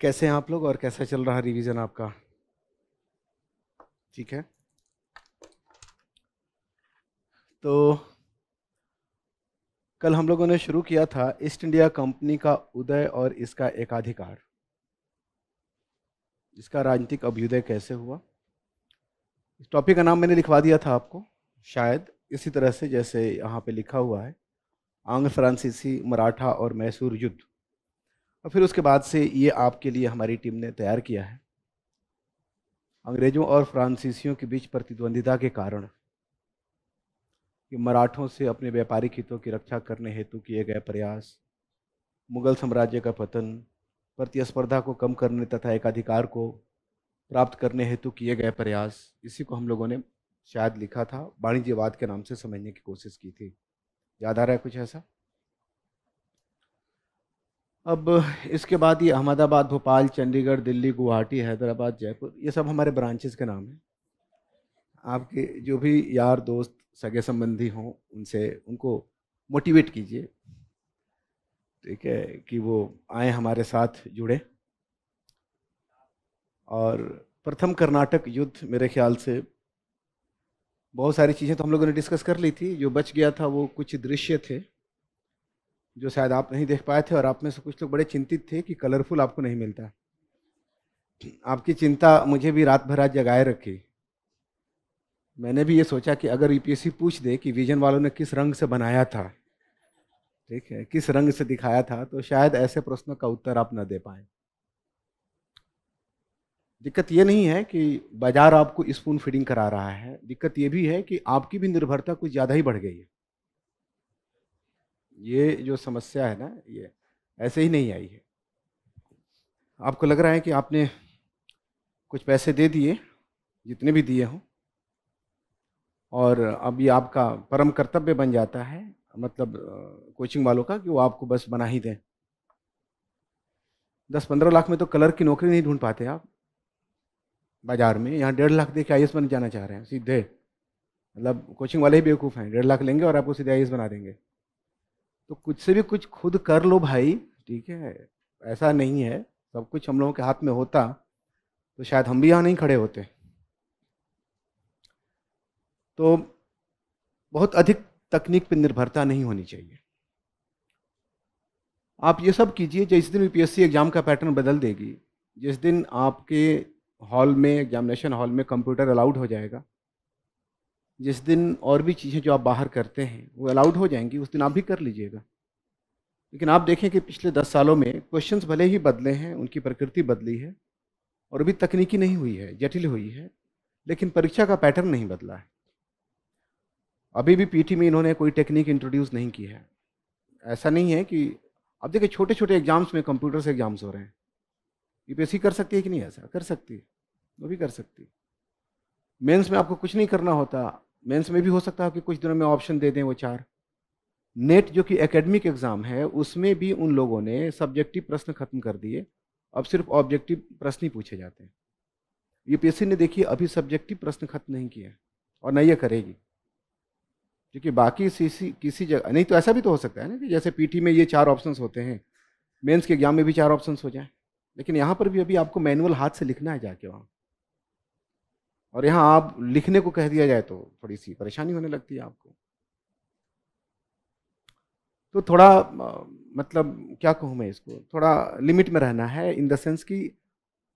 कैसे हैं आप लोग और कैसा चल रहा रिवीजन आपका ठीक है तो कल हम लोगों ने शुरू किया था ईस्ट इंडिया कंपनी का उदय और इसका एकाधिकार इसका राजनीतिक अभ्युदय कैसे हुआ इस टॉपिक का नाम मैंने लिखवा दिया था आपको शायद इसी तरह से जैसे यहाँ पे लिखा हुआ है आंग फ्रांसीसी मराठा और मैसूर युद्ध और फिर उसके बाद से ये आपके लिए हमारी टीम ने तैयार किया है अंग्रेजों और फ्रांसीसियों के बीच प्रतिद्वंदिता के कारण कि मराठों से अपने व्यापारिक हितों की रक्षा करने हेतु किए गए प्रयास मुगल साम्राज्य का पतन प्रतिस्पर्धा को कम करने तथा एकाधिकार को प्राप्त करने हेतु किए गए प्रयास इसी को हम लोगों ने शायद लिखा था वाणिज्यवाद के नाम से समझने की कोशिश की थी याद आ रहा है कुछ ऐसा अब इसके बाद ये अहमदाबाद भोपाल चंडीगढ़ दिल्ली गुवाहाटी हैदराबाद जयपुर ये सब हमारे ब्रांचेस के नाम हैं आपके जो भी यार दोस्त सगे संबंधी हों उनसे उनको मोटिवेट कीजिए ठीक है कि वो आए हमारे साथ जुड़े और प्रथम कर्नाटक युद्ध मेरे ख्याल से बहुत सारी चीज़ें तो हम लोगों ने डिस्कस कर ली थी जो बच गया था वो कुछ दृश्य थे जो शायद आप नहीं देख पाए थे और आप में से कुछ लोग बड़े चिंतित थे कि कलरफुल आपको नहीं मिलता आपकी चिंता मुझे भी रात भर आज जगाए रखी मैंने भी ये सोचा कि अगर यूपीएससी e पूछ दे कि विजन वालों ने किस रंग से बनाया था ठीक है किस रंग से दिखाया था तो शायद ऐसे प्रश्नों का उत्तर आप ना दे पाए दिक्कत ये नहीं है कि बाजार आपको स्पून फीडिंग करा रहा है दिक्कत ये भी है कि आपकी भी निर्भरता कुछ ज़्यादा ही बढ़ गई है ये जो समस्या है ना ये ऐसे ही नहीं आई है आपको लग रहा है कि आपने कुछ पैसे दे दिए जितने भी दिए हों और अब ये आपका परम कर्तव्य बन जाता है मतलब कोचिंग वालों का कि वो आपको बस बना ही दें दस पंद्रह लाख में तो कलर की नौकरी नहीं ढूंढ पाते आप बाजार में यहाँ डेढ़ लाख दे के आई बन जाना चाह रहे हैं सीधे मतलब कोचिंग वाले ही बेवकूफ़ हैं डेढ़ लाख लेंगे और आपको सीधे आई बना देंगे तो कुछ से भी कुछ खुद कर लो भाई ठीक है ऐसा नहीं है सब कुछ हम लोगों के हाथ में होता तो शायद हम भी यहाँ नहीं खड़े होते तो बहुत अधिक तकनीक पर निर्भरता नहीं होनी चाहिए आप ये सब कीजिए जिस दिन यूपीएससी एग्ज़ाम का पैटर्न बदल देगी जिस दिन आपके हॉल में एग्जामिनेशन हॉल में कंप्यूटर अलाउड हो जाएगा जिस दिन और भी चीज़ें जो आप बाहर करते हैं वो अलाउड हो जाएंगी उस दिन आप भी कर लीजिएगा लेकिन आप देखें कि पिछले दस सालों में क्वेश्चंस भले ही बदले हैं उनकी प्रकृति बदली है और अभी तकनीकी नहीं हुई है जटिल हुई है लेकिन परीक्षा का पैटर्न नहीं बदला है अभी भी पीटी में इन्होंने कोई टेक्निक इंट्रोड्यूस नहीं की है ऐसा नहीं है कि अब देखिए छोटे छोटे एग्जाम्स में कंप्यूटर से एग्जाम्स हो रहे हैं यूपीएससी कर सकती है कि नहीं ऐसा कर सकती है वो भी कर सकती है मेंस में आपको कुछ नहीं करना होता मेंस में भी हो सकता है कि कुछ दिनों में ऑप्शन दे दें वो चार नेट जो कि एकेडमिक एग्ज़ाम है उसमें भी उन लोगों ने सब्जेक्टिव प्रश्न खत्म कर दिए अब सिर्फ ऑब्जेक्टिव प्रश्न ही पूछे जाते हैं यूपीएससी ने देखिए अभी सब्जेक्टिव प्रश्न खत्म नहीं किया और न ये करेगी क्योंकि बाकी सीसी किसी जगह नहीं तो ऐसा भी तो हो सकता है ना कि जैसे पीटी में ये चार ऑप्शंस होते हैं मेंस के एग्जाम में भी चार ऑप्शंस हो जाएं लेकिन यहाँ पर भी अभी आपको मैनुअल हाथ से लिखना है जाके वहाँ और यहाँ आप लिखने को कह दिया जाए तो थोड़ी सी परेशानी होने लगती है आपको तो थोड़ा मतलब क्या कहूँ मैं इसको थोड़ा लिमिट में रहना है इन द सेंस कि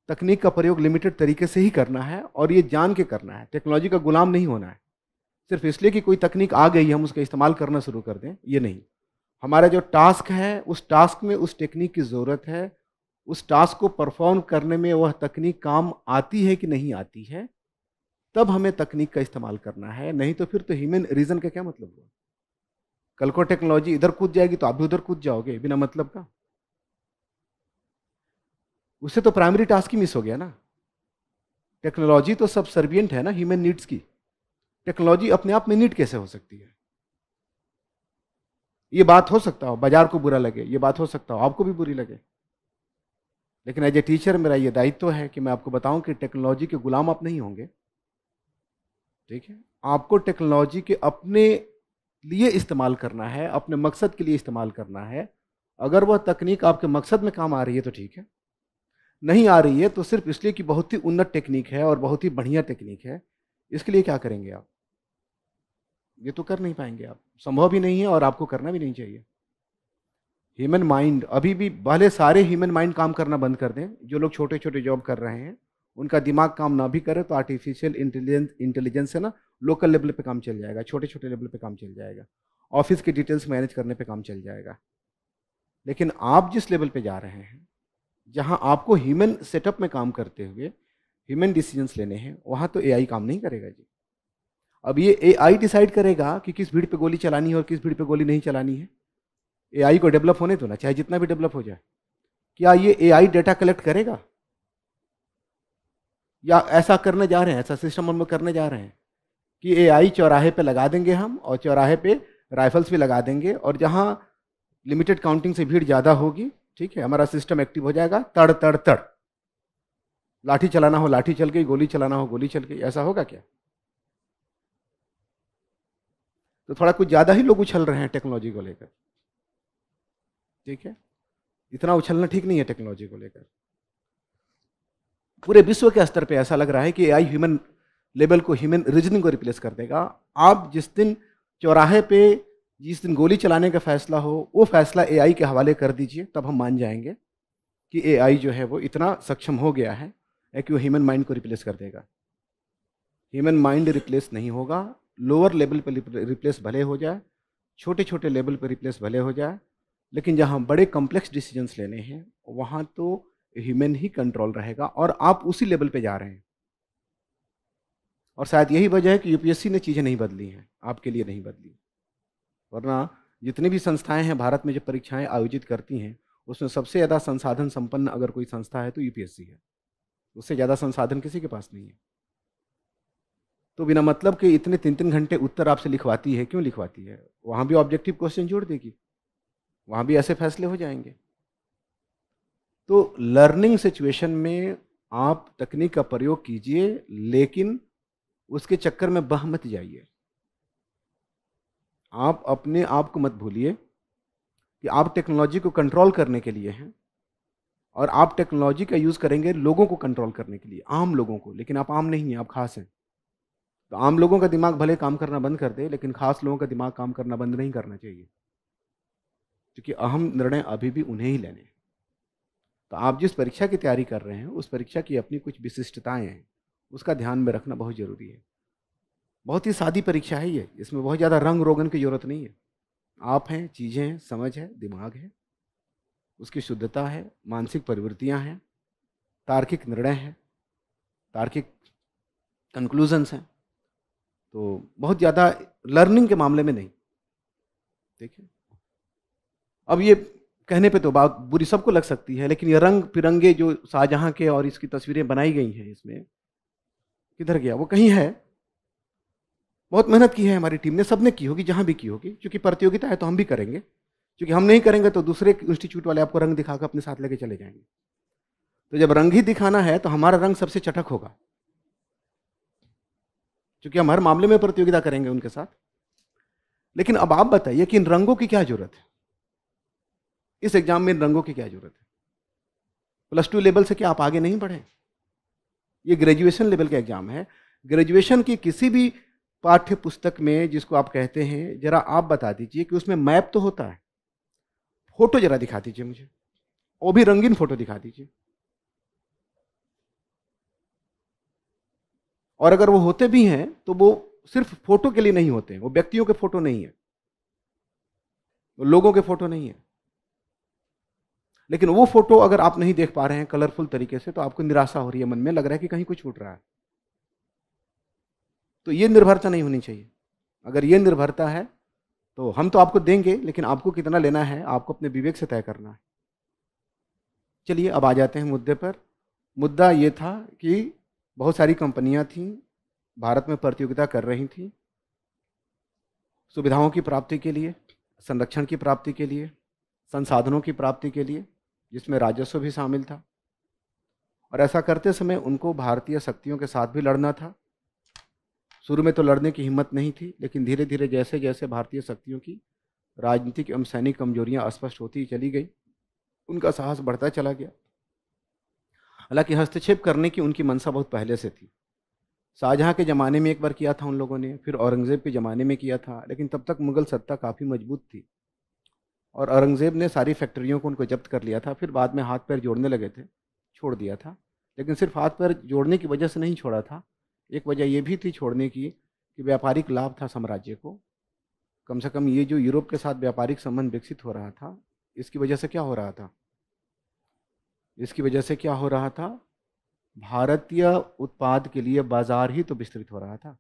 तकनीक का प्रयोग लिमिटेड तरीके से ही करना है और ये जान के करना है टेक्नोलॉजी का गुलाम नहीं होना है सिर्फ इसलिए कि कोई तकनीक आ गई हम उसका इस्तेमाल करना शुरू कर दें ये नहीं हमारा जो टास्क है उस टास्क में उस टेक्निक की ज़रूरत है उस टास्क को परफॉर्म करने में वह तकनीक काम आती है कि नहीं आती है तब हमें तकनीक का इस्तेमाल करना है नहीं तो फिर तो ह्यूमन रीजन का क्या मतलब हुआ कल को टेक्नोलॉजी इधर कूद जाएगी तो आप भी उधर कूद जाओगे बिना मतलब का उससे तो प्राइमरी टास्क ही मिस हो गया ना टेक्नोलॉजी तो सब सर्वियंट है ना ह्यूमन नीड्स की टेक्नोलॉजी अपने आप में नीड कैसे हो सकती है ये बात हो सकता हो बाजार को बुरा लगे ये बात हो सकता हो आपको भी बुरी लगे लेकिन एज ए टीचर मेरा ये दायित्व तो है कि मैं आपको बताऊं कि टेक्नोलॉजी के गुलाम आप नहीं होंगे ठीक है आपको टेक्नोलॉजी के अपने लिए इस्तेमाल करना है अपने मकसद के लिए इस्तेमाल करना है अगर वह तकनीक आपके मकसद में काम आ रही है तो ठीक है नहीं आ रही है तो सिर्फ इसलिए कि बहुत ही उन्नत टेक्निक है और बहुत ही बढ़िया टेक्निक है इसके लिए क्या करेंगे आप ये तो कर नहीं पाएंगे आप संभव भी नहीं है और आपको करना भी नहीं चाहिए ह्यूमन माइंड अभी भी भले सारे ह्यूमन माइंड काम करना बंद कर दें जो लोग छोटे छोटे जॉब कर रहे हैं उनका दिमाग काम ना भी करे तो आर्टिफिशियल इंटेलिजेंस इंटेलिजेंस है ना लोकल लेवल पे काम चल जाएगा छोटे छोटे लेवल पे काम चल जाएगा ऑफिस के डिटेल्स मैनेज करने पे काम चल जाएगा लेकिन आप जिस लेवल पे जा रहे हैं जहां आपको ह्यूमन सेटअप में काम करते हुए ह्यूमन डिसीजंस लेने हैं वहां तो एआई काम नहीं करेगा जी अब ये एआई डिसाइड करेगा कि किस भीड़ पे गोली चलानी है और किस भीड़ पे गोली नहीं चलानी है एआई को डेवलप होने दो ना चाहे जितना भी डेवलप हो जाए क्या ये एआई डेटा कलेक्ट करेगा या ऐसा करने जा रहे हैं ऐसा सिस्टम हम करने जा रहे हैं कि एआई चौराहे पे लगा देंगे हम और चौराहे पे राइफल्स भी लगा देंगे और जहाँ लिमिटेड काउंटिंग से भीड़ ज़्यादा होगी ठीक है हमारा सिस्टम एक्टिव हो जाएगा तड़ तड़ तड़ लाठी चलाना हो लाठी चल गई गोली चलाना हो गोली चल गई ऐसा होगा क्या तो थोड़ा कुछ ज़्यादा ही लोग उछल रहे हैं टेक्नोलॉजी को लेकर ठीक है इतना उछलना ठीक नहीं है टेक्नोलॉजी को लेकर पूरे विश्व के स्तर पे ऐसा लग रहा है कि एआई ह्यूमन लेवल को ह्यूमन रीजनिंग को रिप्लेस कर देगा आप जिस दिन चौराहे पे जिस दिन गोली चलाने का फैसला हो वो फैसला एआई के हवाले कर दीजिए तब हम मान जाएंगे कि एआई जो है वो इतना सक्षम हो गया है कि वो ह्यूमन माइंड को रिप्लेस कर देगा ह्यूमन माइंड रिप्लेस नहीं होगा लोअर लेवल पर रिप्लेस भले हो जाए छोटे छोटे लेवल पर रिप्लेस भले हो जाए लेकिन जहाँ बड़े कॉम्प्लेक्स डिसीजंस लेने हैं वहाँ तो ह्यूमन ही कंट्रोल रहेगा और आप उसी लेवल पे जा रहे हैं और शायद यही वजह है कि यूपीएससी ने चीज़ें नहीं बदली हैं आपके लिए नहीं बदली वरना जितनी भी संस्थाएं हैं भारत में जो परीक्षाएं आयोजित करती हैं उसमें सबसे ज़्यादा संसाधन संपन्न अगर कोई संस्था है तो यूपीएससी है उससे ज़्यादा संसाधन किसी के पास नहीं है तो बिना मतलब के इतने तीन तीन घंटे उत्तर आपसे लिखवाती है क्यों लिखवाती है वहाँ भी ऑब्जेक्टिव क्वेश्चन जोड़ देगी वहाँ भी ऐसे फैसले हो जाएंगे तो लर्निंग सिचुएशन में आप तकनीक का प्रयोग कीजिए लेकिन उसके चक्कर में बह मत जाइए आप अपने आप को मत भूलिए कि आप टेक्नोलॉजी को कंट्रोल करने के लिए हैं और आप टेक्नोलॉजी का यूज़ करेंगे लोगों को कंट्रोल करने के लिए आम लोगों को लेकिन आप आम नहीं हैं आप खास हैं तो आम लोगों का दिमाग भले काम करना बंद कर दे लेकिन खास लोगों का दिमाग काम करना बंद नहीं करना चाहिए क्योंकि अहम निर्णय अभी भी उन्हें ही लेने हैं तो आप जिस परीक्षा की तैयारी कर रहे हैं उस परीक्षा की अपनी कुछ विशिष्टताएं हैं उसका ध्यान में रखना बहुत ज़रूरी है बहुत ही सादी परीक्षा है ये इसमें बहुत ज़्यादा रंग रोगन की ज़रूरत नहीं है आप हैं चीज़ें हैं समझ है दिमाग है उसकी शुद्धता है मानसिक परिवृत्तियाँ हैं तार्किक निर्णय हैं तार्किक कंक्लूजन्स हैं तो बहुत ज़्यादा लर्निंग के मामले में नहीं ठीक है अब ये कहने पे तो बात बुरी सबको लग सकती है लेकिन ये रंग पिरंगे जो शाहजहां के और इसकी तस्वीरें बनाई गई हैं इसमें किधर गया वो कहीं है बहुत मेहनत की है हमारी टीम ने सबने की होगी जहां भी की होगी क्योंकि प्रतियोगिता है तो हम भी करेंगे क्योंकि हम नहीं करेंगे तो दूसरे इंस्टीट्यूट वाले आपको रंग दिखाकर अपने साथ लेके चले जाएंगे तो जब रंग ही दिखाना है तो हमारा रंग सबसे चटक होगा क्योंकि हम हर मामले में प्रतियोगिता करेंगे उनके साथ लेकिन अब आप बताइए कि इन रंगों की क्या जरूरत है इस एग्जाम में इन रंगों की क्या जरूरत है प्लस टू लेवल से क्या आप आगे नहीं बढ़े ये ग्रेजुएशन लेवल का एग्जाम है ग्रेजुएशन की किसी भी पाठ्य पुस्तक में जिसको आप कहते हैं जरा आप बता दीजिए कि उसमें मैप तो होता है फोटो जरा दिखा दीजिए मुझे वो भी रंगीन फोटो दिखा दीजिए और अगर वो होते भी हैं तो वो सिर्फ फोटो के लिए नहीं होते हैं वो व्यक्तियों के फोटो नहीं है वो लोगों के फोटो नहीं है लेकिन वो फोटो अगर आप नहीं देख पा रहे हैं कलरफुल तरीके से तो आपको निराशा हो रही है मन में लग रहा है कि कहीं कुछ छूट रहा है तो ये निर्भरता नहीं होनी चाहिए अगर ये निर्भरता है तो हम तो आपको देंगे लेकिन आपको कितना लेना है आपको अपने विवेक से तय करना है चलिए अब आ जाते हैं मुद्दे पर मुद्दा ये था कि बहुत सारी कंपनियां थीं भारत में प्रतियोगिता कर रही थीं सुविधाओं की प्राप्ति के लिए संरक्षण की प्राप्ति के लिए संसाधनों की प्राप्ति के लिए जिसमें राजस्व भी शामिल था और ऐसा करते समय उनको भारतीय शक्तियों के साथ भी लड़ना था शुरू में तो लड़ने की हिम्मत नहीं थी लेकिन धीरे धीरे जैसे जैसे भारतीय शक्तियों की राजनीतिक एवं सैनिक कमजोरियां अस्पष्ट होती चली गई उनका साहस बढ़ता चला गया हालांकि हस्तक्षेप करने की उनकी मनसा बहुत पहले से थी शाहजहाँ के ज़माने में एक बार किया था उन लोगों ने फिर औरंगज़ेब के ज़माने में किया था लेकिन तब तक मुग़ल सत्ता काफ़ी मजबूत थी और औरंगज़ेब ने सारी फैक्ट्रियों को उनको जब्त कर लिया था फिर बाद में हाथ पैर जोड़ने लगे थे छोड़ दिया था लेकिन सिर्फ हाथ पैर जोड़ने की वजह से नहीं छोड़ा था एक वजह यह भी थी छोड़ने की कि व्यापारिक लाभ था साम्राज्य को कम से कम ये जो यूरोप के साथ व्यापारिक संबंध विकसित हो रहा था इसकी वजह से क्या हो रहा था इसकी वजह से क्या हो रहा था भारतीय उत्पाद के लिए बाजार ही तो विस्तृत हो रहा था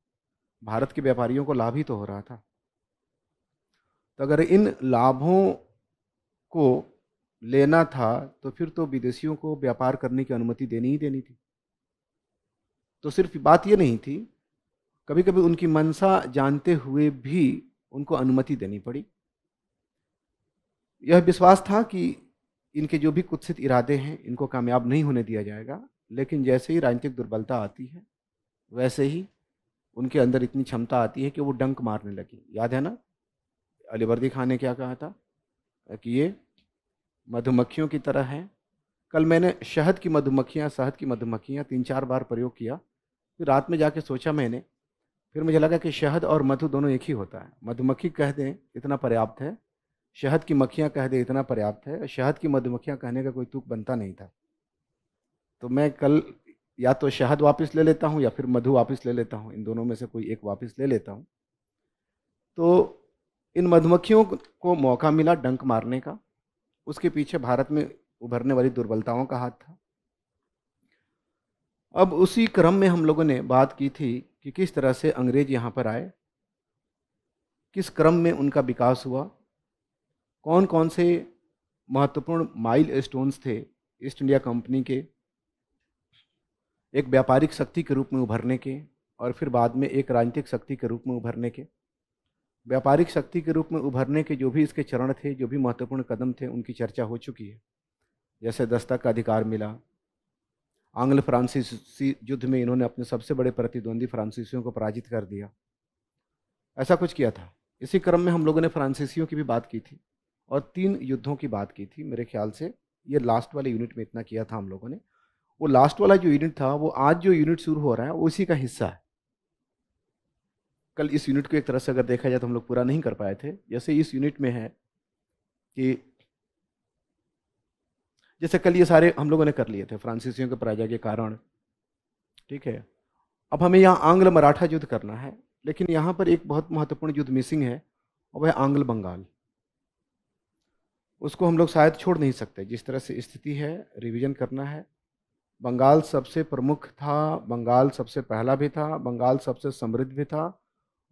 भारत के व्यापारियों को लाभ ही तो हो रहा था तो अगर इन लाभों को लेना था तो फिर तो विदेशियों को व्यापार करने की अनुमति देनी ही देनी थी तो सिर्फ बात ये नहीं थी कभी कभी उनकी मनसा जानते हुए भी उनको अनुमति देनी पड़ी यह विश्वास था कि इनके जो भी कुत्सित इरादे हैं इनको कामयाब नहीं होने दिया जाएगा लेकिन जैसे ही राजनीतिक दुर्बलता आती है वैसे ही उनके अंदर इतनी क्षमता आती है कि वो डंक मारने लगी याद है ना अलीवर्दी खान ने क्या कहा था कि ये मधुमक्खियों की तरह हैं कल मैंने शहद की मधुमक्खियाँ शहद की मधुमक्खियाँ तीन चार बार प्रयोग किया फिर रात में जाके सोचा मैंने फिर मुझे लगा कि शहद और मधु दोनों एक ही होता है मधुमक्खी कह दें इतना पर्याप्त है शहद की मक्खियाँ कह दें इतना पर्याप्त है शहद की मधुमक्खियाँ कहने का कोई तुक बनता नहीं था तो मैं कल या तो शहद वापस ले लेता हूँ या फिर मधु वापस ले लेता हूँ इन दोनों में से कोई एक वापस ले लेता हूँ तो इन मधुमक्खियों को मौका मिला डंक मारने का उसके पीछे भारत में उभरने वाली दुर्बलताओं का हाथ था अब उसी क्रम में हम लोगों ने बात की थी कि किस तरह से अंग्रेज यहाँ पर आए किस क्रम में उनका विकास हुआ कौन कौन से महत्वपूर्ण माइल स्टोन्स थे ईस्ट इंडिया कंपनी के एक व्यापारिक शक्ति के रूप में उभरने के और फिर बाद में एक राजनीतिक शक्ति के रूप में उभरने के व्यापारिक शक्ति के रूप में उभरने के जो भी इसके चरण थे जो भी महत्वपूर्ण कदम थे उनकी चर्चा हो चुकी है जैसे दस्तक का अधिकार मिला आंग्ल फ्रांसीसी युद्ध में इन्होंने अपने सबसे बड़े प्रतिद्वंदी फ्रांसीसियों को पराजित कर दिया ऐसा कुछ किया था इसी क्रम में हम लोगों ने फ्रांसीसियों की भी बात की थी और तीन युद्धों की बात की थी मेरे ख्याल से ये लास्ट वाले यूनिट में इतना किया था हम लोगों ने वो लास्ट वाला जो यूनिट था वो आज जो यूनिट शुरू हो रहा है वो उसी का हिस्सा है कल इस यूनिट को एक तरह से अगर देखा जाए तो हम लोग पूरा नहीं कर पाए थे जैसे इस यूनिट में है कि जैसे कल ये सारे हम लोगों ने कर लिए थे फ्रांसीसियों के पराजय के कारण ठीक है अब हमें यहाँ आंग्ल मराठा युद्ध करना है लेकिन यहाँ पर एक बहुत महत्वपूर्ण युद्ध मिसिंग है और वह आंग्ल बंगाल उसको हम लोग शायद छोड़ नहीं सकते जिस तरह से स्थिति है रिवीजन करना है बंगाल सबसे प्रमुख था बंगाल सबसे पहला भी था बंगाल सबसे समृद्ध भी था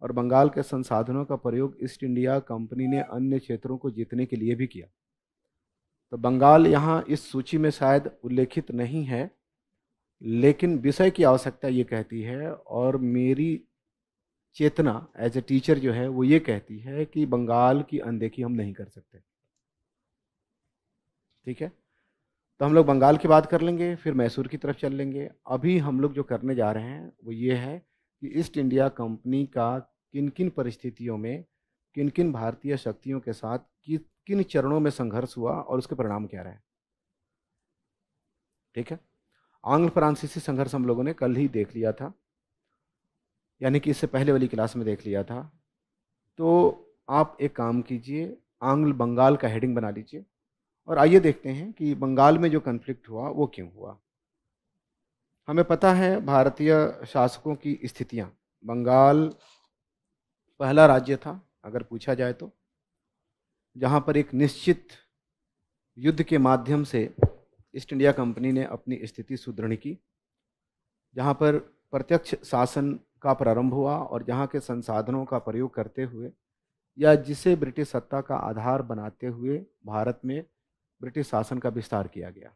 और बंगाल के संसाधनों का प्रयोग ईस्ट इंडिया कंपनी ने अन्य क्षेत्रों को जीतने के लिए भी किया तो बंगाल यहाँ इस सूची में शायद उल्लेखित नहीं है लेकिन विषय की आवश्यकता ये कहती है और मेरी चेतना एज ए टीचर जो है वो ये कहती है कि बंगाल की अनदेखी हम नहीं कर सकते ठीक है तो हम लोग बंगाल की बात कर लेंगे फिर मैसूर की तरफ चल लेंगे अभी हम लोग जो करने जा रहे हैं वो ये है कि ईस्ट इंडिया कंपनी का किन किन परिस्थितियों में किन किन भारतीय शक्तियों के साथ किस किन चरणों में संघर्ष हुआ और उसके परिणाम क्या रहे ठीक है आंग्ल फ्रांसीसी संघर्ष हम लोगों ने कल ही देख लिया था यानी कि इससे पहले वाली क्लास में देख लिया था तो आप एक काम कीजिए आंग्ल बंगाल का हेडिंग बना लीजिए और आइए देखते हैं कि बंगाल में जो कन्फ्लिक्ट हुआ वो क्यों हुआ हमें पता है भारतीय शासकों की स्थितियाँ बंगाल पहला राज्य था अगर पूछा जाए तो जहाँ पर एक निश्चित युद्ध के माध्यम से ईस्ट इंडिया कंपनी ने अपनी स्थिति सुदृढ़ की जहाँ पर प्रत्यक्ष शासन का प्रारंभ हुआ और जहाँ के संसाधनों का प्रयोग करते हुए या जिसे ब्रिटिश सत्ता का आधार बनाते हुए भारत में ब्रिटिश शासन का विस्तार किया गया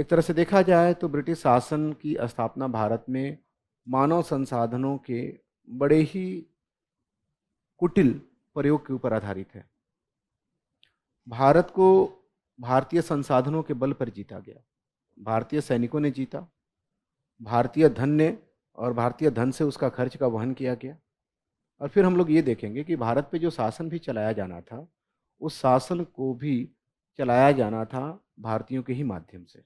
एक तरह से देखा जाए तो ब्रिटिश शासन की स्थापना भारत में मानव संसाधनों के बड़े ही कुटिल प्रयोग के ऊपर आधारित है भारत को भारतीय संसाधनों के बल पर जीता गया भारतीय सैनिकों ने जीता भारतीय धन ने और भारतीय धन से उसका खर्च का वहन किया गया और फिर हम लोग ये देखेंगे कि भारत पे जो शासन भी चलाया जाना था उस शासन को भी चलाया जाना था भारतीयों के ही माध्यम से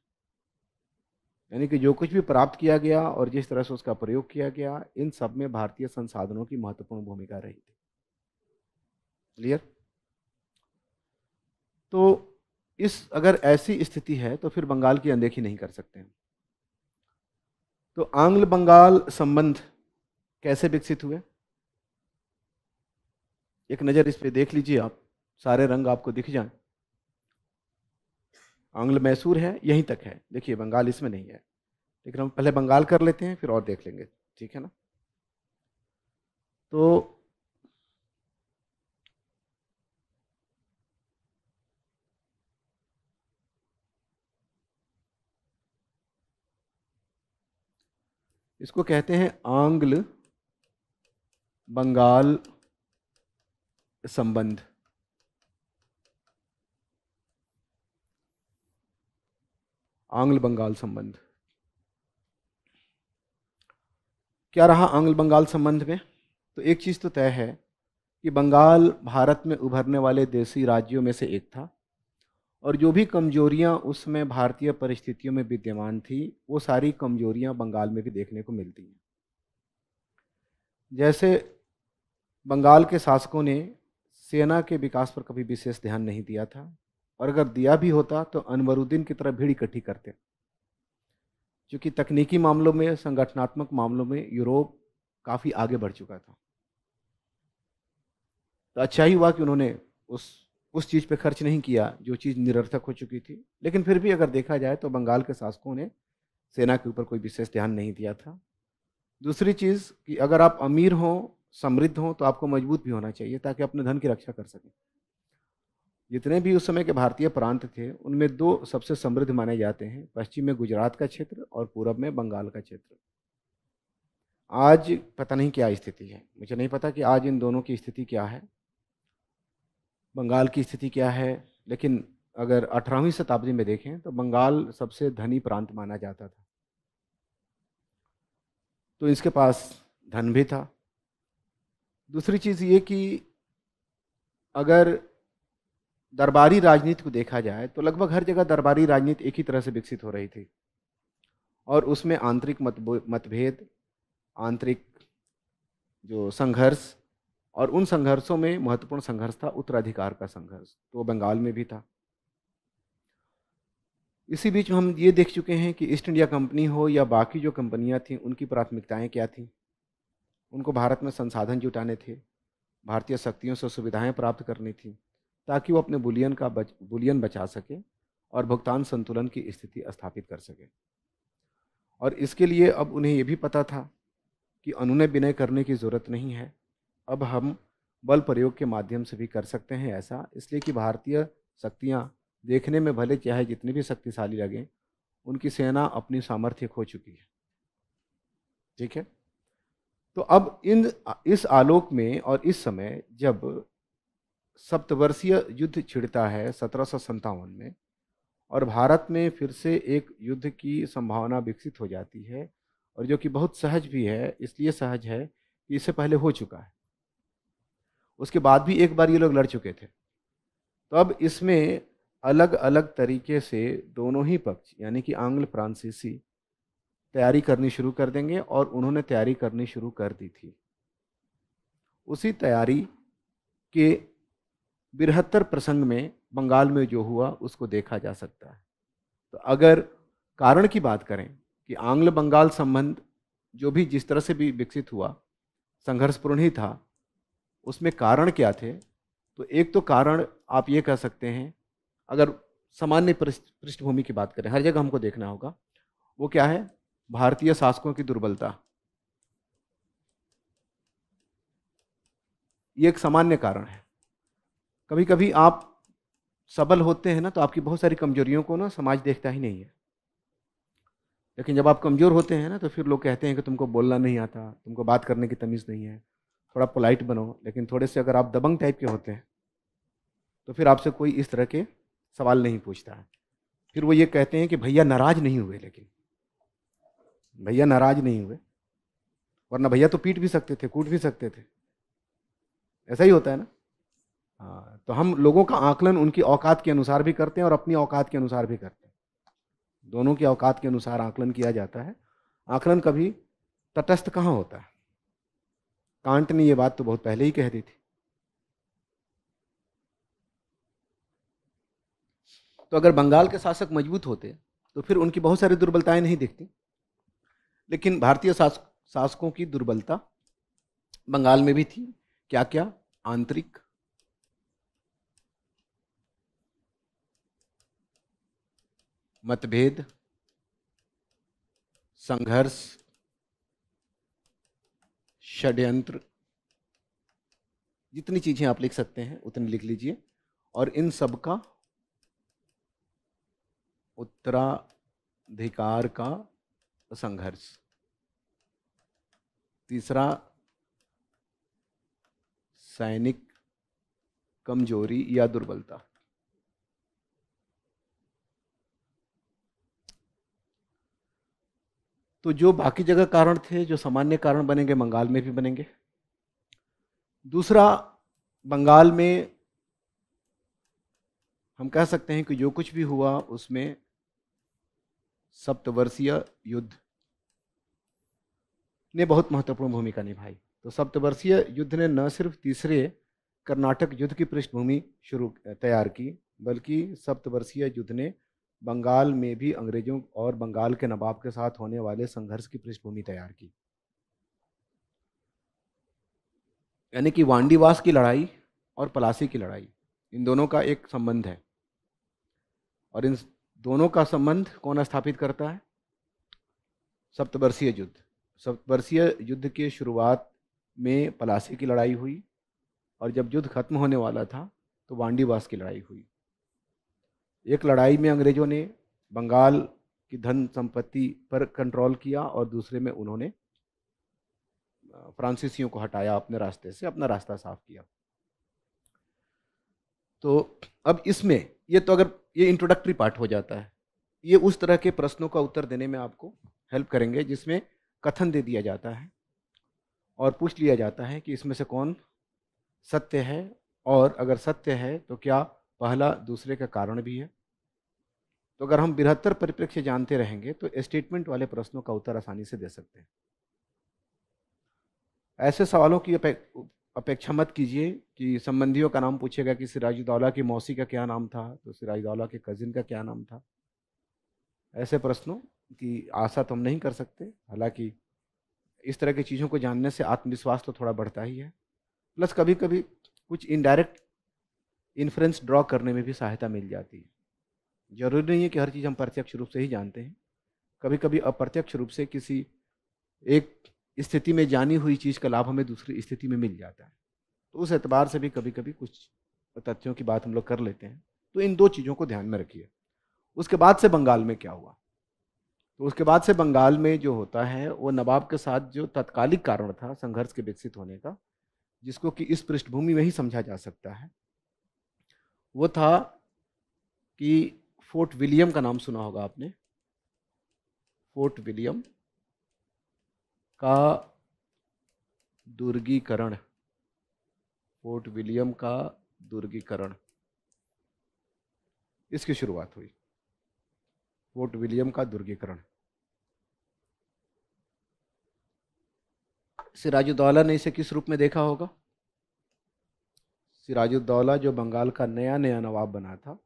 यानी कि जो कुछ भी प्राप्त किया गया और जिस तरह से उसका प्रयोग किया गया इन सब में भारतीय संसाधनों की महत्वपूर्ण भूमिका रही थी क्लियर तो इस अगर ऐसी स्थिति है तो फिर बंगाल की अनदेखी नहीं कर सकते हैं तो आंग्ल बंगाल संबंध कैसे विकसित हुए एक नज़र इस पर देख लीजिए आप सारे रंग आपको दिख जाएं आंग्ल मैसूर है यहीं तक है देखिए बंगाल इसमें नहीं है लेकिन हम पहले बंगाल कर लेते हैं फिर और देख लेंगे ठीक है ना तो इसको कहते हैं आंग्ल बंगाल संबंध आंग्ल बंगाल संबंध क्या रहा आंग्ल बंगाल संबंध में तो एक चीज़ तो तय है कि बंगाल भारत में उभरने वाले देसी राज्यों में से एक था और जो भी कमजोरियां उसमें भारतीय परिस्थितियों में विद्यमान थी वो सारी कमजोरियां बंगाल में भी देखने को मिलती हैं जैसे बंगाल के शासकों ने सेना के विकास पर कभी विशेष ध्यान नहीं दिया था और अगर दिया भी होता तो अनवरुद्दीन की तरह भीड़ इकट्ठी करते क्योंकि तकनीकी मामलों में संगठनात्मक मामलों में यूरोप काफ़ी आगे बढ़ चुका था तो अच्छा ही हुआ कि उन्होंने उस उस चीज़ पे खर्च नहीं किया जो चीज़ निरर्थक हो चुकी थी लेकिन फिर भी अगर देखा जाए तो बंगाल के शासकों ने सेना के ऊपर कोई विशेष ध्यान नहीं दिया था दूसरी चीज़ कि अगर आप अमीर हों समृद्ध हों तो आपको मजबूत भी होना चाहिए ताकि अपने धन की रक्षा कर सकें जितने भी उस समय के भारतीय प्रांत थे उनमें दो सबसे समृद्ध माने जाते हैं पश्चिम में गुजरात का क्षेत्र और पूरब में बंगाल का क्षेत्र आज पता नहीं क्या स्थिति है मुझे नहीं पता कि आज इन दोनों की स्थिति क्या है बंगाल की स्थिति क्या है लेकिन अगर अठारहवीं शताब्दी में देखें तो बंगाल सबसे धनी प्रांत माना जाता था तो इसके पास धन भी था दूसरी चीज़ ये कि अगर दरबारी राजनीति को देखा जाए तो लगभग हर जगह दरबारी राजनीति एक ही तरह से विकसित हो रही थी और उसमें आंतरिक मतभेद आंतरिक जो संघर्ष और उन संघर्षों में महत्वपूर्ण संघर्ष था उत्तराधिकार का संघर्ष तो बंगाल में भी था इसी बीच में हम ये देख चुके हैं कि ईस्ट इंडिया कंपनी हो या बाकी जो कंपनियां थीं उनकी प्राथमिकताएं क्या थीं उनको भारत में संसाधन जुटाने थे भारतीय शक्तियों से सुविधाएं प्राप्त करनी थी ताकि वो अपने बुलियन का बच बुलियन बचा सके और भुगतान संतुलन की स्थिति स्थापित कर सके और इसके लिए अब उन्हें ये भी पता था कि अनुनय विनय करने की ज़रूरत नहीं है अब हम बल प्रयोग के माध्यम से भी कर सकते हैं ऐसा इसलिए कि भारतीय शक्तियाँ देखने में भले चाहे जितनी भी शक्तिशाली लगें उनकी सेना अपनी सामर्थ्य खो चुकी है ठीक है तो अब इन इस आलोक में और इस समय जब सप्तवर्षीय युद्ध छिड़ता है सत्रह में और भारत में फिर से एक युद्ध की संभावना विकसित हो जाती है और जो कि बहुत सहज भी है इसलिए सहज है कि इससे पहले हो चुका है उसके बाद भी एक बार ये लोग लड़ चुके थे तो अब इसमें अलग अलग तरीके से दोनों ही पक्ष यानी कि आंग्ल फ्रांसीसी तैयारी करनी शुरू कर देंगे और उन्होंने तैयारी करनी शुरू कर दी थी उसी तैयारी के बिरहत्तर प्रसंग में बंगाल में जो हुआ उसको देखा जा सकता है तो अगर कारण की बात करें कि आंग्ल बंगाल संबंध जो भी जिस तरह से भी विकसित हुआ संघर्षपूर्ण ही था उसमें कारण क्या थे तो एक तो कारण आप ये कह सकते हैं अगर सामान्य पृष्ठभूमि की बात करें हर जगह हमको देखना होगा वो क्या है भारतीय शासकों की दुर्बलता ये एक सामान्य कारण है कभी कभी आप सबल होते हैं ना तो आपकी बहुत सारी कमजोरियों को ना समाज देखता ही नहीं है लेकिन जब आप कमज़ोर होते हैं ना तो फिर लोग कहते हैं कि तुमको बोलना नहीं आता तुमको बात करने की तमीज़ नहीं है थोड़ा पोलाइट बनो लेकिन थोड़े से अगर आप दबंग टाइप के होते हैं तो फिर आपसे कोई इस तरह के सवाल नहीं पूछता है फिर वो ये कहते हैं कि भैया नाराज नहीं हुए लेकिन भैया नाराज नहीं हुए वरना भैया तो पीट भी सकते थे कूट भी सकते थे ऐसा ही होता है ना हाँ तो हम लोगों का आकलन उनकी औकात के अनुसार भी करते हैं और अपनी औकात के अनुसार भी करते हैं दोनों की औकात के अनुसार आकलन किया जाता है आकलन कभी तटस्थ कहाँ होता है कांट ने ये बात तो बहुत पहले ही कह दी थी तो अगर बंगाल के शासक मजबूत होते तो फिर उनकी बहुत सारी दुर्बलताएं नहीं दिखती लेकिन भारतीय शासकों की दुर्बलता बंगाल में भी थी क्या क्या आंतरिक मतभेद संघर्ष षड्यंत्र जितनी चीज़ें आप लिख सकते हैं उतनी लिख लीजिए और इन सब का उत्तराधिकार का संघर्ष तीसरा सैनिक कमजोरी या दुर्बलता तो जो बाकी जगह कारण थे जो सामान्य कारण बनेंगे बंगाल में भी बनेंगे दूसरा बंगाल में हम कह सकते हैं कि जो कुछ भी हुआ उसमें सप्तवर्षीय युद्ध ने बहुत महत्वपूर्ण भूमिका निभाई तो सप्तवर्षीय युद्ध ने न सिर्फ तीसरे कर्नाटक युद्ध की पृष्ठभूमि शुरू तैयार की बल्कि सप्तवर्षीय युद्ध ने बंगाल में भी अंग्रेजों और बंगाल के नवाब के साथ होने वाले संघर्ष की पृष्ठभूमि तैयार की यानी कि वांडीवास की लड़ाई और पलासी की लड़ाई इन दोनों का एक संबंध है और इन दोनों का संबंध कौन स्थापित करता है सप्तवर्षीय युद्ध सप्तवर्षीय युद्ध की शुरुआत में पलासी की लड़ाई हुई और जब युद्ध खत्म होने वाला था तो वांडीवास की लड़ाई हुई एक लड़ाई में अंग्रेजों ने बंगाल की धन संपत्ति पर कंट्रोल किया और दूसरे में उन्होंने फ्रांसीसियों को हटाया अपने रास्ते से अपना रास्ता साफ किया तो अब इसमें ये तो अगर ये इंट्रोडक्टरी पार्ट हो जाता है ये उस तरह के प्रश्नों का उत्तर देने में आपको हेल्प करेंगे जिसमें कथन दे दिया जाता है और पूछ लिया जाता है कि इसमें से कौन सत्य है और अगर सत्य है तो क्या पहला दूसरे का कारण भी है तो अगर हम बिहत्तर परिप्रेक्ष्य जानते रहेंगे तो स्टेटमेंट वाले प्रश्नों का उत्तर आसानी से दे सकते हैं ऐसे सवालों की अपेक्षा मत कीजिए कि संबंधियों का नाम पूछेगा कि सिराजुद्दौला की मौसी का क्या नाम था तो सिराजुद्दौला के कज़िन का क्या नाम था ऐसे प्रश्नों की आशा तो हम नहीं कर सकते हालांकि इस तरह की चीज़ों को जानने से आत्मविश्वास तो थोड़ा बढ़ता ही है प्लस कभी कभी कुछ इनडायरेक्ट इन्फ्रेंस ड्रॉ करने में भी सहायता मिल जाती है जरूरी नहीं है कि हर चीज़ हम प्रत्यक्ष रूप से ही जानते हैं कभी कभी अप्रत्यक्ष रूप से किसी एक स्थिति में जानी हुई चीज़ का लाभ हमें दूसरी स्थिति में मिल जाता है तो उस एतबार से भी कभी कभी कुछ तथ्यों की बात हम लोग कर लेते हैं तो इन दो चीज़ों को ध्यान में रखिए उसके बाद से बंगाल में क्या हुआ तो उसके बाद से बंगाल में जो होता है वो नवाब के साथ जो तत्कालिक कारण था संघर्ष के विकसित होने का जिसको कि इस पृष्ठभूमि में ही समझा जा सकता है वो था कि फोर्ट विलियम का नाम सुना होगा आपने फोर्ट विलियम का दुर्गीकरण फोर्ट विलियम का दुर्गीकरण इसकी शुरुआत हुई फोर्ट विलियम का दुर्गीकरण सिराजुद्दौला ने इसे किस रूप में देखा होगा सिराजुद्दौला जो बंगाल का नया नया नवाब बना था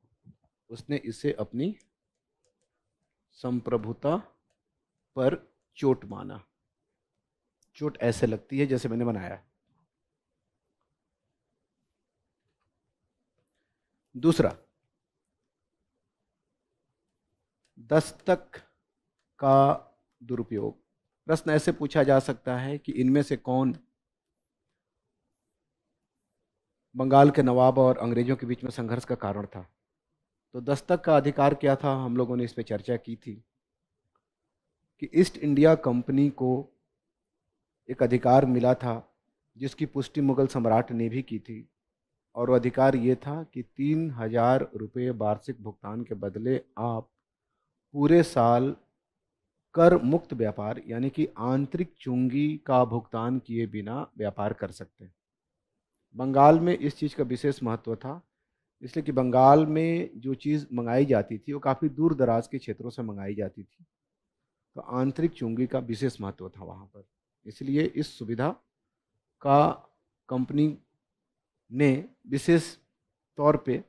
उसने इसे अपनी संप्रभुता पर चोट माना चोट ऐसे लगती है जैसे मैंने बनाया दूसरा दस्तक का दुरुपयोग प्रश्न ऐसे पूछा जा सकता है कि इनमें से कौन बंगाल के नवाब और अंग्रेजों के बीच में संघर्ष का कारण था तो दस्तक का अधिकार क्या था हम लोगों ने इस पर चर्चा की थी कि ईस्ट इंडिया कंपनी को एक अधिकार मिला था जिसकी पुष्टि मुगल सम्राट ने भी की थी और वो अधिकार ये था कि तीन हजार रुपये वार्षिक भुगतान के बदले आप पूरे साल कर मुक्त व्यापार यानी कि आंतरिक चुंगी का भुगतान किए बिना व्यापार कर सकते हैं बंगाल में इस चीज़ का विशेष महत्व था इसलिए कि बंगाल में जो चीज़ मंगाई जाती थी वो काफ़ी दूर दराज के क्षेत्रों से मंगाई जाती थी तो आंतरिक चुंगी का विशेष महत्व था वहाँ पर इसलिए इस सुविधा का कंपनी ने विशेष तौर पे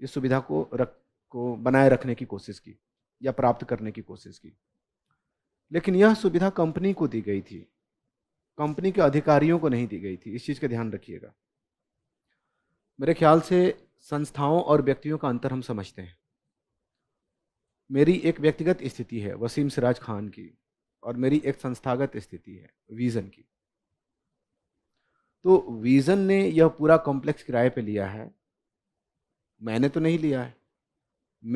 इस सुविधा को रख को बनाए रखने की कोशिश की या प्राप्त करने की कोशिश की लेकिन यह सुविधा कंपनी को दी गई थी कंपनी के अधिकारियों को नहीं दी गई थी इस चीज़ का ध्यान रखिएगा मेरे ख्याल से संस्थाओं और व्यक्तियों का अंतर हम समझते हैं मेरी एक व्यक्तिगत स्थिति है वसीम सिराज खान की और मेरी एक संस्थागत स्थिति है विज़न की तो विज़न ने यह पूरा कॉम्प्लेक्स किराए पे लिया है मैंने तो नहीं लिया है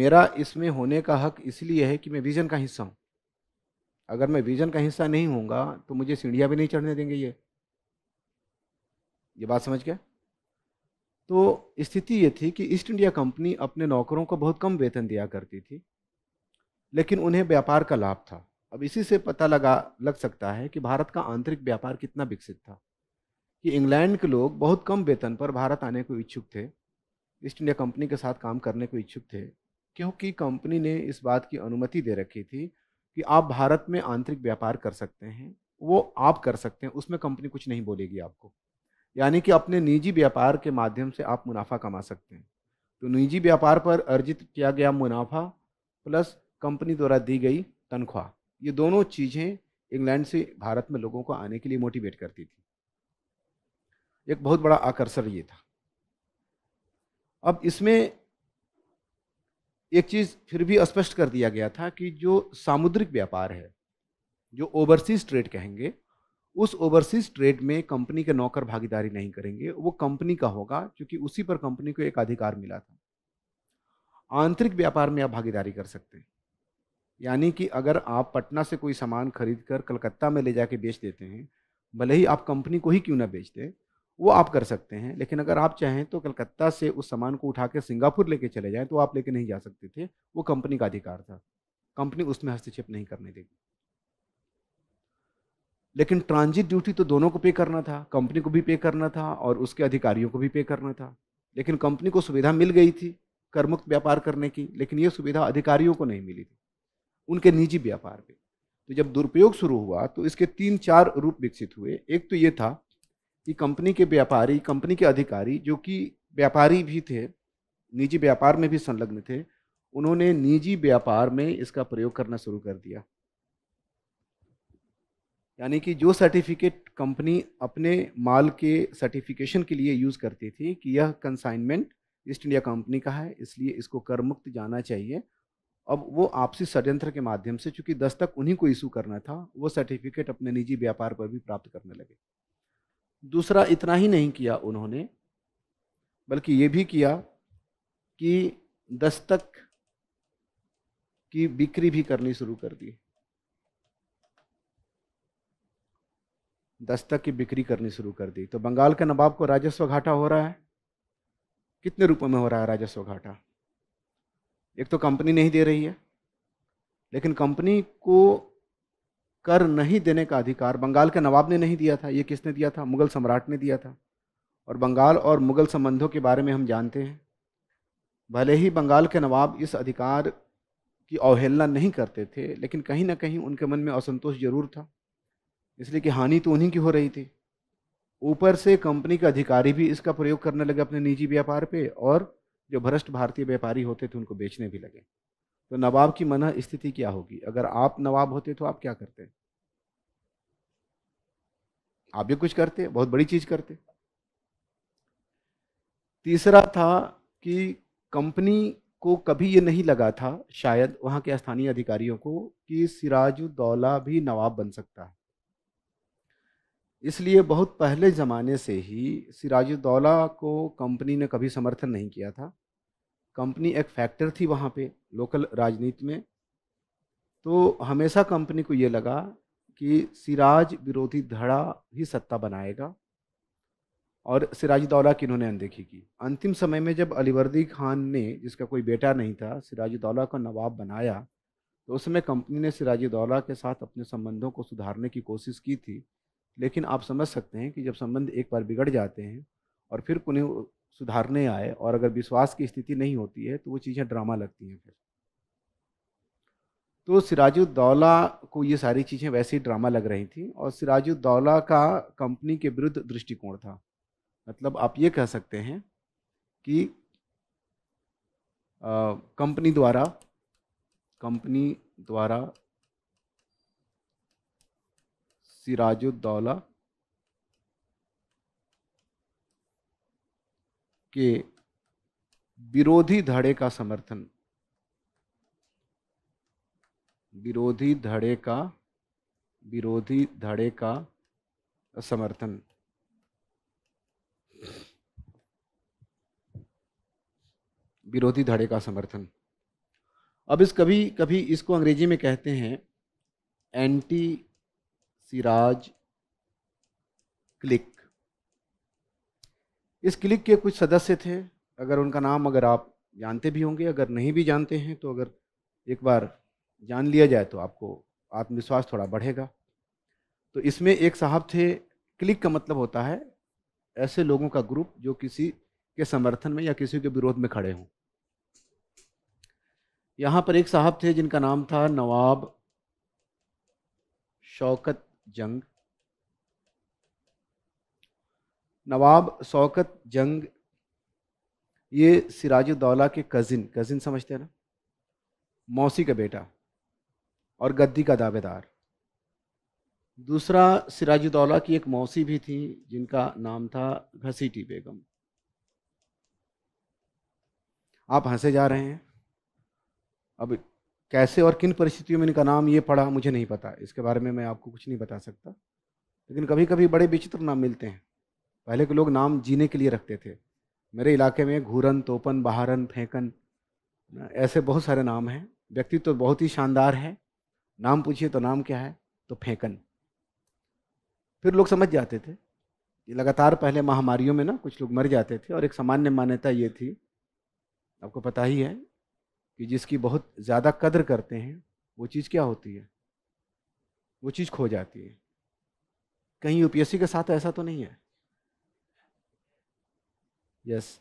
मेरा इसमें होने का हक इसलिए है कि मैं विज़न का हिस्सा हूँ अगर मैं विज़न का हिस्सा नहीं होऊंगा तो मुझे सीढ़ियाँ भी नहीं चढ़ने देंगे ये ये बात समझ गया तो स्थिति ये थी कि ईस्ट इंडिया कंपनी अपने नौकरों को बहुत कम वेतन दिया करती थी लेकिन उन्हें व्यापार का लाभ था अब इसी से पता लगा लग सकता है कि भारत का आंतरिक व्यापार कितना विकसित था कि इंग्लैंड के लोग बहुत कम वेतन पर भारत आने को इच्छुक थे ईस्ट इंडिया कंपनी के साथ काम करने को इच्छुक थे क्योंकि कंपनी ने इस बात की अनुमति दे रखी थी कि आप भारत में आंतरिक व्यापार कर सकते हैं वो आप कर सकते हैं उसमें कंपनी कुछ नहीं बोलेगी आपको यानी कि अपने निजी व्यापार के माध्यम से आप मुनाफा कमा सकते हैं तो निजी व्यापार पर अर्जित किया गया मुनाफा प्लस कंपनी द्वारा दी गई तनख्वाह ये दोनों चीज़ें इंग्लैंड से भारत में लोगों को आने के लिए मोटिवेट करती थी एक बहुत बड़ा आकर्षण ये था अब इसमें एक चीज़ फिर भी स्पष्ट कर दिया गया था कि जो सामुद्रिक व्यापार है जो ओवरसीज ट्रेड कहेंगे उस ओवरसीज ट्रेड में कंपनी के नौकर भागीदारी नहीं करेंगे वो कंपनी का होगा क्योंकि उसी पर कंपनी को एक अधिकार मिला था आंतरिक व्यापार में आप भागीदारी कर सकते हैं यानी कि अगर आप पटना से कोई सामान खरीद कर कलकत्ता में ले जाके बेच देते हैं भले ही आप कंपनी को ही क्यों ना बेच दें वो आप कर सकते हैं लेकिन अगर आप चाहें तो कलकत्ता से उस सामान को उठा कर सिंगापुर लेके चले जाएं तो आप लेके नहीं जा सकते थे वो कंपनी का अधिकार था कंपनी उसमें हस्तक्षेप नहीं करने देगी लेकिन ट्रांजिट ड्यूटी तो दोनों को पे करना था कंपनी को भी पे करना था और उसके अधिकारियों को भी पे करना था लेकिन कंपनी को सुविधा मिल गई थी करमुक्त व्यापार करने की लेकिन ये सुविधा अधिकारियों को नहीं मिली थी उनके निजी व्यापार पे तो जब दुरुपयोग शुरू हुआ तो इसके तीन चार रूप विकसित हुए एक तो ये था कि कंपनी के व्यापारी कंपनी के अधिकारी जो कि व्यापारी भी थे निजी व्यापार में भी संलग्न थे उन्होंने निजी व्यापार में इसका प्रयोग करना शुरू कर दिया यानी कि जो सर्टिफिकेट कंपनी अपने माल के सर्टिफिकेशन के लिए यूज़ करती थी कि यह कंसाइनमेंट ईस्ट इंडिया कंपनी का है इसलिए इसको कर मुक्त जाना चाहिए अब वो आपसी षड्यंत्र के माध्यम से चूंकि दस तक उन्हीं को इशू करना था वो सर्टिफिकेट अपने निजी व्यापार पर भी प्राप्त करने लगे दूसरा इतना ही नहीं किया उन्होंने बल्कि ये भी किया कि दस्तक की बिक्री भी करनी शुरू कर दी दस तक की बिक्री करनी शुरू कर दी तो बंगाल के नवाब को राजस्व घाटा हो रहा है कितने रुपये में हो रहा है राजस्व घाटा एक तो कंपनी नहीं दे रही है लेकिन कंपनी को कर नहीं देने का अधिकार बंगाल के नवाब ने नहीं दिया था ये किसने दिया था मुगल सम्राट ने दिया था और बंगाल और मुगल संबंधों के बारे में हम जानते हैं भले ही बंगाल के नवाब इस अधिकार की अवहेलना नहीं करते थे लेकिन कहीं ना कहीं उनके मन में असंतोष जरूर था इसलिए कि हानि तो उन्हीं की हो रही थी ऊपर से कंपनी के अधिकारी भी इसका प्रयोग करने लगे अपने निजी व्यापार पे और जो भ्रष्ट भारतीय व्यापारी होते थे उनको बेचने भी लगे तो नवाब की मना स्थिति क्या होगी अगर आप नवाब होते तो आप क्या करते आप भी कुछ करते बहुत बड़ी चीज करते तीसरा था कि कंपनी को कभी ये नहीं लगा था शायद वहाँ के स्थानीय अधिकारियों को कि सिराजुद्दौला भी नवाब बन सकता है इसलिए बहुत पहले ज़माने से ही सिराजुद्दौला को कंपनी ने कभी समर्थन नहीं किया था कंपनी एक फैक्टर थी वहाँ पे लोकल राजनीति में तो हमेशा कंपनी को ये लगा कि सिराज विरोधी धड़ा ही सत्ता बनाएगा और सिराजुद्दौला की इन्होंने अनदेखी की अंतिम समय में जब अलीवर्दी खान ने जिसका कोई बेटा नहीं था सिराजुद्दौला को नवाब बनाया तो उसमें कंपनी ने सिराजुद्दौला के साथ अपने संबंधों को सुधारने की कोशिश की थी लेकिन आप समझ सकते हैं कि जब संबंध एक बार बिगड़ जाते हैं और फिर उन्हें सुधारने आए और अगर विश्वास की स्थिति नहीं होती है तो वो चीज़ें ड्रामा लगती हैं फिर तो सिराजुद्दौला को ये सारी चीज़ें वैसे ही ड्रामा लग रही थी और सिराजुद्दौला का कंपनी के विरुद्ध दृष्टिकोण था मतलब आप ये कह सकते हैं कि कंपनी द्वारा कंपनी द्वारा सिराजुद्दौला के विरोधी धड़े का समर्थन विरोधी धड़े का विरोधी धड़े का समर्थन विरोधी धड़े का समर्थन अब इस कभी कभी इसको अंग्रेजी में कहते हैं एंटी सिराज क्लिक इस क्लिक के कुछ सदस्य थे अगर उनका नाम अगर आप जानते भी होंगे अगर नहीं भी जानते हैं तो अगर एक बार जान लिया जाए तो आपको आत्मविश्वास थोड़ा बढ़ेगा तो इसमें एक साहब थे क्लिक का मतलब होता है ऐसे लोगों का ग्रुप जो किसी के समर्थन में या किसी के विरोध में खड़े हों यहाँ पर एक साहब थे जिनका नाम था नवाब शौकत जंग नवाब शौकत जंग ये सिराजुद्दौला के कज़िन कज़िन समझते हैं ना मौसी का बेटा और गद्दी का दावेदार दूसरा सिराजुद्दौला की एक मौसी भी थी जिनका नाम था घसीटी बेगम आप हंसे जा रहे हैं अब कैसे और किन परिस्थितियों में इनका नाम ये पड़ा मुझे नहीं पता इसके बारे में मैं आपको कुछ नहीं बता सकता लेकिन कभी कभी बड़े विचित्र नाम मिलते हैं पहले के लोग नाम जीने के लिए रखते थे मेरे इलाके में घूरन तोपन बहारन फेंकन ऐसे बहुत सारे नाम हैं व्यक्तित्व तो बहुत ही शानदार है नाम पूछिए तो नाम क्या है तो फेंकन फिर लोग समझ जाते थे लगातार पहले महामारियों में ना कुछ लोग मर जाते थे और एक सामान्य मान्यता ये थी आपको पता ही है कि जिसकी बहुत ज़्यादा कदर करते हैं वो चीज़ क्या होती है वो चीज़ खो जाती है कहीं यूपीएससी के साथ ऐसा तो नहीं है यस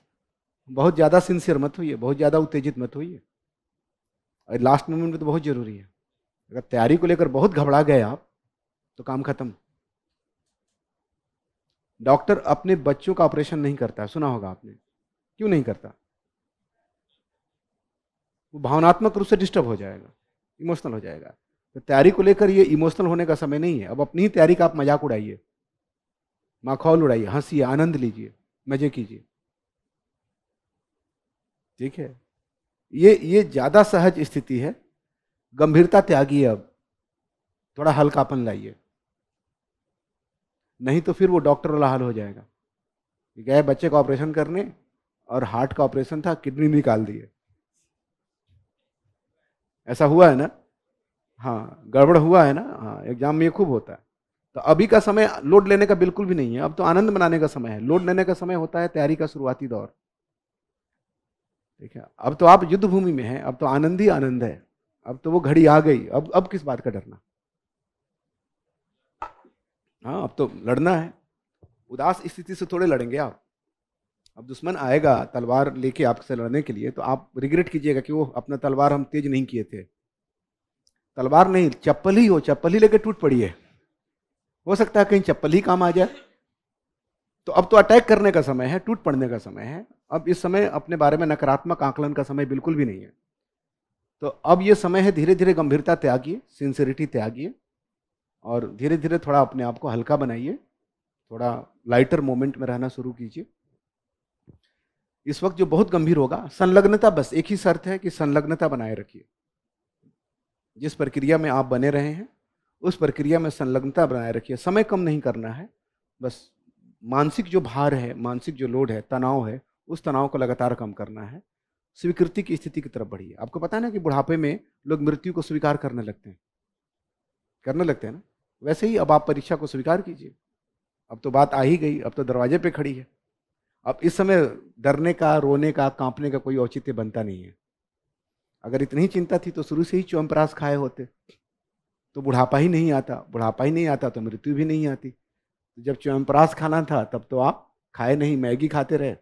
बहुत ज़्यादा सिंसियर मत होइए बहुत ज़्यादा उत्तेजित मत होइए और लास्ट मोमेंट में तो बहुत ज़रूरी है अगर तैयारी को लेकर बहुत घबरा गए आप तो काम खत्म डॉक्टर अपने बच्चों का ऑपरेशन नहीं करता सुना होगा आपने क्यों नहीं करता वो भावनात्मक रूप से डिस्टर्ब हो जाएगा इमोशनल हो जाएगा तो तैयारी को लेकर ये इमोशनल होने का समय नहीं है अब अपनी ही तैयारी का आप मजाक उड़ाइए माखौल उड़ाइए हंसी आनंद लीजिए मजे कीजिए ठीक है ये ये ज़्यादा सहज स्थिति है गंभीरता त्यागी अब थोड़ा हल्कापन लाइए नहीं तो फिर वो डॉक्टर वाला हाल हो जाएगा गए बच्चे का ऑपरेशन करने और हार्ट का ऑपरेशन था किडनी निकाल दिए ऐसा हुआ है ना हाँ गड़बड़ हुआ है ना हाँ एग्जाम में ये खूब होता है तो अभी का समय लोड लेने का बिल्कुल भी नहीं है अब तो आनंद मनाने का समय है लोड लेने का समय होता है तैयारी का शुरुआती दौर ठीक है अब तो आप युद्ध भूमि में हैं अब तो आनंद ही आनंद है अब तो वो घड़ी आ गई अब अब किस बात का डरना हाँ अब तो लड़ना है उदास स्थिति से थोड़े लड़ेंगे आप अब दुश्मन आएगा तलवार लेके आपसे लड़ने के लिए तो आप रिग्रेट कीजिएगा कि वो अपना तलवार हम तेज नहीं किए थे तलवार नहीं चप्पल ही हो चप्पल ही लेके टूट पड़ी है हो सकता है कहीं चप्पल ही काम आ जाए तो अब तो अटैक करने का समय है टूट पड़ने का समय है अब इस समय अपने बारे में नकारात्मक आंकलन का समय बिल्कुल भी नहीं है तो अब ये समय है धीरे धीरे गंभीरता त्यागिए सिंसेरिटी त्यागिए और धीरे धीरे थोड़ा अपने आप को हल्का बनाइए थोड़ा लाइटर मोमेंट में रहना शुरू कीजिए इस वक्त जो बहुत गंभीर होगा संलग्नता बस एक ही शर्त है कि संलग्नता बनाए रखिए जिस प्रक्रिया में आप बने रहे हैं उस प्रक्रिया में संलग्नता बनाए रखिए समय कम नहीं करना है बस मानसिक जो भार है मानसिक जो लोड है तनाव है उस तनाव को लगातार कम करना है स्वीकृति की स्थिति की तरफ बढ़िए आपको पता है ना कि बुढ़ापे में लोग मृत्यु को स्वीकार करने लगते हैं करने लगते हैं ना वैसे ही अब आप परीक्षा को स्वीकार कीजिए अब तो बात आ ही गई अब तो दरवाजे पे खड़ी है अब इस समय डरने का रोने का कांपने का कोई औचित्य बनता नहीं है अगर इतनी ही चिंता थी तो शुरू से ही च्यवनप्राश खाए होते तो बुढ़ापा ही नहीं आता बुढ़ापा ही नहीं आता तो मृत्यु भी नहीं आती तो जब च्यवनप्राश खाना था तब तो आप खाए नहीं मैगी खाते रहे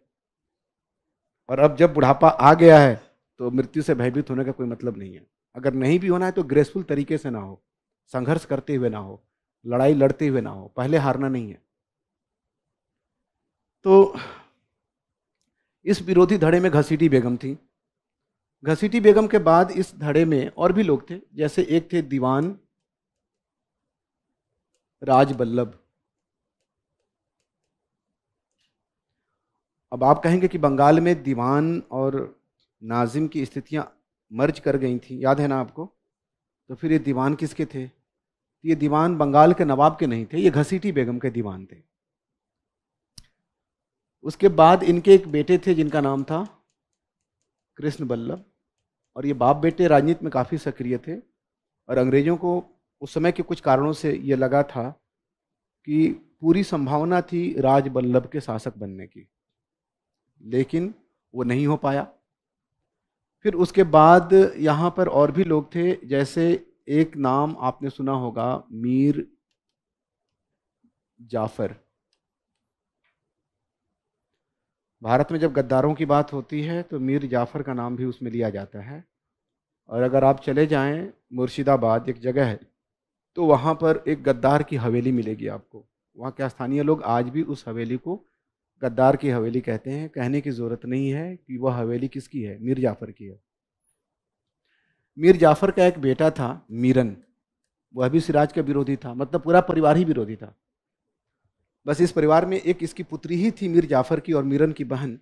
और अब जब बुढ़ापा आ गया है तो मृत्यु से भयभीत होने का कोई मतलब नहीं है अगर नहीं भी होना है तो ग्रेसफुल तरीके से ना हो संघर्ष करते हुए ना हो लड़ाई लड़ते हुए ना हो पहले हारना नहीं है तो इस विरोधी धड़े में घसीटी बेगम थी घसीटी बेगम के बाद इस धड़े में और भी लोग थे जैसे एक थे दीवान राज बल्लभ अब आप कहेंगे कि बंगाल में दीवान और नाजिम की स्थितियां मर्ज कर गई थी याद है ना आपको तो फिर ये दीवान किसके थे ये दीवान बंगाल के नवाब के नहीं थे ये घसीटी बेगम के दीवान थे उसके बाद इनके एक बेटे थे जिनका नाम था कृष्ण बल्लभ और ये बाप बेटे राजनीति में काफ़ी सक्रिय थे और अंग्रेज़ों को उस समय के कुछ कारणों से ये लगा था कि पूरी संभावना थी राज बल्लभ के शासक बनने की लेकिन वो नहीं हो पाया फिर उसके बाद यहाँ पर और भी लोग थे जैसे एक नाम आपने सुना होगा मीर जाफ़र भारत में जब गद्दारों की बात होती है तो मीर जाफ़र का नाम भी उसमें लिया जाता है और अगर आप चले जाएं मुर्शिदाबाद एक जगह है तो वहाँ पर एक गद्दार की हवेली मिलेगी आपको वहाँ क्या स्थानीय लोग आज भी उस हवेली को गद्दार की हवेली कहते हैं कहने की ज़रूरत नहीं है कि वह हवेली किसकी है मीर जाफ़र की है मीर जाफ़र का एक बेटा था मीरन वह भी सिराज का विरोधी था मतलब पूरा परिवार ही विरोधी था बस इस परिवार में एक इसकी पुत्री ही थी मीर जाफ़र की और मीरन की बहन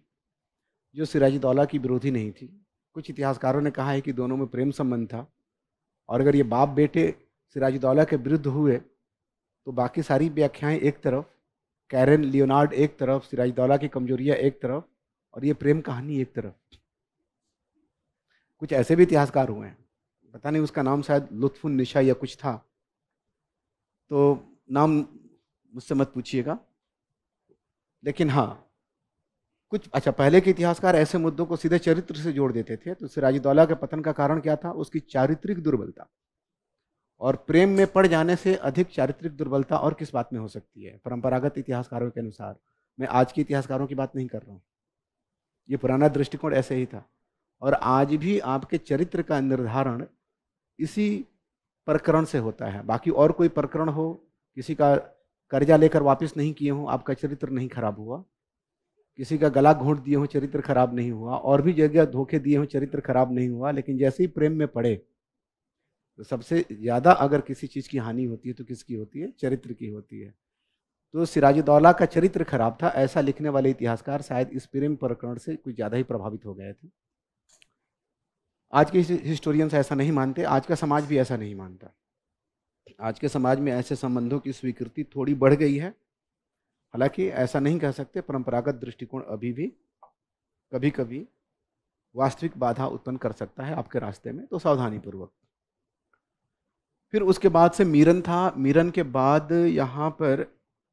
जो दौला की विरोधी नहीं थी कुछ इतिहासकारों ने कहा है कि दोनों में प्रेम संबंध था और अगर ये बाप बेटे दौला के विरुद्ध हुए तो बाकी सारी व्याख्याएं एक तरफ कैरन लियोनार्ड एक तरफ दौला की कमजोरियाँ एक तरफ और ये प्रेम कहानी एक तरफ कुछ ऐसे भी इतिहासकार हुए हैं पता नहीं उसका नाम शायद लुत्फुन निशा या कुछ था तो नाम मुझसे मत पूछिएगा लेकिन हाँ कुछ अच्छा पहले के इतिहासकार ऐसे मुद्दों को सीधे चरित्र से जोड़ देते थे तो सिराजदौला के पतन का कारण क्या था उसकी चारित्रिक दुर्बलता और प्रेम में पड़ जाने से अधिक चारित्रिक दुर्बलता और किस बात में हो सकती है परंपरागत इतिहासकारों के अनुसार मैं आज के इतिहासकारों की बात नहीं कर रहा हूँ ये पुराना दृष्टिकोण ऐसे ही था और आज भी आपके चरित्र का निर्धारण इसी प्रकरण से होता है बाकी और कोई प्रकरण हो किसी का कर्जा लेकर वापस नहीं किए हों आपका चरित्र नहीं खराब हुआ किसी का गला घोंट दिए हों चरित्र खराब नहीं हुआ और भी जगह धोखे दिए हों चरित्र खराब नहीं हुआ लेकिन जैसे ही प्रेम में पड़े तो सबसे ज़्यादा अगर किसी चीज़ की हानि होती है तो किसकी होती है चरित्र की होती है तो सिराजुद्दौला का चरित्र खराब था ऐसा लिखने वाले इतिहासकार शायद इस प्रेम प्रकरण से कुछ ज़्यादा ही प्रभावित हो गए थे आज के हिस्टोरियंस ऐसा नहीं मानते आज का समाज भी ऐसा नहीं मानता आज के समाज में ऐसे संबंधों की स्वीकृति थोड़ी बढ़ गई है हालांकि ऐसा नहीं कह सकते परंपरागत दृष्टिकोण अभी भी कभी कभी वास्तविक बाधा उत्पन्न कर सकता है आपके रास्ते में तो सावधानीपूर्वक फिर उसके बाद से मीरन था मीरन के बाद यहाँ पर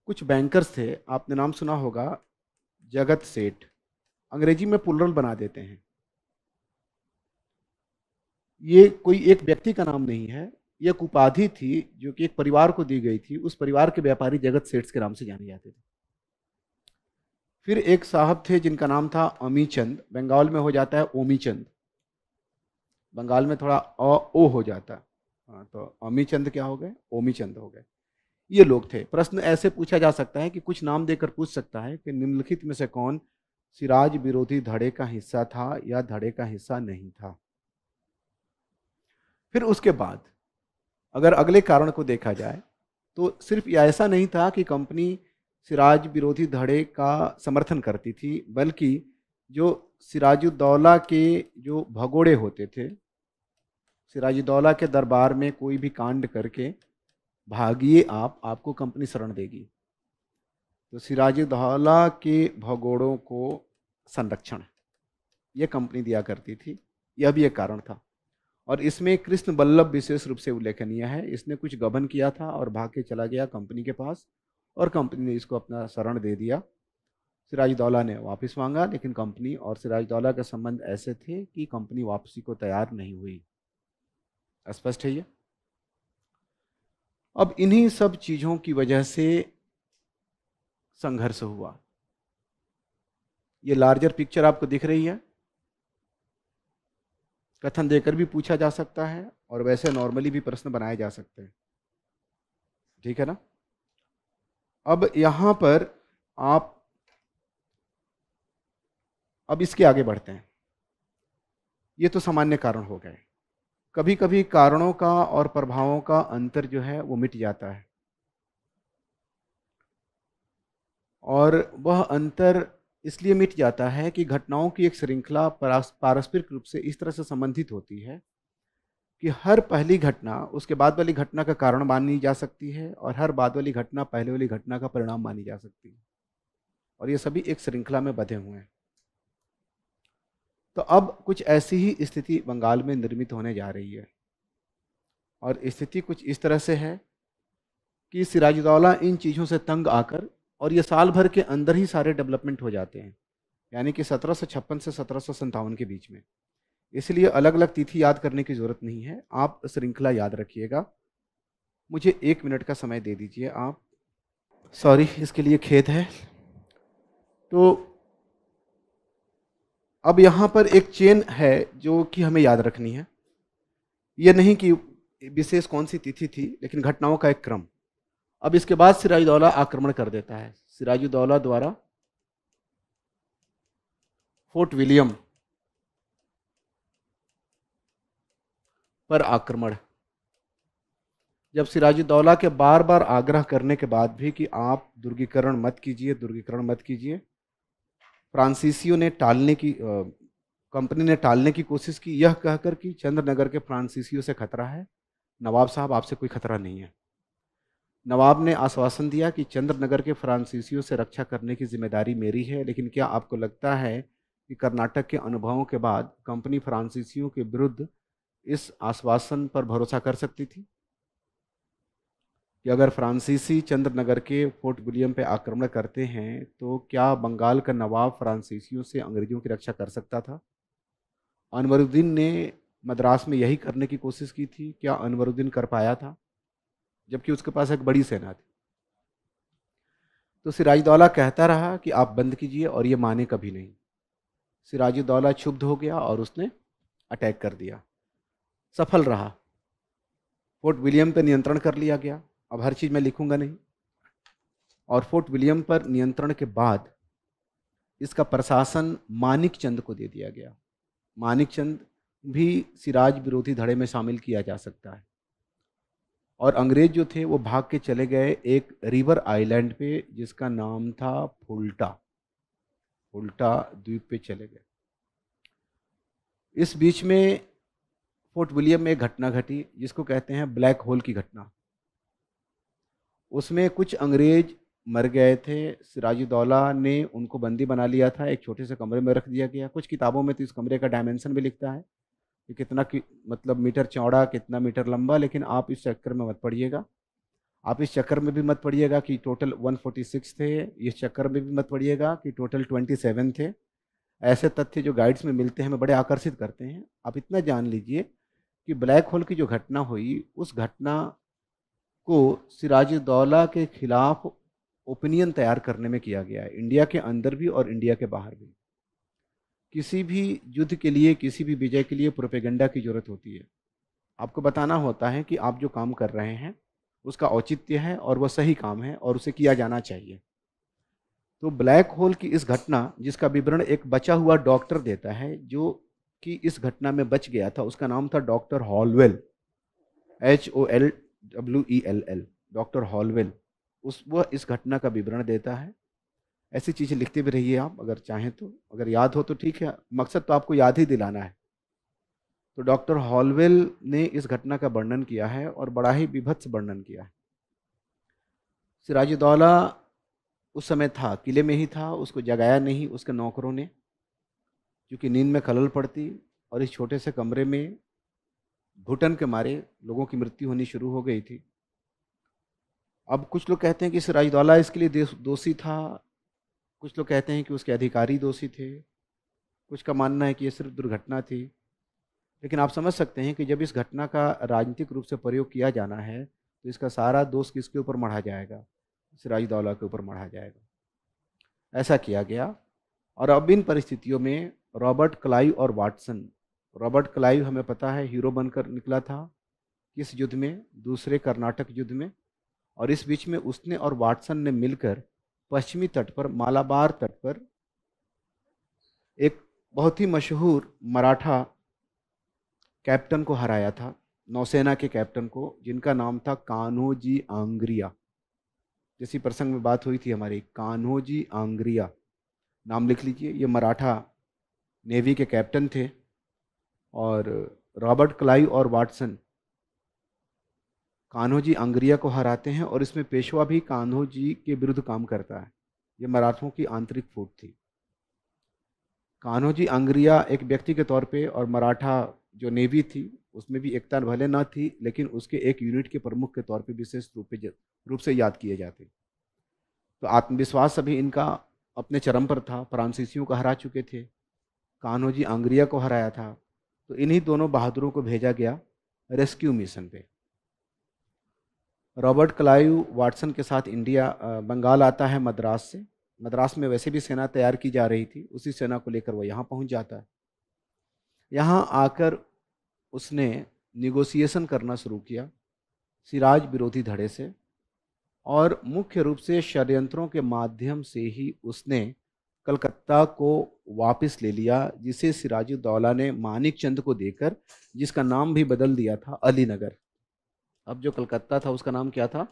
कुछ बैंकर्स थे आपने नाम सुना होगा जगत सेठ अंग्रेजी में पुलरल बना देते हैं ये कोई एक व्यक्ति का नाम नहीं है एक उपाधि थी जो कि एक परिवार को दी गई थी उस परिवार के व्यापारी जगत सेठ के नाम से जाने जाते थे फिर एक साहब थे जिनका नाम था अमी चंद बंगाल में हो जाता है ओमी चंद बंगाल में थोड़ा अ ओ हो जाता है हाँ तो अमी चंद क्या हो गए ओमी चंद हो गए ये लोग थे प्रश्न ऐसे पूछा जा सकता है कि कुछ नाम देकर पूछ सकता है कि निम्नलिखित में से कौन सिराज विरोधी धड़े का हिस्सा था या धड़े का हिस्सा नहीं था फिर उसके बाद अगर अगले कारण को देखा जाए तो सिर्फ ऐसा नहीं था कि कंपनी सिराज विरोधी धड़े का समर्थन करती थी बल्कि जो सिराजुद्दौला के जो भगोड़े होते थे सिराजुद्दौला के दरबार में कोई भी कांड करके भागिए आप आपको कंपनी शरण देगी तो सिराजुद्दौला के भगोड़ों को संरक्षण यह कंपनी दिया करती थी यह भी एक कारण था और इसमें कृष्ण बल्लभ विशेष रूप से उल्लेखनीय है इसने कुछ गबन किया था और भाग के चला गया कंपनी के पास और कंपनी ने इसको अपना शरण दे दिया सिराज दौला ने वापस मांगा लेकिन कंपनी और सिराज दौला का संबंध ऐसे थे कि कंपनी वापसी को तैयार नहीं हुई स्पष्ट है ये अब इन्हीं सब चीज़ों की वजह से संघर्ष हुआ ये लार्जर पिक्चर आपको दिख रही है कथन देकर भी पूछा जा सकता है और वैसे नॉर्मली भी प्रश्न बनाए जा सकते हैं ठीक है ना अब यहां पर आप अब इसके आगे बढ़ते हैं ये तो सामान्य कारण हो गए कभी कभी कारणों का और प्रभावों का अंतर जो है वो मिट जाता है और वह अंतर इसलिए मिट जाता है कि घटनाओं की एक श्रृंखला पारस्परिक रूप से इस तरह से संबंधित होती है कि हर पहली घटना उसके बाद वाली घटना का कारण मानी जा सकती है और हर बाद वाली घटना पहले वाली घटना का परिणाम मानी जा सकती है और ये सभी एक श्रृंखला में बधे हुए हैं तो अब कुछ ऐसी ही स्थिति बंगाल में निर्मित होने जा रही है और स्थिति कुछ इस तरह से है कि सिराजुद्दौला इन चीज़ों से तंग आकर और ये साल भर के अंदर ही सारे डेवलपमेंट हो जाते हैं यानी कि सत्रह से सत्रह के बीच में इसलिए अलग अलग तिथि याद करने की ज़रूरत नहीं है आप श्रृंखला याद रखिएगा मुझे एक मिनट का समय दे दीजिए आप सॉरी इसके लिए खेत है तो अब यहाँ पर एक चेन है जो कि हमें याद रखनी है यह नहीं कि विशेष कौन सी तिथि थी लेकिन घटनाओं का एक क्रम अब इसके बाद सिराजुद्दौला आक्रमण कर देता है सिराजुद्दौला द्वारा फोर्ट विलियम पर आक्रमण जब सिराजुद्दौला के बार बार आग्रह करने के बाद भी कि आप दुर्गीकरण मत कीजिए दुर्गीकरण मत कीजिए फ्रांसीसियों ने टालने की कंपनी ने टालने की कोशिश की यह कहकर कि चंद्रनगर के फ्रांसीसियों से खतरा है नवाब साहब आपसे कोई खतरा नहीं है नवाब ने आश्वासन दिया कि चंद्रनगर के फ्रांसीसियों से रक्षा करने की जिम्मेदारी मेरी है लेकिन क्या आपको लगता है कि कर्नाटक के अनुभवों के बाद कंपनी फ्रांसीसियों के विरुद्ध इस आश्वासन पर भरोसा कर सकती थी कि अगर फ्रांसीसी चंद्रनगर के फोर्ट विलियम पर आक्रमण करते हैं तो क्या बंगाल का नवाब फ्रांसीसियों से अंग्रेजों की रक्षा कर सकता था अनवरुद्दीन ने मद्रास में यही करने की कोशिश की थी क्या अनवरुद्दीन कर पाया था जबकि उसके पास एक बड़ी सेना थी तो सिराजदौला कहता रहा कि आप बंद कीजिए और ये माने कभी नहीं सिराजदौला क्षुब्ध हो गया और उसने अटैक कर दिया सफल रहा फोर्ट विलियम पर नियंत्रण कर लिया गया अब हर चीज़ मैं लिखूंगा नहीं और फोर्ट विलियम पर नियंत्रण के बाद इसका प्रशासन मानिक चंद को दे दिया गया मानिक चंद भी सिराज विरोधी धड़े में शामिल किया जा सकता है और अंग्रेज जो थे वो भाग के चले गए एक रिवर आइलैंड पे जिसका नाम था फुलटा फुलटा द्वीप पे चले गए इस बीच में फोर्ट विलियम में एक घटना घटी जिसको कहते हैं ब्लैक होल की घटना उसमें कुछ अंग्रेज मर गए थे सिराजुद्दौला ने उनको बंदी बना लिया था एक छोटे से कमरे में रख दिया गया कुछ किताबों में तो इस कमरे का डायमेंशन भी लिखता है कि कितना कि, मतलब मीटर चौड़ा कितना मीटर लंबा लेकिन आप इस चक्कर में मत पड़िएगा आप इस चक्कर में भी मत पड़िएगा कि टोटल 146 थे इस चक्कर में भी मत पड़िएगा कि टोटल 27 थे ऐसे तथ्य जो गाइड्स में मिलते हैं हमें बड़े आकर्षित करते हैं आप इतना जान लीजिए कि ब्लैक होल की जो घटना हुई उस घटना को दौला के खिलाफ ओपिनियन तैयार करने में किया गया है इंडिया के अंदर भी और इंडिया के बाहर भी किसी भी युद्ध के लिए किसी भी विजय के लिए प्रोपेगेंडा की ज़रूरत होती है आपको बताना होता है कि आप जो काम कर रहे हैं उसका औचित्य है और वह सही काम है और उसे किया जाना चाहिए तो ब्लैक होल की इस घटना जिसका विवरण एक बचा हुआ डॉक्टर देता है जो कि इस घटना में बच गया था उसका नाम था doctor Holwell H O L W E L L doctor Holwell उस वह इस घटना का विवरण देता है ऐसी चीज़ें लिखते भी रहिए आप अगर चाहें तो अगर याद हो तो ठीक है मकसद तो आपको याद ही दिलाना है तो डॉक्टर हॉलवेल ने इस घटना का वर्णन किया है और बड़ा ही विभत्स वर्णन किया है सिराजदौला उस समय था किले में ही था उसको जगाया नहीं उसके नौकरों ने क्योंकि नींद में खलल पड़ती और इस छोटे से कमरे में घुटन के मारे लोगों की मृत्यु होनी शुरू हो गई थी अब कुछ लोग कहते हैं कि दौला इसके लिए दोषी था कुछ लोग कहते हैं कि उसके अधिकारी दोषी थे कुछ का मानना है कि ये सिर्फ दुर्घटना थी लेकिन आप समझ सकते हैं कि जब इस घटना का राजनीतिक रूप से प्रयोग किया जाना है तो इसका सारा दोष किसके ऊपर मढ़ा जाएगा सिराजदौला के ऊपर मढ़ा जाएगा ऐसा किया गया और अब इन परिस्थितियों में रॉबर्ट क्लाइव और वाटसन रॉबर्ट क्लाइव हमें पता है हीरो बनकर निकला था किस युद्ध में दूसरे कर्नाटक युद्ध में और इस बीच में उसने और वाटसन ने मिलकर पश्चिमी तट पर मालाबार तट पर एक बहुत ही मशहूर मराठा कैप्टन को हराया था नौसेना के कैप्टन को जिनका नाम था कान्होजी आंग्रिया जैसी प्रसंग में बात हुई थी हमारी कान्होजी आंग्रिया नाम लिख लीजिए ये मराठा नेवी के कैप्टन थे और रॉबर्ट क्लाई और वाटसन कान्होजी आंग्रिया को हराते हैं और इसमें पेशवा भी कान्होजी के विरुद्ध काम करता है ये मराठों की आंतरिक फूट थी कान्होजी आंग्रिया एक व्यक्ति के तौर पे और मराठा जो नेवी थी उसमें भी एकता भले ना थी लेकिन उसके एक यूनिट के प्रमुख के तौर पे विशेष रूप रूप से याद किए जाते तो आत्मविश्वास अभी इनका अपने चरम पर था फ्रांसीसियों को हरा चुके थे कान्होजी आंग्रिया को हराया था तो इन्हीं दोनों बहादुरों को भेजा गया रेस्क्यू मिशन पे रॉबर्ट क्लायू वाटसन के साथ इंडिया बंगाल आता है मद्रास से मद्रास में वैसे भी सेना तैयार की जा रही थी उसी सेना को लेकर वह यहाँ पहुँच जाता है यहाँ आकर उसने निगोसिएशन करना शुरू किया सिराज विरोधी धड़े से और मुख्य रूप से षड्यंत्रों के माध्यम से ही उसने कलकत्ता को वापस ले लिया जिसे सिराजुद्दौला ने मानिक चंद को देकर जिसका नाम भी बदल दिया था अली नगर अब जो कलकत्ता था उसका नाम क्या था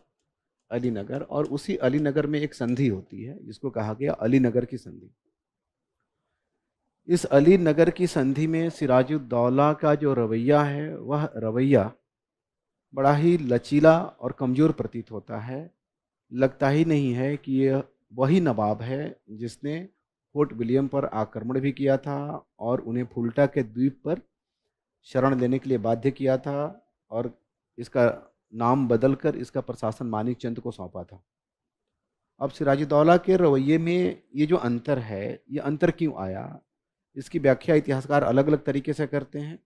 अली नगर और उसी अली नगर में एक संधि होती है जिसको कहा गया अली नगर की संधि इस अली नगर की संधि में सिराजुद्दौला का जो रवैया है वह रवैया बड़ा ही लचीला और कमज़ोर प्रतीत होता है लगता ही नहीं है कि यह वही नवाब है जिसने फोर्ट विलियम पर आक्रमण भी किया था और उन्हें फुलटा के द्वीप पर शरण लेने के लिए बाध्य किया था और इसका नाम बदलकर इसका प्रशासन मानिक चंद को सौंपा था अब सिराजदौला के रवैये में ये जो अंतर है ये अंतर क्यों आया इसकी व्याख्या इतिहासकार अलग अलग तरीके से करते हैं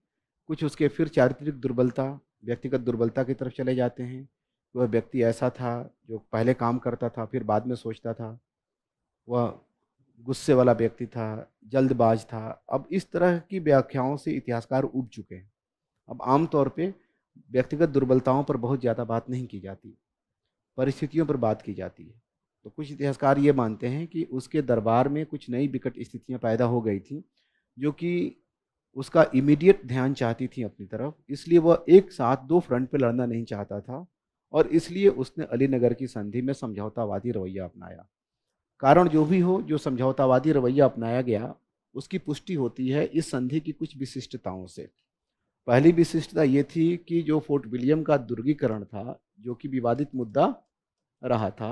कुछ उसके फिर चारित्रिक दुर्बलता व्यक्तिगत दुर्बलता की तरफ चले जाते हैं वह व्यक्ति ऐसा था जो पहले काम करता था फिर बाद में सोचता था वह गुस्से वाला व्यक्ति था जल्दबाज था अब इस तरह की व्याख्याओं से इतिहासकार उब चुके हैं अब आमतौर पर व्यक्तिगत दुर्बलताओं पर बहुत ज़्यादा बात नहीं की जाती परिस्थितियों पर बात की जाती है तो कुछ इतिहासकार ये मानते हैं कि उसके दरबार में कुछ नई विकट स्थितियाँ पैदा हो गई थी जो कि उसका इमीडिएट ध्यान चाहती थी अपनी तरफ इसलिए वह एक साथ दो फ्रंट पर लड़ना नहीं चाहता था और इसलिए उसने अली नगर की संधि में समझौतावादी रवैया अपनाया कारण जो भी हो जो समझौतावादी रवैया अपनाया गया उसकी पुष्टि होती है इस संधि की कुछ विशिष्टताओं से पहली विशिष्टता ये थी कि जो फोर्ट विलियम का दुर्गीकरण था जो कि विवादित मुद्दा रहा था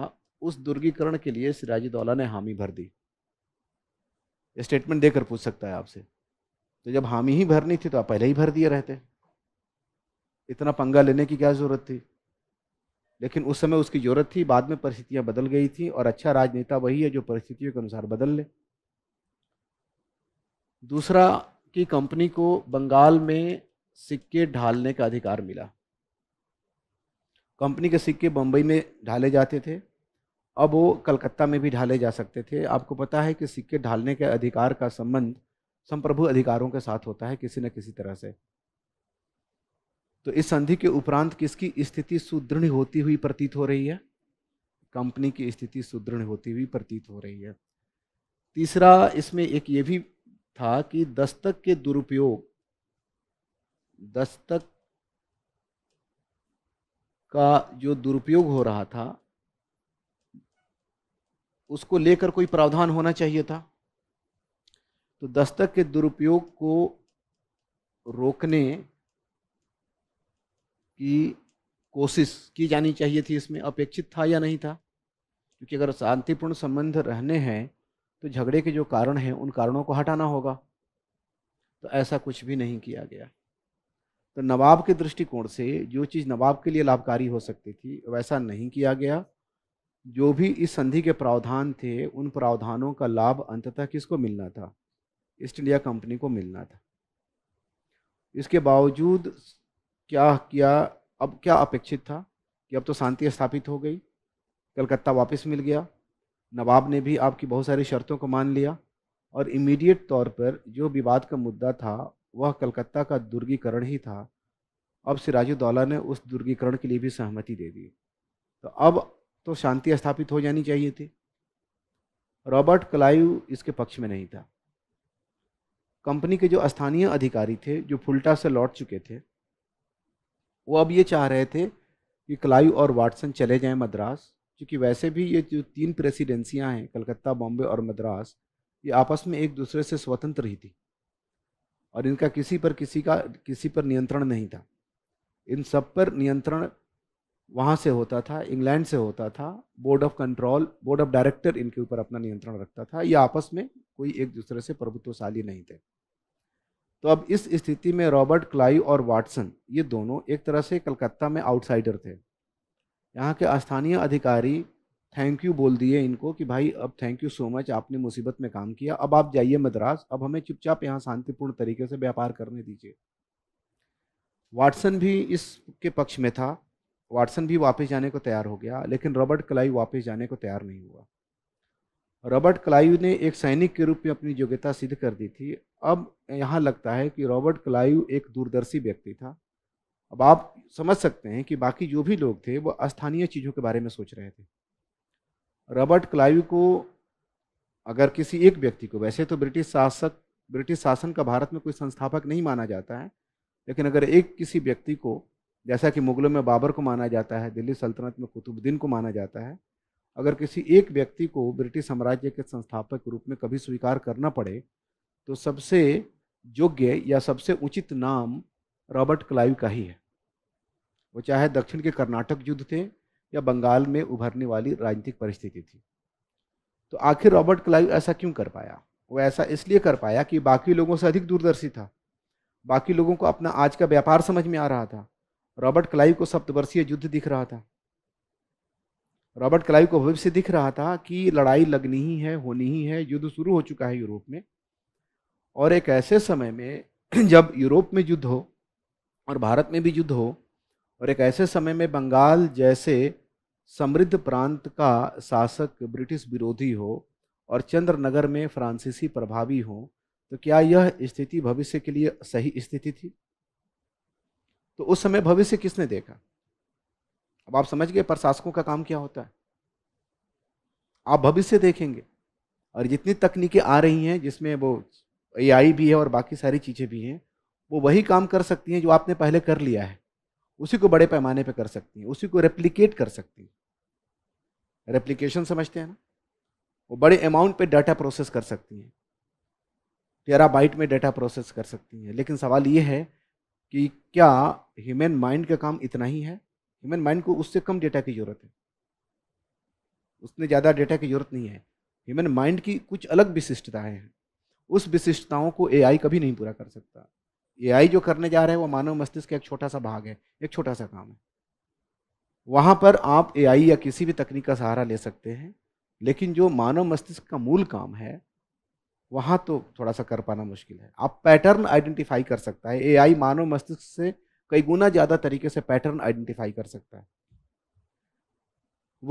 उस दुर्गीकरण के लिए सिराजुद्दौला ने हामी भर दी स्टेटमेंट देकर पूछ सकता है आपसे तो जब हामी ही भरनी थी तो आप पहले ही भर दिए रहते इतना पंगा लेने की क्या ज़रूरत थी लेकिन उस समय उसकी ज़रूरत थी बाद में परिस्थितियां बदल गई थी और अच्छा राजनेता वही है जो परिस्थितियों के अनुसार बदल ले दूसरा कि कंपनी को बंगाल में सिक्के ढालने का अधिकार मिला कंपनी के सिक्के बंबई में ढाले जाते थे अब वो कलकत्ता में भी ढाले जा सकते थे आपको पता है कि सिक्के ढालने के अधिकार का संबंध संप्रभु अधिकारों के साथ होता है किसी न किसी तरह से तो इस संधि के उपरांत किसकी स्थिति सुदृढ़ होती हुई प्रतीत हो रही है कंपनी की स्थिति सुदृढ़ होती हुई प्रतीत हो रही है तीसरा इसमें एक ये भी था कि दस्तक के दुरुपयोग दस्तक का जो दुरुपयोग हो रहा था उसको लेकर कोई प्रावधान होना चाहिए था तो दस्तक के दुरुपयोग को रोकने की कोशिश की जानी चाहिए थी इसमें अपेक्षित था या नहीं था क्योंकि अगर शांतिपूर्ण संबंध रहने हैं तो झगड़े के जो कारण हैं उन कारणों को हटाना होगा तो ऐसा कुछ भी नहीं किया गया तो नवाब के दृष्टिकोण से जो चीज़ नवाब के लिए लाभकारी हो सकती थी वैसा नहीं किया गया जो भी इस संधि के प्रावधान थे उन प्रावधानों का लाभ अंततः किसको मिलना था ईस्ट इंडिया कंपनी को मिलना था इसके बावजूद क्या किया अब क्या अपेक्षित था कि अब तो शांति स्थापित हो गई कलकत्ता वापस मिल गया नवाब ने भी आपकी बहुत सारी शर्तों को मान लिया और इमीडिएट तौर पर जो विवाद का मुद्दा था वह कलकत्ता का दुर्गीकरण ही था अब दौला ने उस दुर्गीकरण के लिए भी सहमति दे दी तो अब तो शांति स्थापित हो जानी चाहिए थी रॉबर्ट क्लाइव इसके पक्ष में नहीं था कंपनी के जो स्थानीय अधिकारी थे जो फुलटा से लौट चुके थे वो अब ये चाह रहे थे कि क्लाइव और वाटसन चले जाएं मद्रास क्योंकि वैसे भी ये जो तीन प्रेसिडेंसियां हैं कलकत्ता बॉम्बे और मद्रास ये आपस में एक दूसरे से स्वतंत्र ही थी और इनका किसी पर किसी का किसी पर नियंत्रण नहीं था इन सब पर नियंत्रण वहाँ से होता था इंग्लैंड से होता था board of control board of director इनके ऊपर अपना नियंत्रण रखता था ये आपस में कोई एक दूसरे से प्रभुत्वशाली नहीं थे तो अब इस स्थिति में रॉबर्ट क्लाई और वाटसन ये दोनों एक तरह से कलकत्ता में आउटसाइडर थे यहाँ के स्थानीय अधिकारी थैंक यू बोल दिए इनको कि भाई अब थैंक यू सो मच आपने मुसीबत में काम किया अब आप जाइए मद्रास अब हमें चुपचाप यहाँ शांतिपूर्ण तरीके से व्यापार करने दीजिए वाटसन भी इसके पक्ष में था वाटसन भी वापस जाने को तैयार हो गया लेकिन रॉबर्ट क्लाइव वापस जाने को तैयार नहीं हुआ रॉबर्ट क्लाइव ने एक सैनिक के रूप में अपनी योग्यता सिद्ध कर दी थी अब यहाँ लगता है कि रॉबर्ट क्लाइव एक दूरदर्शी व्यक्ति था अब आप समझ सकते हैं कि बाकी जो भी लोग थे वो स्थानीय चीज़ों के बारे में सोच रहे थे रॉबर्ट क्लाइव को अगर किसी एक व्यक्ति को वैसे तो ब्रिटिश शासक ब्रिटिश शासन का भारत में कोई संस्थापक नहीं माना जाता है लेकिन अगर एक किसी व्यक्ति को जैसा कि मुगलों में बाबर को माना जाता है दिल्ली सल्तनत में कुतुबुद्दीन को माना जाता है अगर किसी एक व्यक्ति को ब्रिटिश साम्राज्य के संस्थापक के रूप में कभी स्वीकार करना पड़े तो सबसे योग्य या सबसे उचित नाम रॉबर्ट क्लाइव का ही है वो चाहे दक्षिण के कर्नाटक युद्ध थे या बंगाल में उभरने वाली राजनीतिक परिस्थिति थी तो आखिर रॉबर्ट क्लाइव ऐसा क्यों कर पाया वो ऐसा इसलिए कर पाया कि बाकी लोगों से अधिक दूरदर्शी था बाकी लोगों को अपना आज का व्यापार समझ में आ रहा था रॉबर्ट क्लाइव को सप्तवर्षीय युद्ध दिख रहा था रॉबर्ट क्लाइव को भविष्य दिख रहा था कि लड़ाई लगनी ही है होनी ही है युद्ध शुरू हो चुका है यूरोप में और एक ऐसे समय में जब यूरोप में युद्ध हो और भारत में भी युद्ध हो और एक ऐसे समय में बंगाल जैसे समृद्ध प्रांत का शासक ब्रिटिश विरोधी हो और चंद्रनगर में फ्रांसीसी प्रभावी हो तो क्या यह स्थिति भविष्य के लिए सही स्थिति थी तो उस समय भविष्य किसने देखा अब आप समझ गए प्रशासकों का काम क्या होता है आप भविष्य देखेंगे और जितनी तकनीकें आ रही हैं जिसमें वो एआई भी है और बाकी सारी चीज़ें भी हैं वो वही काम कर सकती हैं जो आपने पहले कर लिया है उसी को बड़े पैमाने पर कर सकती हैं उसी को रेप्लिकेट कर सकती हैं रेप्लीकेशन समझते हैं ना वो बड़े अमाउंट पे डाटा प्रोसेस कर सकती हैं टेरा बाइट में डाटा प्रोसेस कर सकती हैं लेकिन सवाल ये है कि क्या ह्यूमन माइंड का काम इतना ही है ह्यूमन माइंड को उससे कम डेटा की ज़रूरत है उसने ज़्यादा डेटा की ज़रूरत नहीं है ह्यूमन माइंड की कुछ अलग विशिष्टताएँ हैं उस विशिष्टताओं को एआई कभी नहीं पूरा कर सकता एआई जो करने जा रहा है वो मानव मस्तिष्क का एक छोटा सा भाग है एक छोटा सा काम है वहाँ पर आप एआई या किसी भी तकनीक का सहारा ले सकते हैं लेकिन जो मानव मस्तिष्क का मूल काम है वहाँ तो थोड़ा सा कर पाना मुश्किल है आप पैटर्न आइडेंटिफाई कर सकता है एआई मानव मस्तिष्क से कई गुना ज़्यादा तरीके से पैटर्न आइडेंटिफाई कर सकता है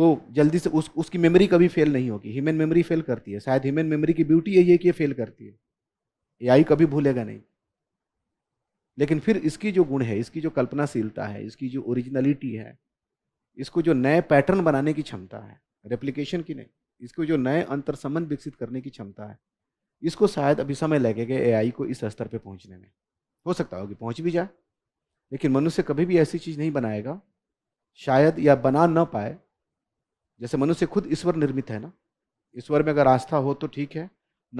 वो जल्दी से उस उसकी मेमोरी कभी फेल नहीं होगी ह्यूमन मेमोरी फेल करती है शायद ह्यूमन मेमोरी की ब्यूटी यही है कि ये फेल करती है ए कभी भूलेगा नहीं लेकिन फिर इसकी जो गुण है इसकी जो कल्पनाशीलता है इसकी जो ओरिजिनलिटी है इसको जो नए पैटर्न बनाने की क्षमता है रेप्लिकेशन की नहीं इसको जो नए अंतर संबंध विकसित करने की क्षमता है इसको शायद अभी समय लगेगा एआई को इस स्तर पर पहुंचने में हो सकता हो कि पहुंच भी जाए लेकिन मनुष्य कभी भी ऐसी चीज़ नहीं बनाएगा शायद या बना ना पाए जैसे मनुष्य खुद ईश्वर निर्मित है ना ईश्वर में अगर आस्था हो तो ठीक है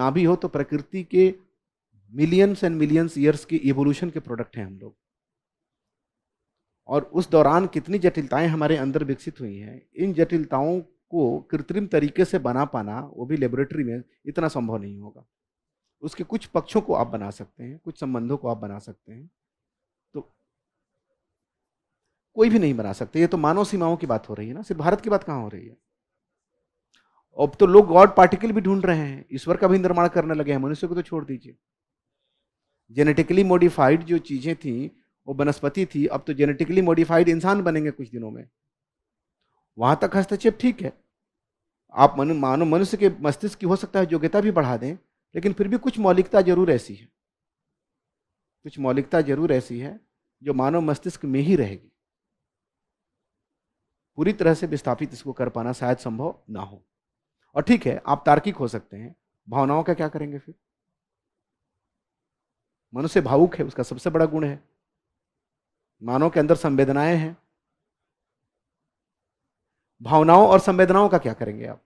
ना भी हो तो प्रकृति के मिलियंस एंड मिलियंस ईयर्स के इवोल्यूशन के प्रोडक्ट हैं हम लोग और उस दौरान कितनी जटिलताएं हमारे अंदर विकसित हुई हैं इन जटिलताओं को कृत्रिम तरीके से बना पाना वो भी लेबोरेटरी में इतना संभव नहीं होगा उसके कुछ पक्षों को आप बना सकते हैं कुछ संबंधों को आप बना सकते हैं तो कोई भी नहीं बना सकते ये तो मानव सीमाओं की बात हो रही है ना सिर्फ भारत की बात कहाँ हो रही है अब तो लोग गॉड पार्टिकल भी ढूंढ रहे हैं ईश्वर का भी निर्माण करने लगे हैं मनुष्य को तो छोड़ दीजिए जेनेटिकली मॉडिफाइड जो चीज़ें थी वो वनस्पति थी अब तो जेनेटिकली मॉडिफाइड इंसान बनेंगे कुछ दिनों में वहां तक हस्तक्षेप ठीक है आप मन मानो मनुष्य के मस्तिष्क की हो सकता है योग्यता भी बढ़ा दें लेकिन फिर भी कुछ मौलिकता जरूर ऐसी है कुछ मौलिकता जरूर ऐसी है जो मानव मस्तिष्क में ही रहेगी पूरी तरह से विस्थापित इसको कर पाना शायद संभव ना हो और ठीक है आप तार्किक हो सकते हैं भावनाओं का क्या करेंगे फिर मनुष्य भावुक है उसका सबसे बड़ा गुण है मानव के अंदर संवेदनाएं हैं भावनाओं और संवेदनाओं का क्या करेंगे आप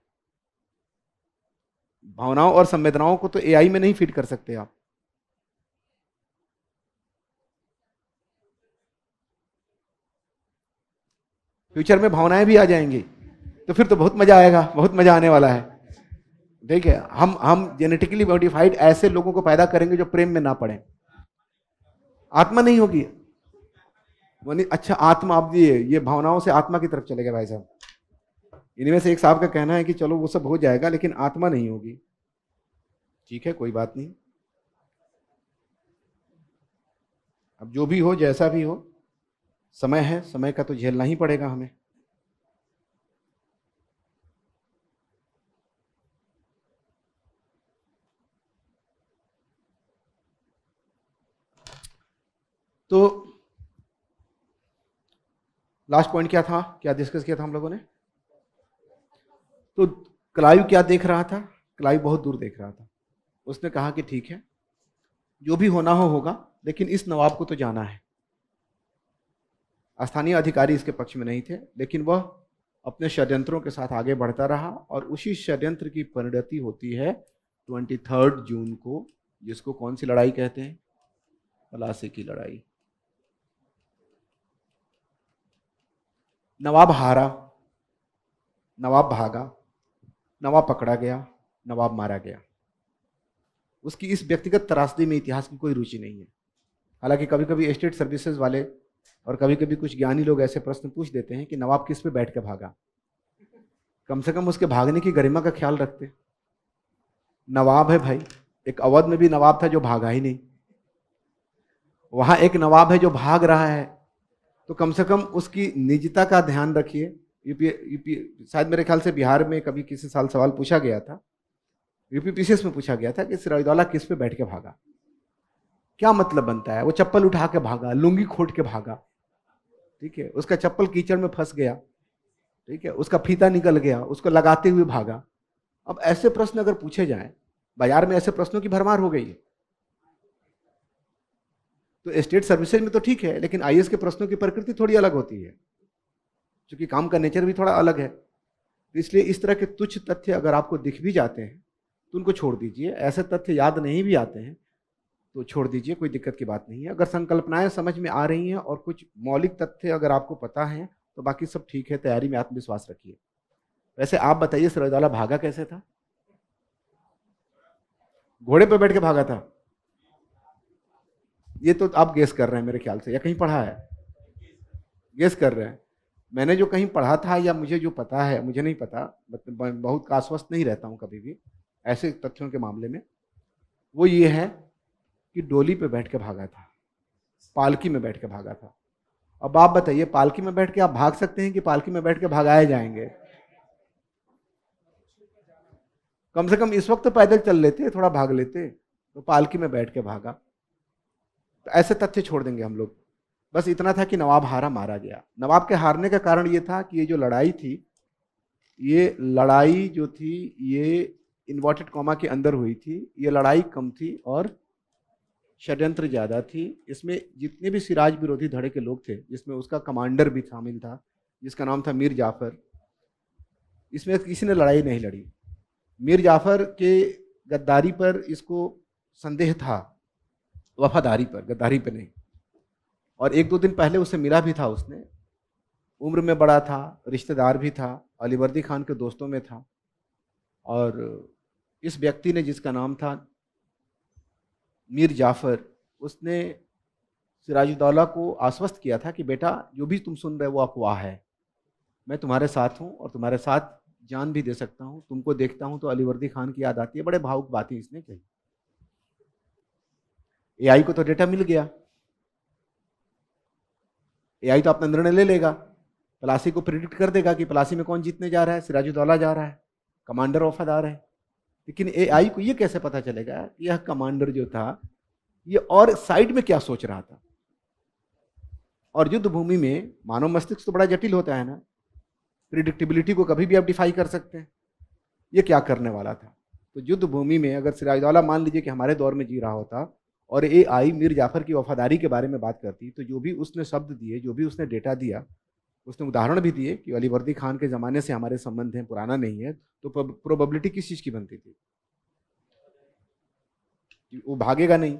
भावनाओं और संवेदनाओं को तो एआई में नहीं फिट कर सकते आप फ्यूचर में भावनाएं भी आ जाएंगी तो फिर तो बहुत मजा आएगा बहुत मजा आने वाला है देखिए हम हम जेनेटिकली मॉडिफाइड ऐसे लोगों को पैदा करेंगे जो प्रेम में ना पड़े आत्मा नहीं होगी मानी अच्छा आत्मा आप दिए ये भावनाओं से आत्मा की तरफ चले गए भाई साहब इनमें से एक साहब का कहना है कि चलो वो सब हो जाएगा लेकिन आत्मा नहीं होगी ठीक है कोई बात नहीं अब जो भी हो जैसा भी हो समय है समय का तो झेलना ही पड़ेगा हमें तो लास्ट पॉइंट क्या था क्या डिस्कस किया था हम लोगों ने तो क्लाइव क्या देख रहा था क्लाइव बहुत दूर देख रहा था उसने कहा कि ठीक है जो भी होना हो होगा लेकिन इस नवाब को तो जाना है स्थानीय अधिकारी इसके पक्ष में नहीं थे लेकिन वह अपने षड्यंत्रों के साथ आगे बढ़ता रहा और उसी षड्यंत्र की परिणति होती है ट्वेंटी थर्ड जून को जिसको कौन सी लड़ाई कहते हैं पलासी की लड़ाई नवाब हारा नवाब भागा नवाब पकड़ा गया नवाब मारा गया उसकी इस व्यक्तिगत त्रासदी में इतिहास की कोई रुचि नहीं है हालांकि कभी कभी स्टेट सर्विसेज वाले और कभी कभी कुछ ज्ञानी लोग ऐसे प्रश्न पूछ देते हैं कि नवाब किस पे बैठ के भागा कम से कम उसके भागने की गरिमा का ख्याल रखते नवाब है भाई एक अवध में भी नवाब था जो भागा ही नहीं वहाँ एक नवाब है जो भाग रहा है तो कम से कम उसकी निजता का ध्यान रखिए यूपी यूपी शायद मेरे ख्याल से बिहार में कभी किसी साल सवाल पूछा गया था यूपी पीसीएस में पूछा गया था कि सिराजदौला किस पे बैठ के भागा क्या मतलब बनता है वो चप्पल उठा के भागा लुंगी खोट के भागा ठीक है उसका चप्पल कीचड़ में फंस गया ठीक है उसका फीता निकल गया उसको लगाते हुए भागा अब ऐसे प्रश्न अगर पूछे जाए बाजार में ऐसे प्रश्नों की भरमार हो गई है तो स्टेट सर्विसेज में तो ठीक है लेकिन आई के प्रश्नों की प्रकृति थोड़ी अलग होती है क्योंकि काम का नेचर भी थोड़ा अलग है तो इसलिए इस तरह के तुच्छ तथ्य अगर आपको दिख भी जाते हैं तो उनको छोड़ दीजिए ऐसे तथ्य याद नहीं भी आते हैं तो छोड़ दीजिए कोई दिक्कत की बात नहीं है अगर संकल्पनाएं समझ में आ रही हैं और कुछ मौलिक तथ्य अगर आपको पता है तो बाकी सब ठीक है तैयारी में आत्मविश्वास रखिए वैसे आप बताइए सरदाला भागा कैसे था घोड़े पर बैठ के भागा था ये तो आप गेस कर रहे हैं मेरे ख्याल से या कहीं पढ़ा है गेस कर रहे हैं मैंने जो कहीं पढ़ा था या मुझे जो पता है मुझे नहीं पता मतलब बहुत आश्वस्त नहीं रहता हूँ कभी भी ऐसे तथ्यों के मामले में वो ये है कि डोली पे बैठ के भागा था पालकी में बैठ के भागा था अब आप बताइए पालकी में बैठ के आप भाग सकते हैं कि पालकी में बैठ के भागाए जाएंगे कम से कम इस वक्त तो पैदल चल लेते थोड़ा भाग लेते तो पालकी में बैठ के भागा ऐसे तथ्य छोड़ देंगे हम लोग बस इतना था कि नवाब हारा मारा गया नवाब के हारने का कारण ये था कि ये जो लड़ाई थी ये लड़ाई जो थी ये इन्वर्टेड कॉमा के अंदर हुई थी ये लड़ाई कम थी और षड्यंत्र ज़्यादा थी इसमें जितने भी सिराज विरोधी धड़े के लोग थे जिसमें उसका कमांडर भी शामिल था जिसका नाम था मीर जाफ़र इसमें किसी ने लड़ाई नहीं लड़ी मीर जाफ़र के गद्दारी पर इसको संदेह था वफादारी पर गद्दारी पर नहीं और एक दो दिन पहले उसे मिला भी था उसने उम्र में बड़ा था रिश्तेदार भी था अलीवर्दी खान के दोस्तों में था और इस व्यक्ति ने जिसका नाम था मीर जाफ़र उसने सिराजुद्दौला को आश्वस्त किया था कि बेटा जो भी तुम सुन रहे हो वो अफवाह है मैं तुम्हारे साथ हूँ और तुम्हारे साथ जान भी दे सकता हूँ तुमको देखता हूँ तो अलीवर्दी खान की याद आती है बड़े भावुक बातें इसने कही एआई को तो डेटा मिल गया एआई तो अपना निर्णय ले लेगा पलासी को प्रिडिक्ट कर देगा कि पलासी में कौन जीतने जा रहा है सिराजुद्दौला जा रहा है कमांडर वफादार है लेकिन एआई को यह कैसे पता चलेगा यह कमांडर जो था ये और साइड में क्या सोच रहा था और युद्ध भूमि में मानव मस्तिष्क तो बड़ा जटिल होता है ना प्रिडिक्टेबिलिटी को कभी भी आप डिफाई कर सकते हैं यह क्या करने वाला था तो युद्ध भूमि में अगर सिराजदौला मान लीजिए कि हमारे दौर में जी रहा होता और ए आई मीर जाफर की वफादारी के बारे में बात करती तो जो भी उसने शब्द दिए जो भी उसने डेटा दिया उसने उदाहरण भी दिए कि अलीवर्दी खान के ज़माने से हमारे संबंध हैं पुराना नहीं है तो प्रोबेबिलिटी किस चीज़ की बनती थी कि वो भागेगा नहीं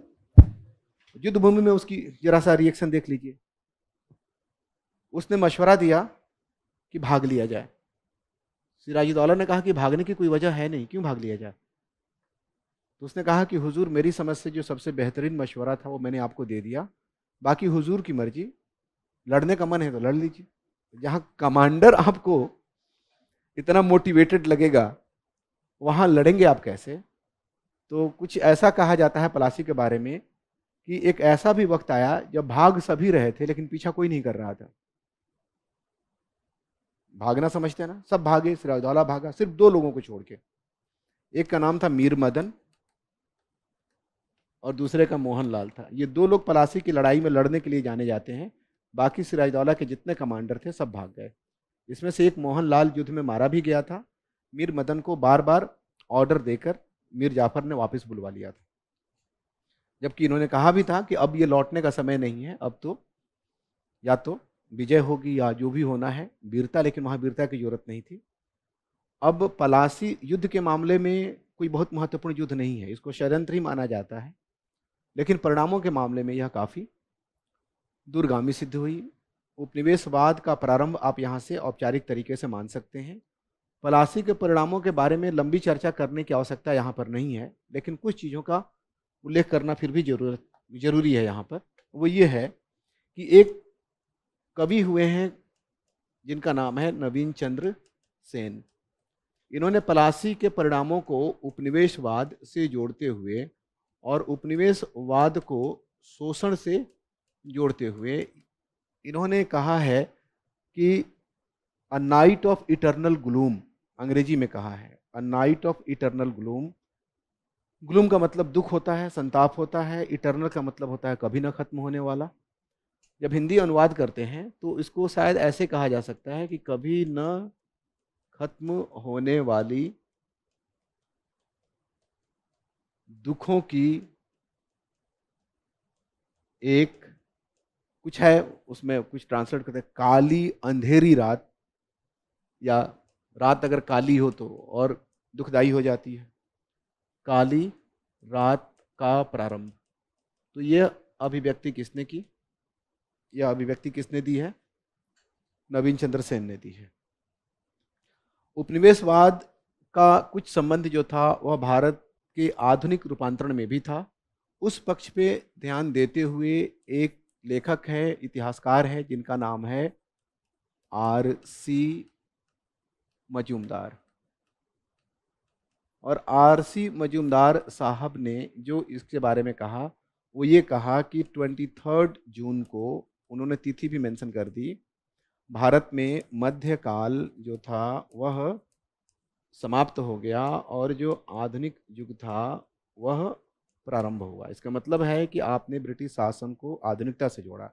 युद्ध भूमि में उसकी जरा सा रिएक्शन देख लीजिए उसने मशवरा दिया कि भाग लिया जाए सिराजुद्दौला ने कहा कि भागने की कोई वजह है नहीं क्यों भाग लिया जाए तो उसने कहा कि हुजूर मेरी समझ से जो सबसे बेहतरीन मशवरा था वो मैंने आपको दे दिया बाकी हुजूर की मर्जी लड़ने का मन है तो लड़ लीजिए जहाँ कमांडर आपको इतना मोटिवेटेड लगेगा वहाँ लड़ेंगे आप कैसे तो कुछ ऐसा कहा जाता है पलासी के बारे में कि एक ऐसा भी वक्त आया जब भाग सभी रहे थे लेकिन पीछा कोई नहीं कर रहा था भागना समझते हैं ना सब भागे सिराजदौला भागा सिर्फ दो लोगों को छोड़ के एक का नाम था मीर मदन और दूसरे का मोहन लाल था ये दो लोग पलासी की लड़ाई में लड़ने के लिए जाने जाते हैं बाकी सिराजदौला के जितने कमांडर थे सब भाग गए इसमें से एक मोहन लाल युद्ध में मारा भी गया था मीर मदन को बार बार ऑर्डर देकर मीर जाफर ने वापस बुलवा लिया था जबकि इन्होंने कहा भी था कि अब ये लौटने का समय नहीं है अब तो या तो विजय होगी या जो भी होना है वीरता लेकिन वहाँ वीरता की जरूरत नहीं थी अब पलासी युद्ध के मामले में कोई बहुत महत्वपूर्ण युद्ध नहीं है इसको षडयंत्र ही माना जाता है लेकिन परिणामों के मामले में यह काफ़ी दूरगामी सिद्ध हुई उपनिवेशवाद का प्रारंभ आप यहाँ से औपचारिक तरीके से मान सकते हैं पलासी के परिणामों के बारे में लंबी चर्चा करने की आवश्यकता यहाँ पर नहीं है लेकिन कुछ चीज़ों का उल्लेख करना फिर भी जरूरत जरूरी है यहाँ पर वो ये है कि एक कवि हुए हैं जिनका नाम है नवीन चंद्र सेन इन्होंने पलासी के परिणामों को उपनिवेशवाद से जोड़ते हुए और उपनिवेशवाद को शोषण से जोड़ते हुए इन्होंने कहा है कि a night of eternal gloom अंग्रेजी में कहा है a night of eternal gloom gloom का मतलब दुख होता है संताप होता है इटरनल का मतलब होता है कभी ना खत्म होने वाला जब हिंदी अनुवाद करते हैं तो इसको शायद ऐसे कहा जा सकता है कि कभी न खत्म होने वाली दुखों की एक कुछ है उसमें कुछ ट्रांसलेट करते हैं काली अंधेरी रात या रात अगर काली हो तो और दुखदाई हो जाती है काली रात का प्रारंभ तो यह अभिव्यक्ति किसने की यह अभिव्यक्ति किसने दी है नवीन चंद्र सेन ने दी है उपनिवेशवाद का कुछ संबंध जो था वह भारत के आधुनिक रूपांतरण में भी था उस पक्ष पे ध्यान देते हुए एक लेखक हैं इतिहासकार हैं जिनका नाम है आर सी मजूमदार और आर सी मजूमदार साहब ने जो इसके बारे में कहा वो ये कहा कि ट्वेंटी थर्ड जून को उन्होंने तिथि भी मेंशन कर दी भारत में मध्यकाल जो था वह समाप्त हो गया और जो आधुनिक युग था वह प्रारंभ हुआ इसका मतलब है कि आपने ब्रिटिश शासन को आधुनिकता से जोड़ा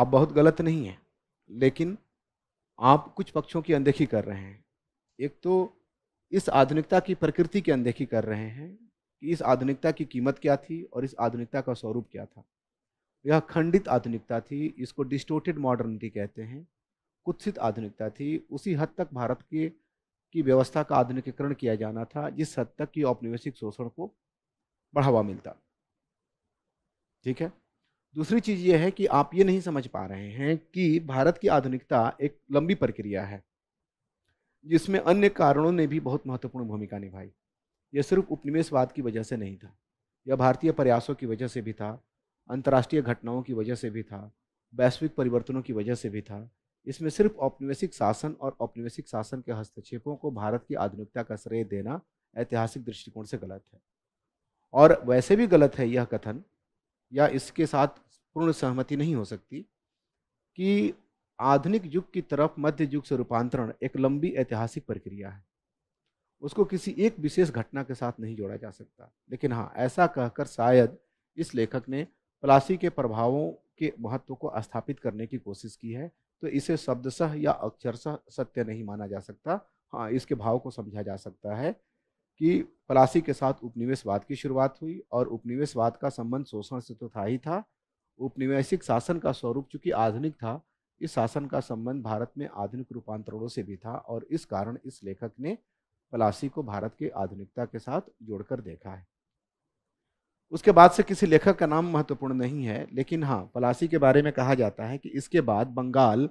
आप बहुत गलत नहीं हैं लेकिन आप कुछ पक्षों की अनदेखी कर रहे हैं एक तो इस आधुनिकता की प्रकृति की अनदेखी कर रहे हैं कि इस आधुनिकता की कीमत क्या थी और इस आधुनिकता का स्वरूप क्या था यह खंडित आधुनिकता थी इसको डिस्टोटेड मॉडर्निटी कहते हैं कुत्सित आधुनिकता थी उसी हद तक भारत के की व्यवस्था का आधुनिकीकरण किया जाना था जिस हद तक कि औपनिवेशिक शोषण को बढ़ावा मिलता ठीक है दूसरी चीज़ यह है कि आप ये नहीं समझ पा रहे हैं कि भारत की आधुनिकता एक लंबी प्रक्रिया है जिसमें अन्य कारणों ने भी बहुत महत्वपूर्ण भूमिका निभाई यह सिर्फ उपनिवेशवाद की वजह से नहीं था यह भारतीय प्रयासों की वजह से भी था अंतर्राष्ट्रीय घटनाओं की वजह से भी था वैश्विक परिवर्तनों की वजह से भी था इसमें सिर्फ औपनिवेशिक शासन और औपनिवेशिक शासन के हस्तक्षेपों को भारत की आधुनिकता का श्रेय देना ऐतिहासिक दृष्टिकोण से गलत है और वैसे भी गलत है यह कथन या इसके साथ पूर्ण सहमति नहीं हो सकती कि आधुनिक युग की तरफ मध्य युग से रूपांतरण एक लंबी ऐतिहासिक प्रक्रिया है उसको किसी एक विशेष घटना के साथ नहीं जोड़ा जा सकता लेकिन हाँ ऐसा कहकर शायद इस लेखक ने प्लासी के प्रभावों के महत्व को स्थापित करने की कोशिश की है तो इसे सह या अक्षरशह सत्य नहीं माना जा सकता हाँ इसके भाव को समझा जा सकता है कि पलासी के साथ उपनिवेशवाद की शुरुआत हुई और उपनिवेशवाद का संबंध शोषण से तो था ही था उपनिवेशिक शासन का स्वरूप चूंकि आधुनिक था इस शासन का संबंध भारत में आधुनिक रूपांतरणों से भी था और इस कारण इस लेखक ने पलासी को भारत के आधुनिकता के साथ जोड़कर देखा है उसके बाद से किसी लेखक का नाम महत्वपूर्ण नहीं है लेकिन हाँ पलासी के बारे में कहा जाता है कि इसके बाद बंगाल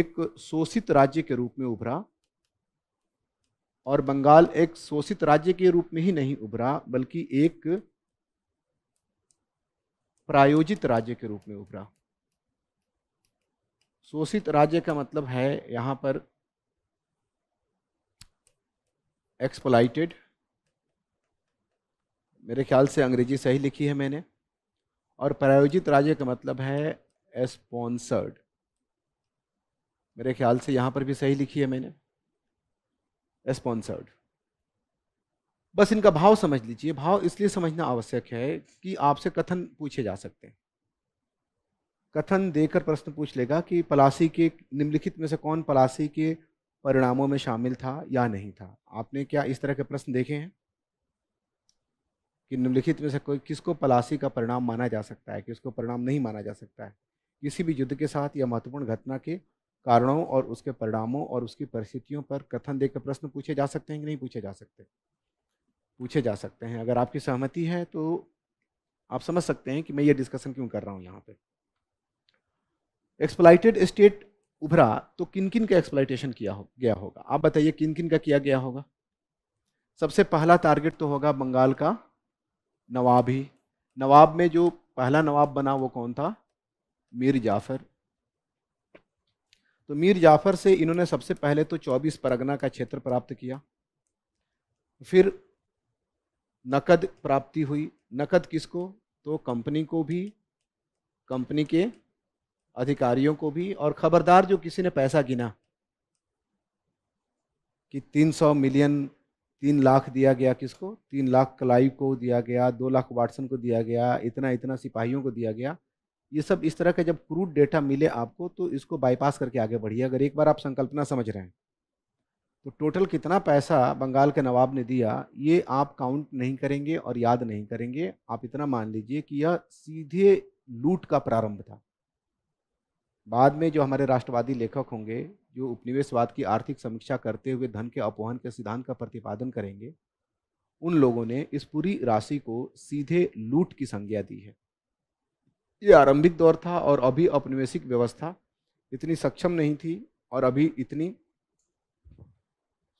एक शोषित राज्य के रूप में उभरा और बंगाल एक शोषित राज्य के रूप में ही नहीं उभरा बल्कि एक प्रायोजित राज्य के रूप में उभरा शोषित राज्य का मतलब है यहाँ पर एक्सप्लाइटेड मेरे ख्याल से अंग्रेजी सही लिखी है मैंने और प्रायोजित राज्य का मतलब है स्पॉन्सर्ड मेरे ख्याल से यहाँ पर भी सही लिखी है मैंने एस्पॉन्सर्ड बस इनका भाव समझ लीजिए भाव इसलिए समझना आवश्यक है कि आपसे कथन पूछे जा सकते हैं कथन देकर प्रश्न पूछ लेगा कि पलासी के निम्नलिखित में से कौन पलासी के परिणामों में शामिल था या नहीं था आपने क्या इस तरह के प्रश्न देखे हैं कि निम्नलिखित में से कोई किसको पलासी का परिणाम माना जा सकता है किसको परिणाम नहीं माना जा सकता है किसी भी युद्ध के साथ या महत्वपूर्ण घटना के कारणों और उसके परिणामों और उसकी परिस्थितियों पर कथन देकर प्रश्न पूछे जा सकते हैं कि नहीं पूछे जा सकते पूछे जा सकते हैं अगर आपकी सहमति है तो आप समझ सकते हैं कि मैं ये डिस्कशन क्यों कर रहा हूँ यहाँ पे एक्सप्लाइटेड स्टेट उभरा तो किन किन का एक्सप्लाइटेशन किया हो गया होगा आप बताइए किन किन का किया गया होगा सबसे पहला टारगेट तो होगा बंगाल का नवाब ही नवाब में जो पहला नवाब बना वो कौन था मीर जाफ़र तो मीर जाफ़र से इन्होंने सबसे पहले तो 24 परगना का क्षेत्र प्राप्त किया फिर नकद प्राप्ति हुई नकद किसको तो कंपनी को भी कंपनी के अधिकारियों को भी और ख़बरदार जो किसी ने पैसा गिना कि 300 मिलियन तीन लाख दिया गया किसको तीन लाख कलाई को दिया गया दो लाख वाटसन को दिया गया इतना इतना सिपाहियों को दिया गया ये सब इस तरह का जब क्रूड डेटा मिले आपको तो इसको बाईपास करके आगे बढ़िए अगर एक बार आप संकल्पना समझ रहे हैं तो टोटल कितना पैसा बंगाल के नवाब ने दिया ये आप काउंट नहीं करेंगे और याद नहीं करेंगे आप इतना मान लीजिए कि यह सीधे लूट का प्रारंभ था बाद में जो हमारे राष्ट्रवादी लेखक होंगे जो उपनिवेशवाद की आर्थिक समीक्षा करते हुए धन के अपोहन के सिद्धांत का प्रतिपादन करेंगे उन लोगों ने इस पूरी राशि को सीधे लूट की संज्ञा दी है ये आरंभिक दौर था और अभी औपनिवेशिक व्यवस्था इतनी सक्षम नहीं थी और अभी इतनी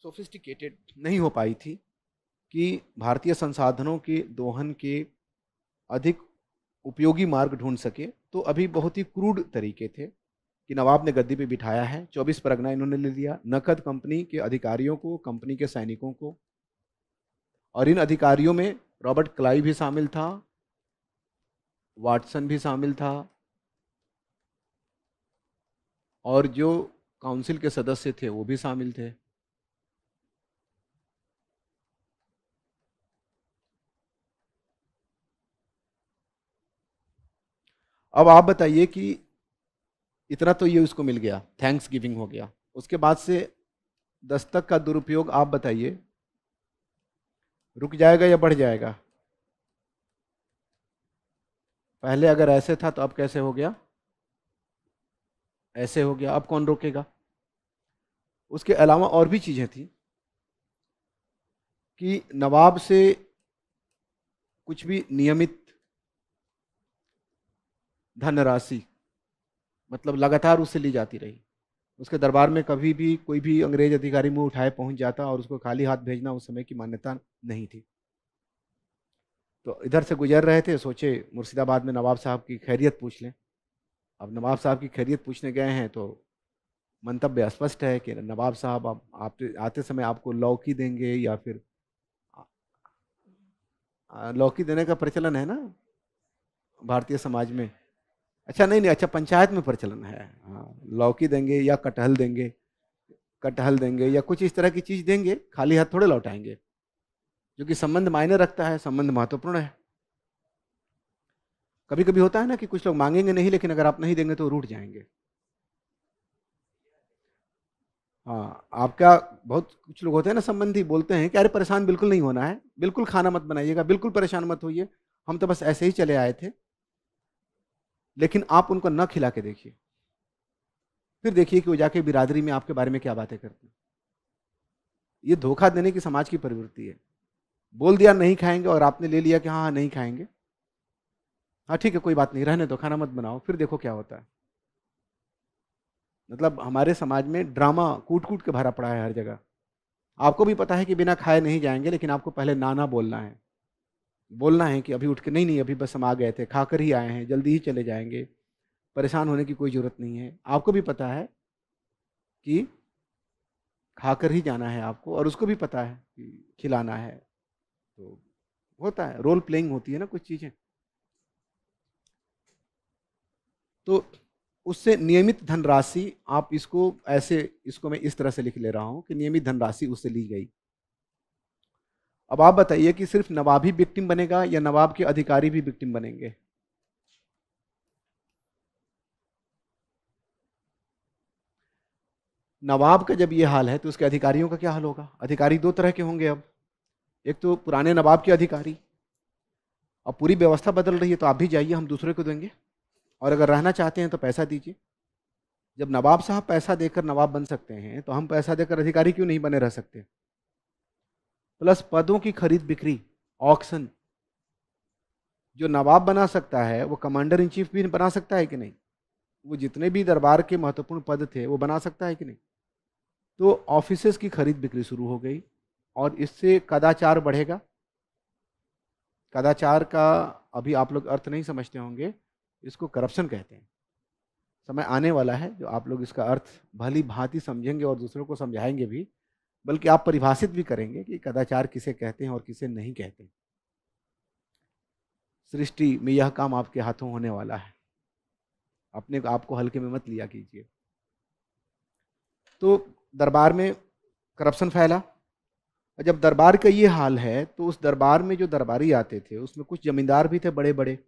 सोफिस्टिकेटेड नहीं हो पाई थी कि भारतीय संसाधनों के दोहन के अधिक उपयोगी मार्ग ढूंढ सके तो अभी बहुत ही क्रूड तरीके थे कि नवाब ने गद्दी पे बिठाया है चौबीस परगना इन्होंने ले लिया नकद कंपनी के अधिकारियों को कंपनी के सैनिकों को और इन अधिकारियों में रॉबर्ट क्लाई भी शामिल था वाटसन भी शामिल था और जो काउंसिल के सदस्य थे वो भी शामिल थे अब आप बताइए कि इतना तो ये उसको मिल गया थैंक्स गिविंग हो गया उसके बाद से दस्तक का दुरुपयोग आप बताइए रुक जाएगा या बढ़ जाएगा पहले अगर ऐसे था तो अब कैसे हो गया ऐसे हो गया अब कौन रोकेगा उसके अलावा और भी चीज़ें थी कि नवाब से कुछ भी नियमित धनराशि मतलब लगातार उससे ली जाती रही उसके दरबार में कभी भी कोई भी अंग्रेज अधिकारी मुंह उठाए पहुंच जाता और उसको खाली हाथ भेजना उस समय की मान्यता नहीं थी तो इधर से गुजर रहे थे सोचे मुर्शिदाबाद में नवाब साहब की खैरियत पूछ लें अब नवाब साहब की खैरियत पूछने गए हैं तो मंतव्य स्पष्ट है कि नवाब साहब आप, आप आते समय आपको लौकी देंगे या फिर लौकी देने का प्रचलन है ना भारतीय समाज में अच्छा नहीं नहीं अच्छा पंचायत में प्रचलन है हाँ लौकी देंगे या कटहल देंगे कटहल देंगे या कुछ इस तरह की चीज़ देंगे खाली हाथ थोड़े लौटाएंगे क्योंकि संबंध मायने रखता है संबंध महत्वपूर्ण है कभी कभी होता है ना कि कुछ लोग मांगेंगे नहीं लेकिन अगर आप नहीं देंगे तो रूठ जाएंगे हाँ आपका बहुत कुछ लोग होते हैं ना संबंधी बोलते हैं कि अरे परेशान बिल्कुल नहीं होना है बिल्कुल खाना मत बनाइएगा बिल्कुल परेशान मत होइए हम तो बस ऐसे ही चले आए थे लेकिन आप उनको न खिला के देखिए फिर देखिए कि वो जाके बिरादरी में आपके बारे में क्या बातें करते हैं ये धोखा देने की समाज की प्रवृत्ति है बोल दिया नहीं खाएंगे और आपने ले लिया कि हाँ हाँ नहीं खाएंगे हाँ ठीक है कोई बात नहीं रहने दो खाना मत बनाओ फिर देखो क्या होता है मतलब हमारे समाज में ड्रामा कूट कूट के भरा पड़ा है हर जगह आपको भी पता है कि बिना खाए नहीं जाएंगे लेकिन आपको पहले नाना बोलना है बोलना है कि अभी उठ के नहीं नहीं अभी बस हम आ गए थे खाकर ही आए हैं जल्दी ही चले जाएंगे परेशान होने की कोई ज़रूरत नहीं है आपको भी पता है कि खाकर ही जाना है आपको और उसको भी पता है कि खिलाना है तो होता है रोल प्लेइंग होती है ना कुछ चीज़ें तो उससे नियमित धनराशि आप इसको ऐसे इसको मैं इस तरह से लिख ले रहा हूँ कि नियमित धनराशि उससे ली गई अब आप बताइए कि सिर्फ नवाब ही विक्टिम बनेगा या नवाब के अधिकारी भी विक्टिम बनेंगे नवाब का जब ये हाल है तो उसके अधिकारियों का क्या हाल होगा अधिकारी दो तरह के होंगे अब एक तो पुराने नवाब के अधिकारी अब पूरी व्यवस्था बदल रही है तो आप भी जाइए हम दूसरे को देंगे और अगर रहना चाहते हैं तो पैसा दीजिए जब नवाब साहब पैसा देकर नवाब बन सकते हैं तो हम पैसा देकर अधिकारी क्यों नहीं बने रह सकते प्लस पदों की खरीद बिक्री ऑक्शन जो नवाब बना सकता है वो कमांडर इन चीफ भी बना सकता है कि नहीं वो जितने भी दरबार के महत्वपूर्ण पद थे वो बना सकता है कि नहीं तो ऑफिसेस की खरीद बिक्री शुरू हो गई और इससे कदाचार बढ़ेगा कदाचार का अभी आप लोग अर्थ नहीं समझते होंगे इसको करप्शन कहते हैं समय आने वाला है जो आप लोग इसका अर्थ भली भांति समझेंगे और दूसरों को समझाएंगे भी बल्कि आप परिभाषित भी करेंगे कि कदाचार किसे कहते हैं और किसे नहीं कहते सृष्टि में यह काम आपके हाथों होने वाला है अपने आपको हल्के में मत लिया कीजिए तो दरबार में करप्शन फैला और जब दरबार का ये हाल है तो उस दरबार में जो दरबारी आते थे उसमें कुछ जमींदार भी थे बड़े बड़े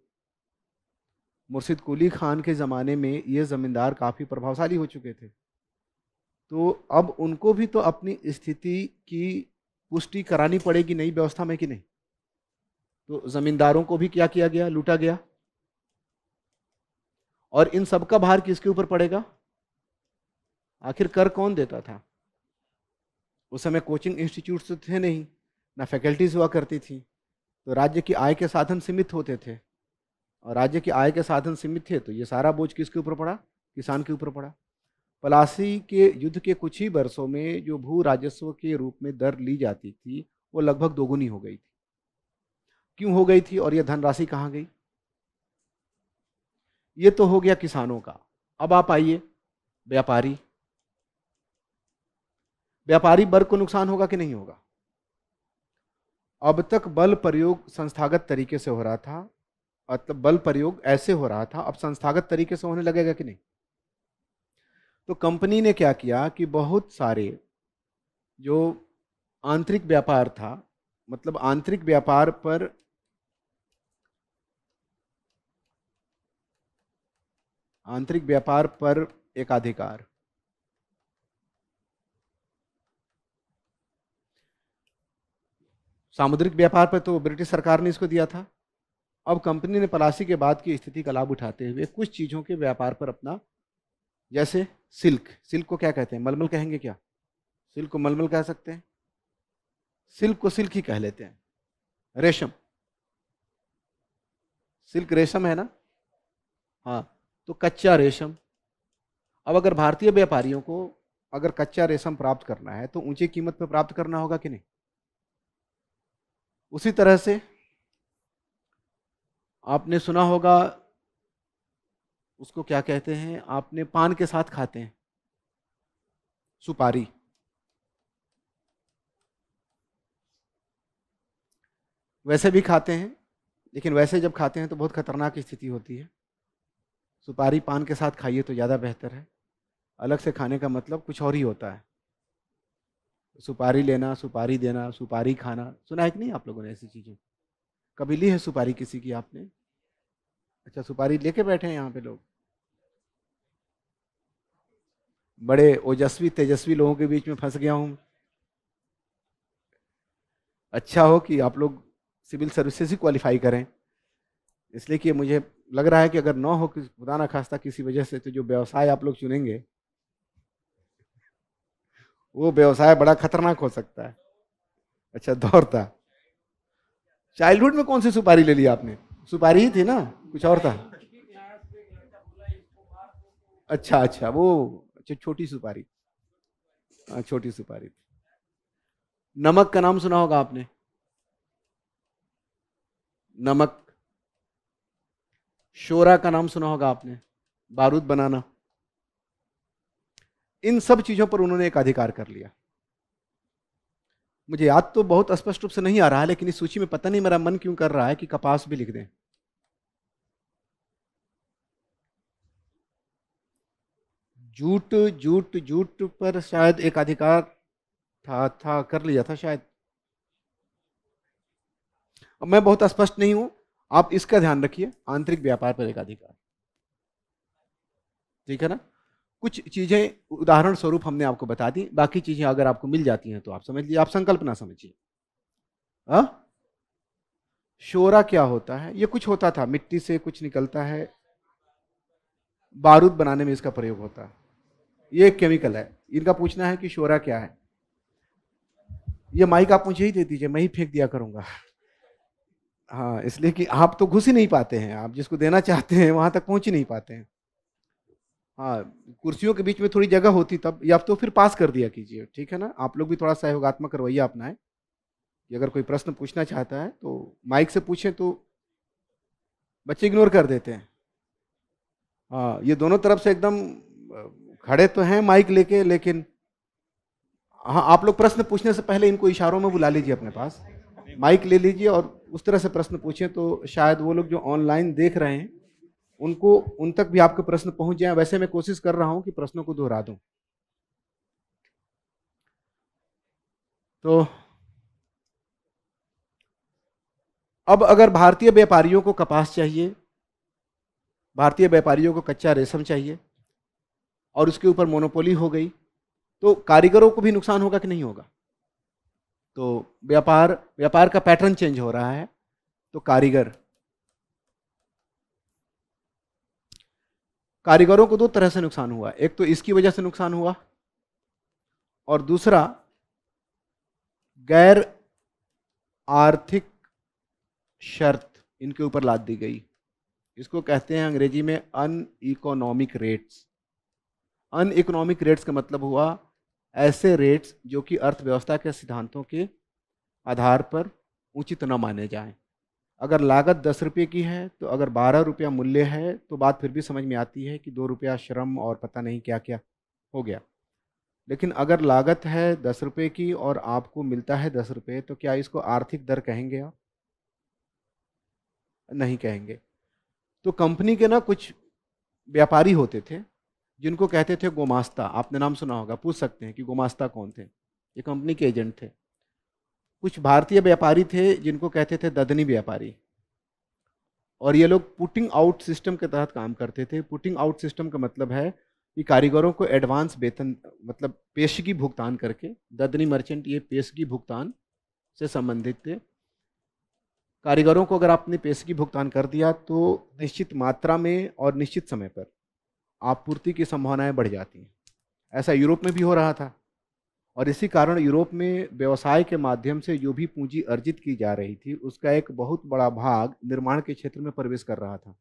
मुर्शिद कुली खान के ज़माने में ये ज़मींदार काफ़ी प्रभावशाली हो चुके थे तो अब उनको भी तो अपनी स्थिति की पुष्टि करानी पड़ेगी नई व्यवस्था में कि नहीं तो जमींदारों को भी क्या किया गया लूटा गया और इन सब का भार किसके ऊपर पड़ेगा आखिर कर कौन देता था उस समय कोचिंग इंस्टीट्यूट तो थे नहीं ना फैकल्टीज हुआ करती थी तो राज्य की आय के साधन सीमित होते थे और राज्य की आय के साधन सीमित थे तो ये सारा बोझ किसके ऊपर पड़ा किसान के ऊपर पड़ा पलासी के युद्ध के कुछ ही वर्षों में जो भू राजस्व के रूप में दर ली जाती थी वो लगभग दोगुनी हो गई थी क्यों हो गई थी और यह धनराशि कहाँ गई ये तो हो गया किसानों का अब आप आइए व्यापारी व्यापारी वर्ग को नुकसान होगा कि नहीं होगा अब तक बल प्रयोग संस्थागत तरीके से हो रहा था मतलब बल प्रयोग ऐसे हो रहा था अब संस्थागत तरीके से होने लगेगा कि नहीं तो कंपनी ने क्या किया कि बहुत सारे जो आंतरिक व्यापार था मतलब आंतरिक व्यापार पर आंतरिक व्यापार पर एक अधिकार सामुद्रिक व्यापार पर तो ब्रिटिश सरकार ने इसको दिया था अब कंपनी ने पलासी के बाद की स्थिति का लाभ उठाते हुए कुछ चीज़ों के व्यापार पर अपना जैसे सिल्क सिल्क को क्या कहते हैं मलमल कहेंगे क्या सिल्क को मलमल कह सकते हैं सिल्क को सिल्क ही कह लेते हैं रेशम सिल्क रेशम है ना हाँ तो कच्चा रेशम अब अगर भारतीय व्यापारियों को अगर कच्चा रेशम प्राप्त करना है तो ऊंची कीमत पर प्राप्त करना होगा कि नहीं उसी तरह से आपने सुना होगा उसको क्या कहते हैं आपने पान के साथ खाते हैं सुपारी वैसे भी खाते हैं लेकिन वैसे जब खाते हैं तो बहुत खतरनाक स्थिति होती है सुपारी पान के साथ खाइए तो ज़्यादा बेहतर है अलग से खाने का मतलब कुछ और ही होता है सुपारी लेना सुपारी देना सुपारी खाना सुना है कि नहीं आप लोगों ने ऐसी चीज़ें कभी ली है सुपारी किसी की आपने अच्छा सुपारी लेके बैठे हैं यहाँ पे लोग बड़े ओजस्वी तेजस्वी लोगों के बीच में फंस गया हूं अच्छा हो कि आप लोग सिविल सर्विसेज ही क्वालिफाई करें इसलिए कि मुझे लग रहा है कि अगर न हो कि खुदा ना खास्ता किसी वजह से तो जो व्यवसाय आप लोग चुनेंगे वो व्यवसाय बड़ा खतरनाक हो सकता है अच्छा दौड़ता चाइल्डहुड में कौन सी सुपारी ले ली आपने सुपारी ही थी ना कुछ और था अच्छा अच्छा वो अच्छा छोटी सुपारी हाँ, छोटी सुपारी नमक का नाम सुना होगा आपने नमक शोरा का नाम सुना होगा आपने बारूद बनाना इन सब चीजों पर उन्होंने एक अधिकार कर लिया मुझे याद तो बहुत स्पष्ट रूप से नहीं आ रहा है लेकिन इस सूची में पता नहीं मेरा मन क्यों कर रहा है कि कपास भी लिख दें जूट जूट जूट पर शायद एक अधिकार था था कर लिया था शायद अब मैं बहुत स्पष्ट नहीं हूं आप इसका ध्यान रखिए आंतरिक व्यापार पर एक अधिकार ठीक है ना कुछ चीजें उदाहरण स्वरूप हमने आपको बता दी बाकी चीजें अगर आपको मिल जाती हैं तो आप समझ लीजिए आप संकल्पना समझिए हाँ? शोरा क्या होता है ये कुछ होता था मिट्टी से कुछ निकलता है बारूद बनाने में इसका प्रयोग होता है ये एक केमिकल है इनका पूछना है कि शोरा क्या है ये माइक आप मुझे ही दे दीजिए मैं ही फेंक दिया करूंगा हाँ इसलिए कि आप तो घुस ही नहीं पाते हैं आप जिसको देना चाहते हैं वहां तक पहुंच ही नहीं पाते हैं हाँ कुर्सियों के बीच में थोड़ी जगह होती तब या तो फिर पास कर दिया कीजिए ठीक है ना आप लोग भी थोड़ा सहयोगात्मक अपना है कि अगर कोई प्रश्न पूछना चाहता है तो माइक से पूछें तो बच्चे इग्नोर कर देते हैं हाँ ये दोनों तरफ से एकदम खड़े तो हैं माइक लेके लेकिन हाँ आप लोग प्रश्न पूछने से पहले इनको इशारों में बुला लीजिए अपने पास माइक ले लीजिए और उस तरह से प्रश्न पूछें तो शायद वो लोग जो ऑनलाइन देख रहे हैं उनको उन तक भी आपके प्रश्न पहुंच जाए वैसे मैं कोशिश कर रहा हूं कि प्रश्नों को दोहरा दूं तो अब अगर भारतीय व्यापारियों को कपास चाहिए भारतीय व्यापारियों को कच्चा रेशम चाहिए और उसके ऊपर मोनोपोली हो गई तो कारीगरों को भी नुकसान होगा कि नहीं होगा तो व्यापार व्यापार का पैटर्न चेंज हो रहा है तो कारीगर कारीगरों को दो तरह से नुकसान हुआ एक तो इसकी वजह से नुकसान हुआ और दूसरा गैर आर्थिक शर्त इनके ऊपर लाद दी गई इसको कहते हैं अंग्रेजी में uneconomic rates uneconomic rates का मतलब हुआ ऐसे रेट्स जो कि अर्थव्यवस्था के सिद्धांतों के आधार पर उचित न माने जाएं। अगर लागत दस रुपये की है तो अगर बारह रुपया मूल्य है तो बात फिर भी समझ में आती है कि दो रुपया श्रम और पता नहीं क्या क्या हो गया लेकिन अगर लागत है दस रुपये की और आपको मिलता है दस रुपये तो क्या इसको आर्थिक दर कहेंगे आप नहीं कहेंगे तो कंपनी के ना कुछ व्यापारी होते थे जिनको कहते थे गोमास्ता आपने नाम सुना होगा पूछ सकते हैं कि गोमास्ता कौन थे ये कंपनी के एजेंट थे कुछ भारतीय व्यापारी थे जिनको कहते थे ददनी व्यापारी और ये लोग पुटिंग आउट सिस्टम के तहत काम करते थे पुटिंग आउट सिस्टम का मतलब है कि कारीगरों को एडवांस वेतन मतलब पेशगी भुगतान करके ददनी मर्चेंट ये पेशगी भुगतान से संबंधित थे कारीगरों को अगर आपने पेशगी भुगतान कर दिया तो निश्चित मात्रा में और निश्चित समय पर आपूर्ति की संभावनाएं बढ़ जाती हैं ऐसा यूरोप में भी हो रहा था और इसी कारण यूरोप में व्यवसाय के माध्यम से जो भी पूंजी अर्जित की जा रही थी उसका एक बहुत बड़ा भाग निर्माण के क्षेत्र में प्रवेश कर रहा था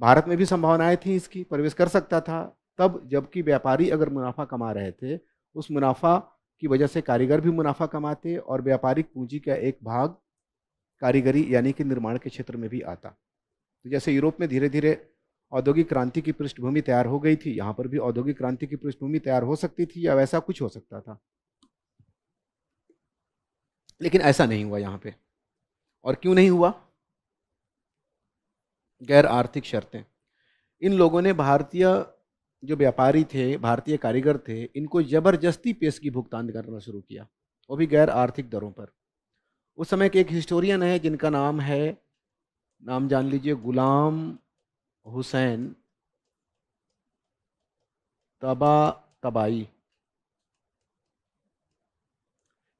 भारत में भी संभावनाएं थी इसकी प्रवेश कर सकता था तब जबकि व्यापारी अगर मुनाफा कमा रहे थे उस मुनाफा की वजह से कारीगर भी मुनाफा कमाते और व्यापारिक पूंजी का एक भाग कारीगरी यानी कि निर्माण के क्षेत्र में भी आता तो जैसे यूरोप में धीरे धीरे औद्योगिक क्रांति की पृष्ठभूमि तैयार हो गई थी यहाँ पर भी औद्योगिक क्रांति की पृष्ठभूमि तैयार हो सकती थी या वैसा कुछ हो सकता था लेकिन ऐसा नहीं हुआ यहाँ पे और क्यों नहीं हुआ गैर आर्थिक शर्तें इन लोगों ने भारतीय जो व्यापारी थे भारतीय कारीगर थे इनको ज़बरदस्ती की भुगतान करना शुरू किया वो भी गैर आर्थिक दरों पर उस समय के एक हिस्टोरियन है जिनका नाम है नाम जान लीजिए गुलाम हुसैन तबा तबाई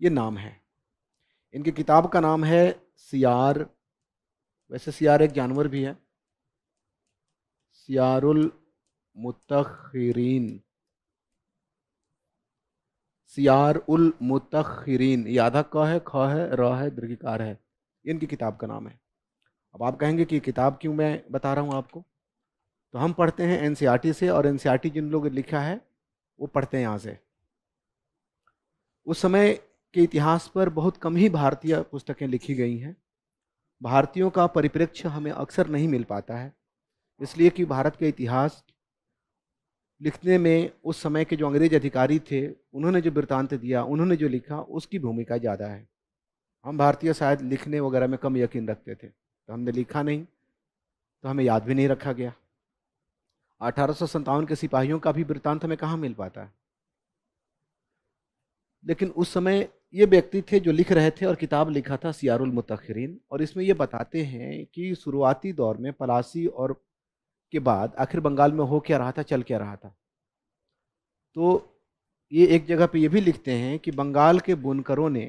ये नाम है इनकी किताब का नाम है सियार वैसे सियार एक जानवर भी है सियारुल मुतखरीन सियार उल मुतखरीन ये आधा क है ख है र है दीर्घिकार है इनकी किताब का नाम है अब आप कहेंगे कि किताब क्यों मैं बता रहा हूँ आपको तो हम पढ़ते हैं एन e से और एन e जिन लोगों ने लिखा है वो पढ़ते हैं यहाँ से उस समय के इतिहास पर बहुत कम ही भारतीय पुस्तकें लिखी गई हैं भारतीयों का परिप्रेक्ष्य हमें अक्सर नहीं मिल पाता है इसलिए कि भारत के इतिहास लिखने में उस समय के जो अंग्रेज अधिकारी थे उन्होंने जो वृत्तांत दिया उन्होंने जो लिखा उसकी भूमिका ज़्यादा है हम भारतीय शायद लिखने वगैरह में कम यकीन रखते थे तो हमने लिखा नहीं तो हमें याद भी नहीं रखा गया अठारह के सिपाहियों का भी वृत्तांत हमें कहाँ मिल पाता है लेकिन उस समय ये व्यक्ति थे जो लिख रहे थे और किताब लिखा था सियारुल मुतखरीन और इसमें ये बताते हैं कि शुरुआती दौर में पलासी और के बाद आखिर बंगाल में हो क्या रहा था चल क्या रहा था तो ये एक जगह पे ये भी लिखते हैं कि बंगाल के बुनकरों ने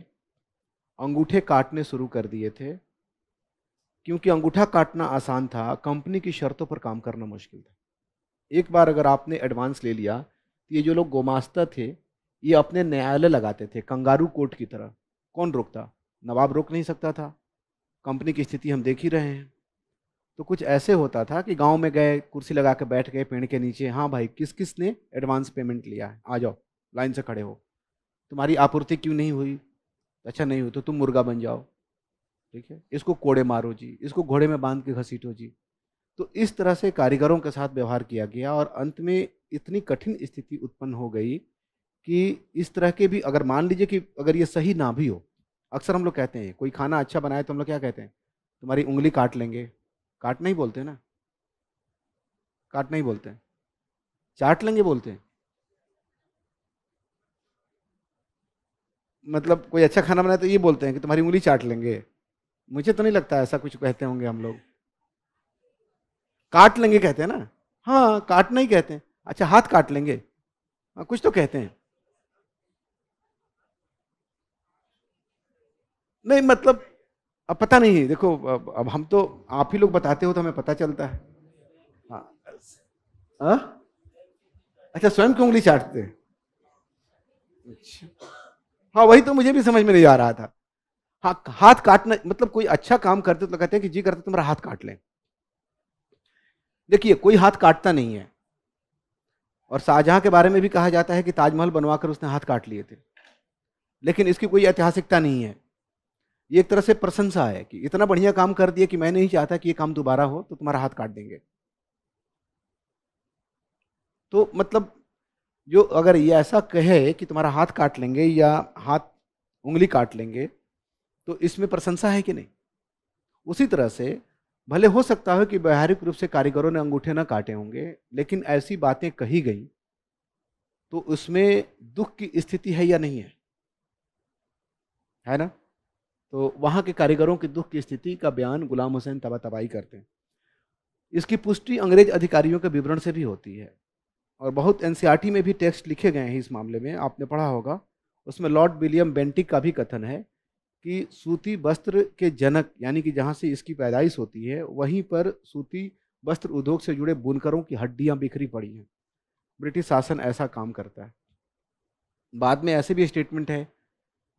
अंगूठे काटने शुरू कर दिए थे क्योंकि अंगूठा काटना आसान था कंपनी की शर्तों पर काम करना मुश्किल था एक बार अगर आपने एडवांस ले लिया तो ये जो लोग गोमास्ता थे ये अपने न्यायालय लगाते थे कंगारू कोर्ट की तरह कौन रोकता नवाब रोक नहीं सकता था कंपनी की स्थिति हम देख ही रहे हैं तो कुछ ऐसे होता था कि गांव में गए कुर्सी लगा के बैठ गए पेड़ के नीचे हाँ भाई किस किस ने एडवांस पेमेंट लिया है आ जाओ लाइन से खड़े हो तुम्हारी आपूर्ति क्यों नहीं हुई अच्छा नहीं हुई तो तुम मुर्गा बन जाओ ठीक है इसको कोड़े मारो जी इसको घोड़े में बांध के घसीटो जी तो इस तरह से कारीगरों के साथ व्यवहार किया गया और अंत में इतनी कठिन स्थिति उत्पन्न हो गई कि इस तरह के भी अगर मान लीजिए कि अगर ये सही ना भी हो अक्सर हम लोग कहते हैं कोई खाना अच्छा बनाए तो हम लोग क्या कहते हैं तुम्हारी उंगली काट लेंगे काट नहीं बोलते ना काट नहीं बोलते चाट लेंगे बोलते हैं मतलब कोई अच्छा खाना बनाए तो ये बोलते हैं कि तुम्हारी उंगली चाट लेंगे मुझे तो नहीं लगता ऐसा कुछ कहते होंगे हम लोग काट लेंगे कहते हैं ना हाँ काटना ही कहते हैं अच्छा हाथ काट लेंगे हाँ कुछ तो कहते हैं नहीं मतलब अब पता नहीं देखो अब, अब हम तो आप ही लोग बताते हो तो हमें पता चलता है हाँ, हाँ? अच्छा स्वयं की उंगली चाटते अच्छा हाँ वही तो मुझे भी समझ में नहीं आ रहा था हाँ हाथ काटना मतलब कोई अच्छा काम करते तो कहते हैं कि जी करते तुम्हारा तो हाथ काट लें देखिए कोई हाथ काटता नहीं है और शाहजहाँ के बारे में भी कहा जाता है कि ताजमहल बनवाकर उसने हाथ काट लिए थे लेकिन इसकी कोई ऐतिहासिकता नहीं है ये एक तरह से प्रशंसा है कि इतना बढ़िया काम कर दिया कि मैं नहीं चाहता कि ये काम दोबारा हो तो तुम्हारा हाथ काट देंगे तो मतलब जो अगर ये ऐसा कहे कि तुम्हारा हाथ काट लेंगे या हाथ उंगली काट लेंगे तो इसमें प्रशंसा है कि नहीं उसी तरह से भले हो सकता है कि व्यवहारिक रूप से कारीगरों ने अंगूठे ना काटे होंगे लेकिन ऐसी बातें कही गई तो उसमें दुख की स्थिति है या नहीं है है ना तो वहाँ के कारीगरों के दुख की स्थिति का बयान गुलाम हुसैन तबा तबाही करते हैं इसकी पुष्टि अंग्रेज अधिकारियों के विवरण से भी होती है और बहुत एन में भी टेक्स्ट लिखे गए हैं इस मामले में आपने पढ़ा होगा उसमें लॉर्ड विलियम बेंटिक का भी कथन है कि सूती वस्त्र के जनक यानी कि जहाँ से इसकी पैदाइश होती है वहीं पर सूती वस्त्र उद्योग से जुड़े बुनकरों की हड्डियाँ बिखरी पड़ी हैं ब्रिटिश शासन ऐसा काम करता है बाद में ऐसे भी स्टेटमेंट है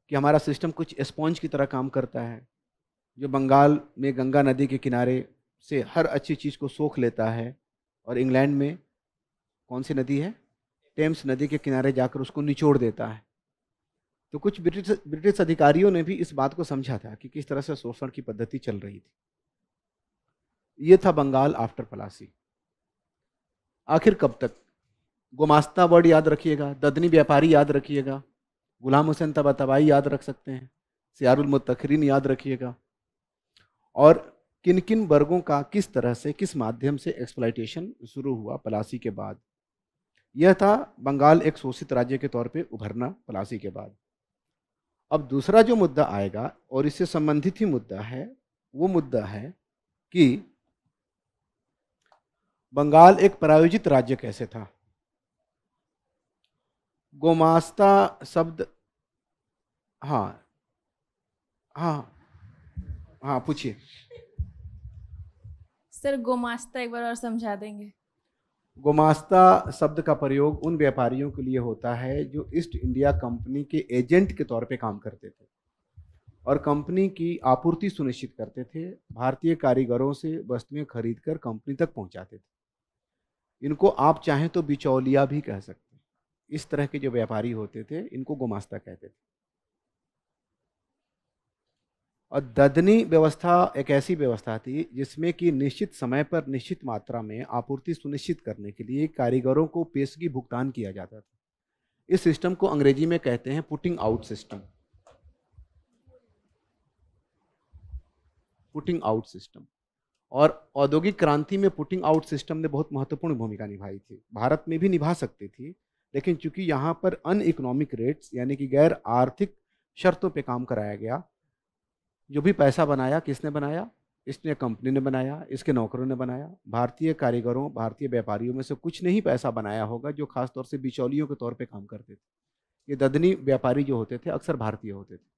कि हमारा सिस्टम कुछ स्पॉन्ज की तरह काम करता है जो बंगाल में गंगा नदी के किनारे से हर अच्छी चीज़ को सोख लेता है और इंग्लैंड में कौन सी नदी है टेम्स नदी के किनारे जाकर उसको निचोड़ देता है तो कुछ ब्रिटिश ब्रिटिश अधिकारियों ने भी इस बात को समझा था कि किस तरह से शोषण की पद्धति चल रही थी ये था बंगाल आफ्टर पलासी आखिर कब तक गुमास्ता वर्ड याद रखिएगा ददनी व्यापारी याद रखिएगा गुलाम हुसैन तबा तबाई याद रख सकते हैं सियारुल मुतखरीन याद रखिएगा और किन किन वर्गों का किस तरह से किस माध्यम से एक्सप्लाइटेशन शुरू हुआ पलासी के बाद यह था बंगाल एक शोषित राज्य के तौर पे उभरना पलासी के बाद अब दूसरा जो मुद्दा आएगा और इससे संबंधित ही मुद्दा है वो मुद्दा है कि बंगाल एक प्रायोजित राज्य कैसे था गोमास्ता शब्द हाँ हाँ हाँ पूछिए सर गोमास्ता एक बार और समझा देंगे गुमास्ता शब्द का प्रयोग उन व्यापारियों के लिए होता है जो ईस्ट इंडिया कंपनी के एजेंट के तौर पे काम करते थे और कंपनी की आपूर्ति सुनिश्चित करते थे भारतीय कारीगरों से वस्तुएं खरीदकर कंपनी तक पहुंचाते थे इनको आप चाहें तो बिचौलिया भी कह सकते हैं इस तरह के जो व्यापारी होते थे इनको गुमास्ता कहते थे और ददनी व्यवस्था एक ऐसी व्यवस्था थी जिसमें कि निश्चित समय पर निश्चित मात्रा में आपूर्ति सुनिश्चित करने के लिए कारीगरों को पेशगी भुगतान किया जाता था इस सिस्टम को अंग्रेजी में कहते हैं putting out system putting out system और औद्योगिक क्रांति में पुटिंग आउट सिस्टम ने बहुत महत्वपूर्ण भूमिका निभाई थी भारत में भी निभा सकती थी लेकिन चूंकि यहाँ पर अन इकोनॉमिक रेट्स यानी कि गैर आर्थिक शर्तों पे काम कराया गया जो भी पैसा बनाया किसने बनाया इसने कंपनी ने बनाया इसके नौकरों ने बनाया भारतीय कारीगरों भारतीय व्यापारियों में से कुछ नहीं पैसा बनाया होगा जो खासतौर से बिचौलियों के तौर पे काम करते थे ये ददनी व्यापारी जो होते थे अक्सर भारतीय होते थे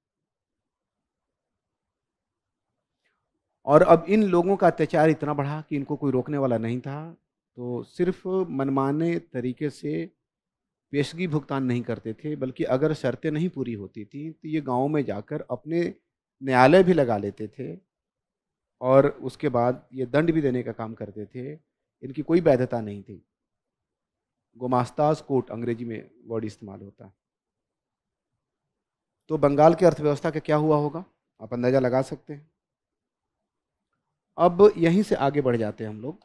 और अब इन लोगों का अत्याचार इतना बढ़ा कि इनको कोई रोकने वाला नहीं था तो सिर्फ मनमाने तरीके से पेशगी भुगतान नहीं करते थे बल्कि अगर शर्तें नहीं पूरी होती थी तो ये गाँव में जाकर अपने न्यायालय भी लगा लेते थे और उसके बाद ये दंड भी देने का काम करते थे इनकी कोई वैधता नहीं थी गुमास्ताज कोर्ट अंग्रेजी में वर्ड इस्तेमाल होता है तो बंगाल की अर्थव्यवस्था का क्या हुआ होगा आप अंदाज़ा लगा सकते हैं अब यहीं से आगे बढ़ जाते हैं हम लोग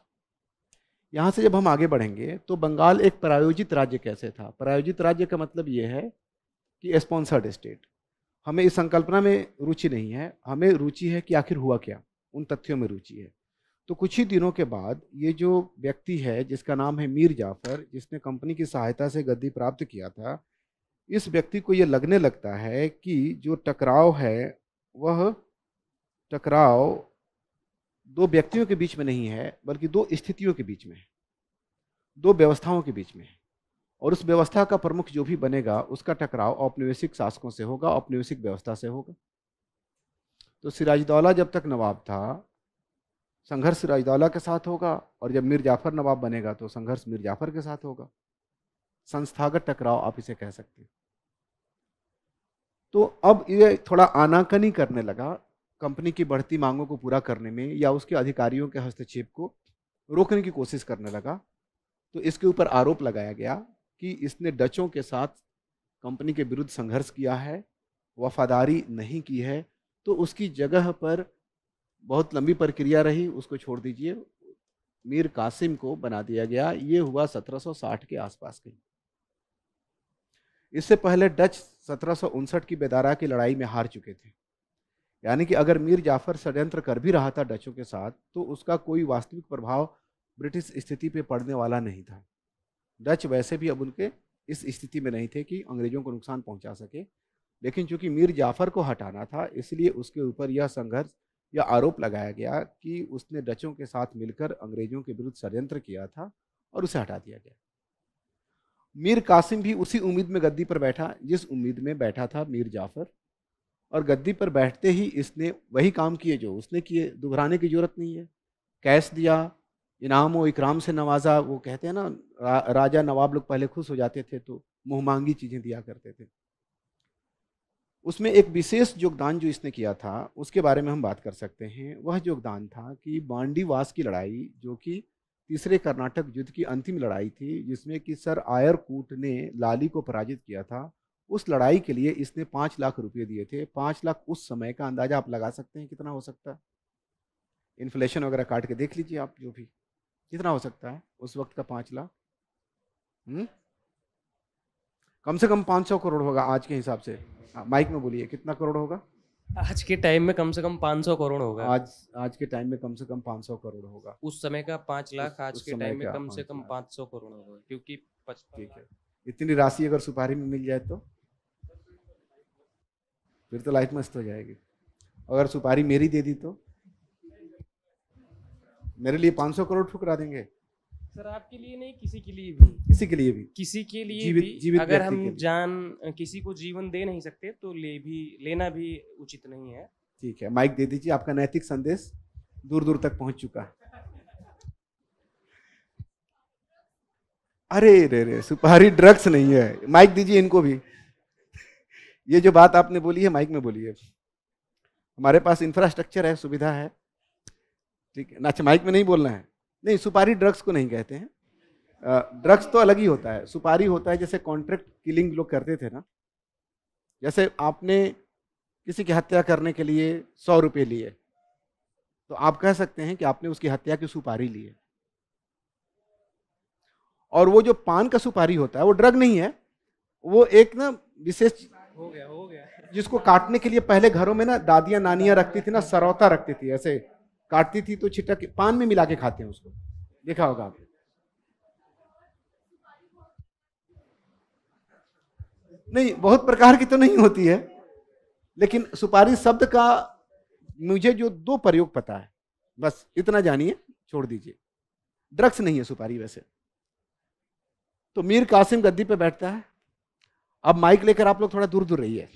यहाँ से जब हम आगे बढ़ेंगे तो बंगाल एक प्रायोजित राज्य कैसे था प्रायोजित राज्य का मतलब ये है कि स्पॉन्सर्ड स्टेट हमें इस संकल्पना में रुचि नहीं है हमें रुचि है कि आखिर हुआ क्या उन तथ्यों में रुचि है तो कुछ ही दिनों के बाद ये जो व्यक्ति है जिसका नाम है मीर जाफर जिसने कंपनी की सहायता से गद्दी प्राप्त किया था इस व्यक्ति को ये लगने लगता है कि जो टकराव है वह टकराव दो व्यक्तियों के बीच में नहीं है बल्कि दो स्थितियों के बीच में है दो व्यवस्थाओं के बीच में है और उस व्यवस्था का प्रमुख जो भी बनेगा उसका टकराव औपनिवेशिक शासकों से होगा औपनिवेशिक व्यवस्था से होगा तो सिराजदौला जब तक नवाब था संघर्ष सिराजदौला के साथ होगा और जब मीर जाफर नवाब बनेगा तो संघर्ष मीर जाफर के साथ होगा संस्थागत टकराव आप इसे कह सकते हैं तो अब ये थोड़ा आनाकनी करने लगा कंपनी की बढ़ती मांगों को पूरा करने में या उसके अधिकारियों के हस्तक्षेप को रोकने की कोशिश करने लगा तो इसके ऊपर आरोप लगाया गया कि इसने डचों के साथ कंपनी के विरुद्ध संघर्ष किया है वफादारी नहीं की है तो उसकी जगह पर बहुत लंबी प्रक्रिया रही उसको छोड़ दीजिए मीर कासिम को बना दिया गया ये हुआ 1760 के आसपास कहीं इससे पहले डच सत्रह की बेदारा की लड़ाई में हार चुके थे यानी कि अगर मीर जाफर षड्यंत्र कर भी रहा था डचों के साथ तो उसका कोई वास्तविक प्रभाव ब्रिटिश स्थिति पे पड़ने वाला नहीं था डच वैसे भी अब उनके इस स्थिति में नहीं थे कि अंग्रेजों को नुकसान पहुंचा सके लेकिन चूंकि मीर जाफर को हटाना था इसलिए उसके ऊपर यह संघर्ष या आरोप लगाया गया कि उसने डचों के साथ मिलकर अंग्रेजों के विरुद्ध षड्यंत्र किया था और उसे हटा दिया गया मीर कासिम भी उसी उम्मीद में गद्दी पर बैठा जिस उम्मीद में बैठा था मीर जाफर और गद्दी पर बैठते ही इसने वही काम किए जो उसने किए दोहराने की जरूरत नहीं है कैश दिया इनाम व इकराम से नवाजा वो कहते हैं ना रा, राजा नवाब लोग पहले खुश हो जाते थे तो मुँह मांगी चीज़ें दिया करते थे उसमें एक विशेष योगदान जो इसने किया था उसके बारे में हम बात कर सकते हैं वह योगदान था कि बांडीवास की लड़ाई जो कि तीसरे कर्नाटक युद्ध की अंतिम लड़ाई थी जिसमें कि सर आयरकूट ने लाली को पराजित किया था उस लड़ाई के लिए इसने पाँच लाख रुपये दिए थे पाँच लाख उस समय का अंदाज़ा आप लगा सकते हैं कितना हो सकता है इन्फ्लेशन वगैरह काट के देख लीजिए आप जो भी कितना हो सकता है उस वक्त का पांच लाख हम्म कम से कम पांच सौ करोड़ होगा आज के हिसाब से हाँ, माइक में बोलिए कितना करोड़ होगा आज के टाइम में कम से कम पांच सौ करोड़ होगा आज आज के टाइम में कम से कम पांच सौ करोड़ होगा उस समय का पांच लाख आज के टाइम में कम से कम पांच सौ करोड़ होगा क्योंकि ठीक है इतनी राशि अगर सुपारी में मिल जाए तो फिर तो लाइफ मस्त हो जाएगी अगर सुपारी मेरी दे दी तो मेरे लिए 500 करोड़ ठुकरा देंगे सर आपके लिए नहीं किसी के लिए भी किसी के लिए भी किसी के लिए जीवित, भी जीवित अगर हम जान किसी को जीवन दे नहीं सकते तो ले भी लेना भी उचित नहीं है ठीक है माइक दे दीजिए आपका नैतिक संदेश दूर दूर तक पहुंच चुका है अरे रे रे सुपारी ड्रग्स नहीं है माइक दीजिए इनको भी ये जो बात आपने बोली है माइक में बोली है हमारे पास इंफ्रास्ट्रक्चर है सुविधा है ठीक है नाचे माइक में नहीं बोलना है नहीं सुपारी ड्रग्स को नहीं कहते हैं ड्रग्स तो अलग ही होता है सुपारी होता है जैसे कॉन्ट्रैक्ट किलिंग लोग करते थे ना जैसे आपने किसी की हत्या करने के लिए सौ रुपये लिए तो आप कह सकते हैं कि आपने उसकी हत्या की सुपारी ली है और वो जो पान का सुपारी होता है वो ड्रग नहीं है वो एक ना विशेष हो गया हो गया जिसको काटने के लिए पहले घरों में ना दादियां नानियां रखती थी ना सरौता रखती थी ऐसे काटती थी तो छिटक पान में मिला के खाते हैं उसको देखा होगा आपने नहीं बहुत प्रकार की तो नहीं होती है लेकिन सुपारी शब्द का मुझे जो दो प्रयोग पता है बस इतना जानिए छोड़ दीजिए ड्रग्स नहीं है सुपारी वैसे तो मीर कासिम गद्दी पे बैठता है अब माइक लेकर आप लोग थोड़ा दूर दूर रहिए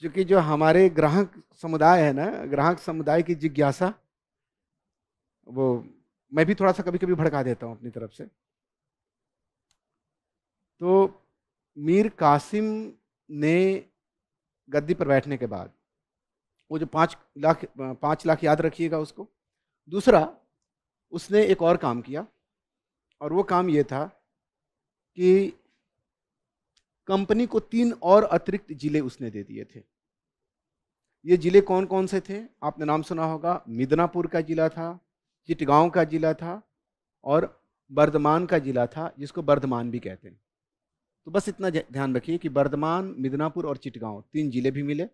क्योंकि जो हमारे ग्राहक समुदाय है ना ग्राहक समुदाय की जिज्ञासा वो मैं भी थोड़ा सा कभी कभी भड़का देता हूँ अपनी तरफ से तो मीर कासिम ने गद्दी पर बैठने के बाद वो जो पाँच लाख पाँच लाख याद रखिएगा उसको दूसरा उसने एक और काम किया और वो काम ये था कि कंपनी को तीन और अतिरिक्त जिले उसने दे दिए थे ये जिले कौन कौन से थे आपने नाम सुना होगा मिदनापुर का जिला था चिटगांव का जिला था और बर्धमान का जिला था जिसको बर्धमान भी कहते हैं तो बस इतना ध्यान रखिए कि बर्धमान मिदनापुर और चिटगांव तीन जिले भी मिले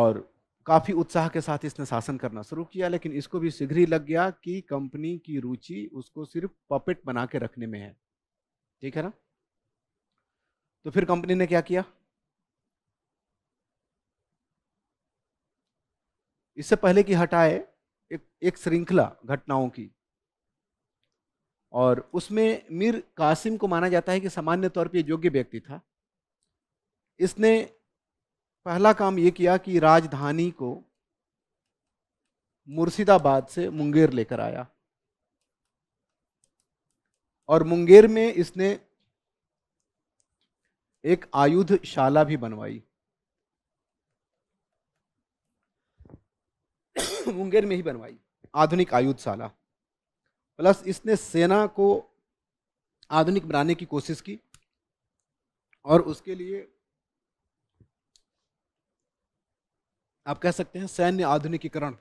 और काफ़ी उत्साह के साथ इसने शासन करना शुरू किया लेकिन इसको भी शीघ्र ही लग गया कि कंपनी की रुचि उसको सिर्फ पपेट बना के रखने में है ठीक है ना तो फिर कंपनी ने क्या किया इससे पहले कि हटाए एक एक श्रृंखला घटनाओं की और उसमें मीर कासिम को माना जाता है कि सामान्य तौर पर योग्य व्यक्ति था इसने पहला काम ये किया कि राजधानी को मुर्शिदाबाद से मुंगेर लेकर आया और मुंगेर में इसने एक आयुध शाला भी बनवाई मुंगेर में ही बनवाई आधुनिक आयुधशाला प्लस इसने सेना को आधुनिक बनाने की कोशिश की और उसके लिए आप कह सकते हैं सैन्य आधुनिकीकरण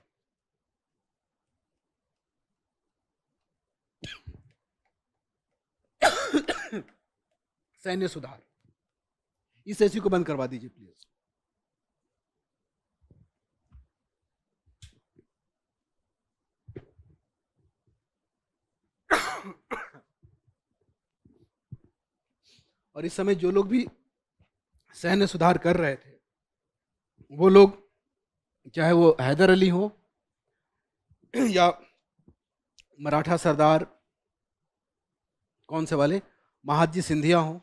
सैन्य सुधार इस एसी को बंद करवा दीजिए प्लीज और इस समय जो लोग भी सैन्य सुधार कर रहे थे वो लोग चाहे वो हैदर अली हो या मराठा सरदार कौन से वाले महाजी सिंधिया हों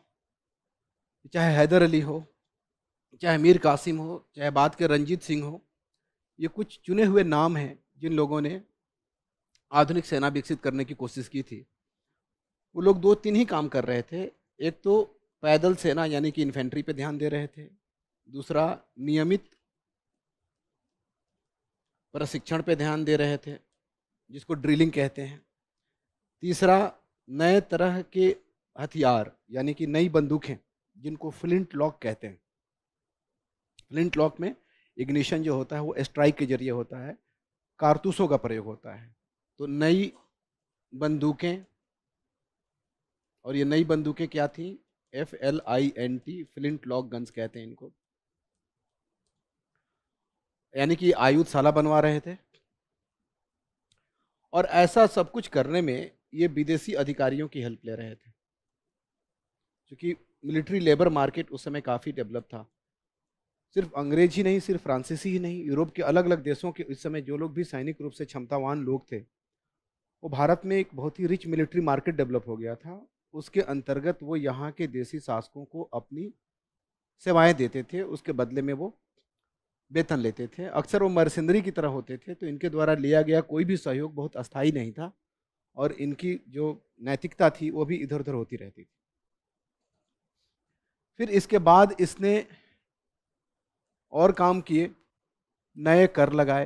चाहे हैदर अली हो चाहे मीर कासिम हो चाहे बाद के रंजीत सिंह हो ये कुछ चुने हुए नाम हैं जिन लोगों ने आधुनिक सेना विकसित करने की कोशिश की थी वो लोग दो तीन ही काम कर रहे थे एक तो पैदल सेना यानी कि इन्फेंट्री पे ध्यान दे रहे थे दूसरा नियमित प्रशिक्षण पे ध्यान दे रहे थे जिसको ड्रिलिंग कहते हैं तीसरा नए तरह के हथियार यानी कि नई बंदूकें जिनको फ्लिंट लॉक कहते हैं फ्लिंट लॉक में इग्निशन जो होता है वो स्ट्राइक के जरिए होता है कारतूसों का प्रयोग होता है तो नई बंदूकें और ये नई बंदूकें क्या थी F L I N T flintlock guns कहते हैं इनको यानी कि आयुधशाला बनवा रहे थे और ऐसा सब कुछ करने में ये विदेशी अधिकारियों की हेल्प ले रहे थे क्योंकि मिलिट्री लेबर मार्केट उस समय काफ़ी डेवलप था सिर्फ अंग्रेज ही नहीं सिर्फ फ्रांसीसी ही नहीं यूरोप के अलग अलग देशों के इस समय जो लोग भी सैनिक रूप से क्षमतावान लोग थे वो भारत में एक बहुत ही रिच मिलिट्री मार्केट डेवलप हो गया था उसके अंतर्गत वो यहाँ के देसी शासकों को अपनी सेवाएं देते थे उसके बदले में वो वेतन लेते थे अक्सर वो मर्सेंदरी की तरह होते थे तो इनके द्वारा लिया गया कोई भी सहयोग बहुत अस्थायी नहीं था और इनकी जो नैतिकता थी वो भी इधर उधर होती रहती थी फिर इसके बाद इसने और काम किए नए कर लगाए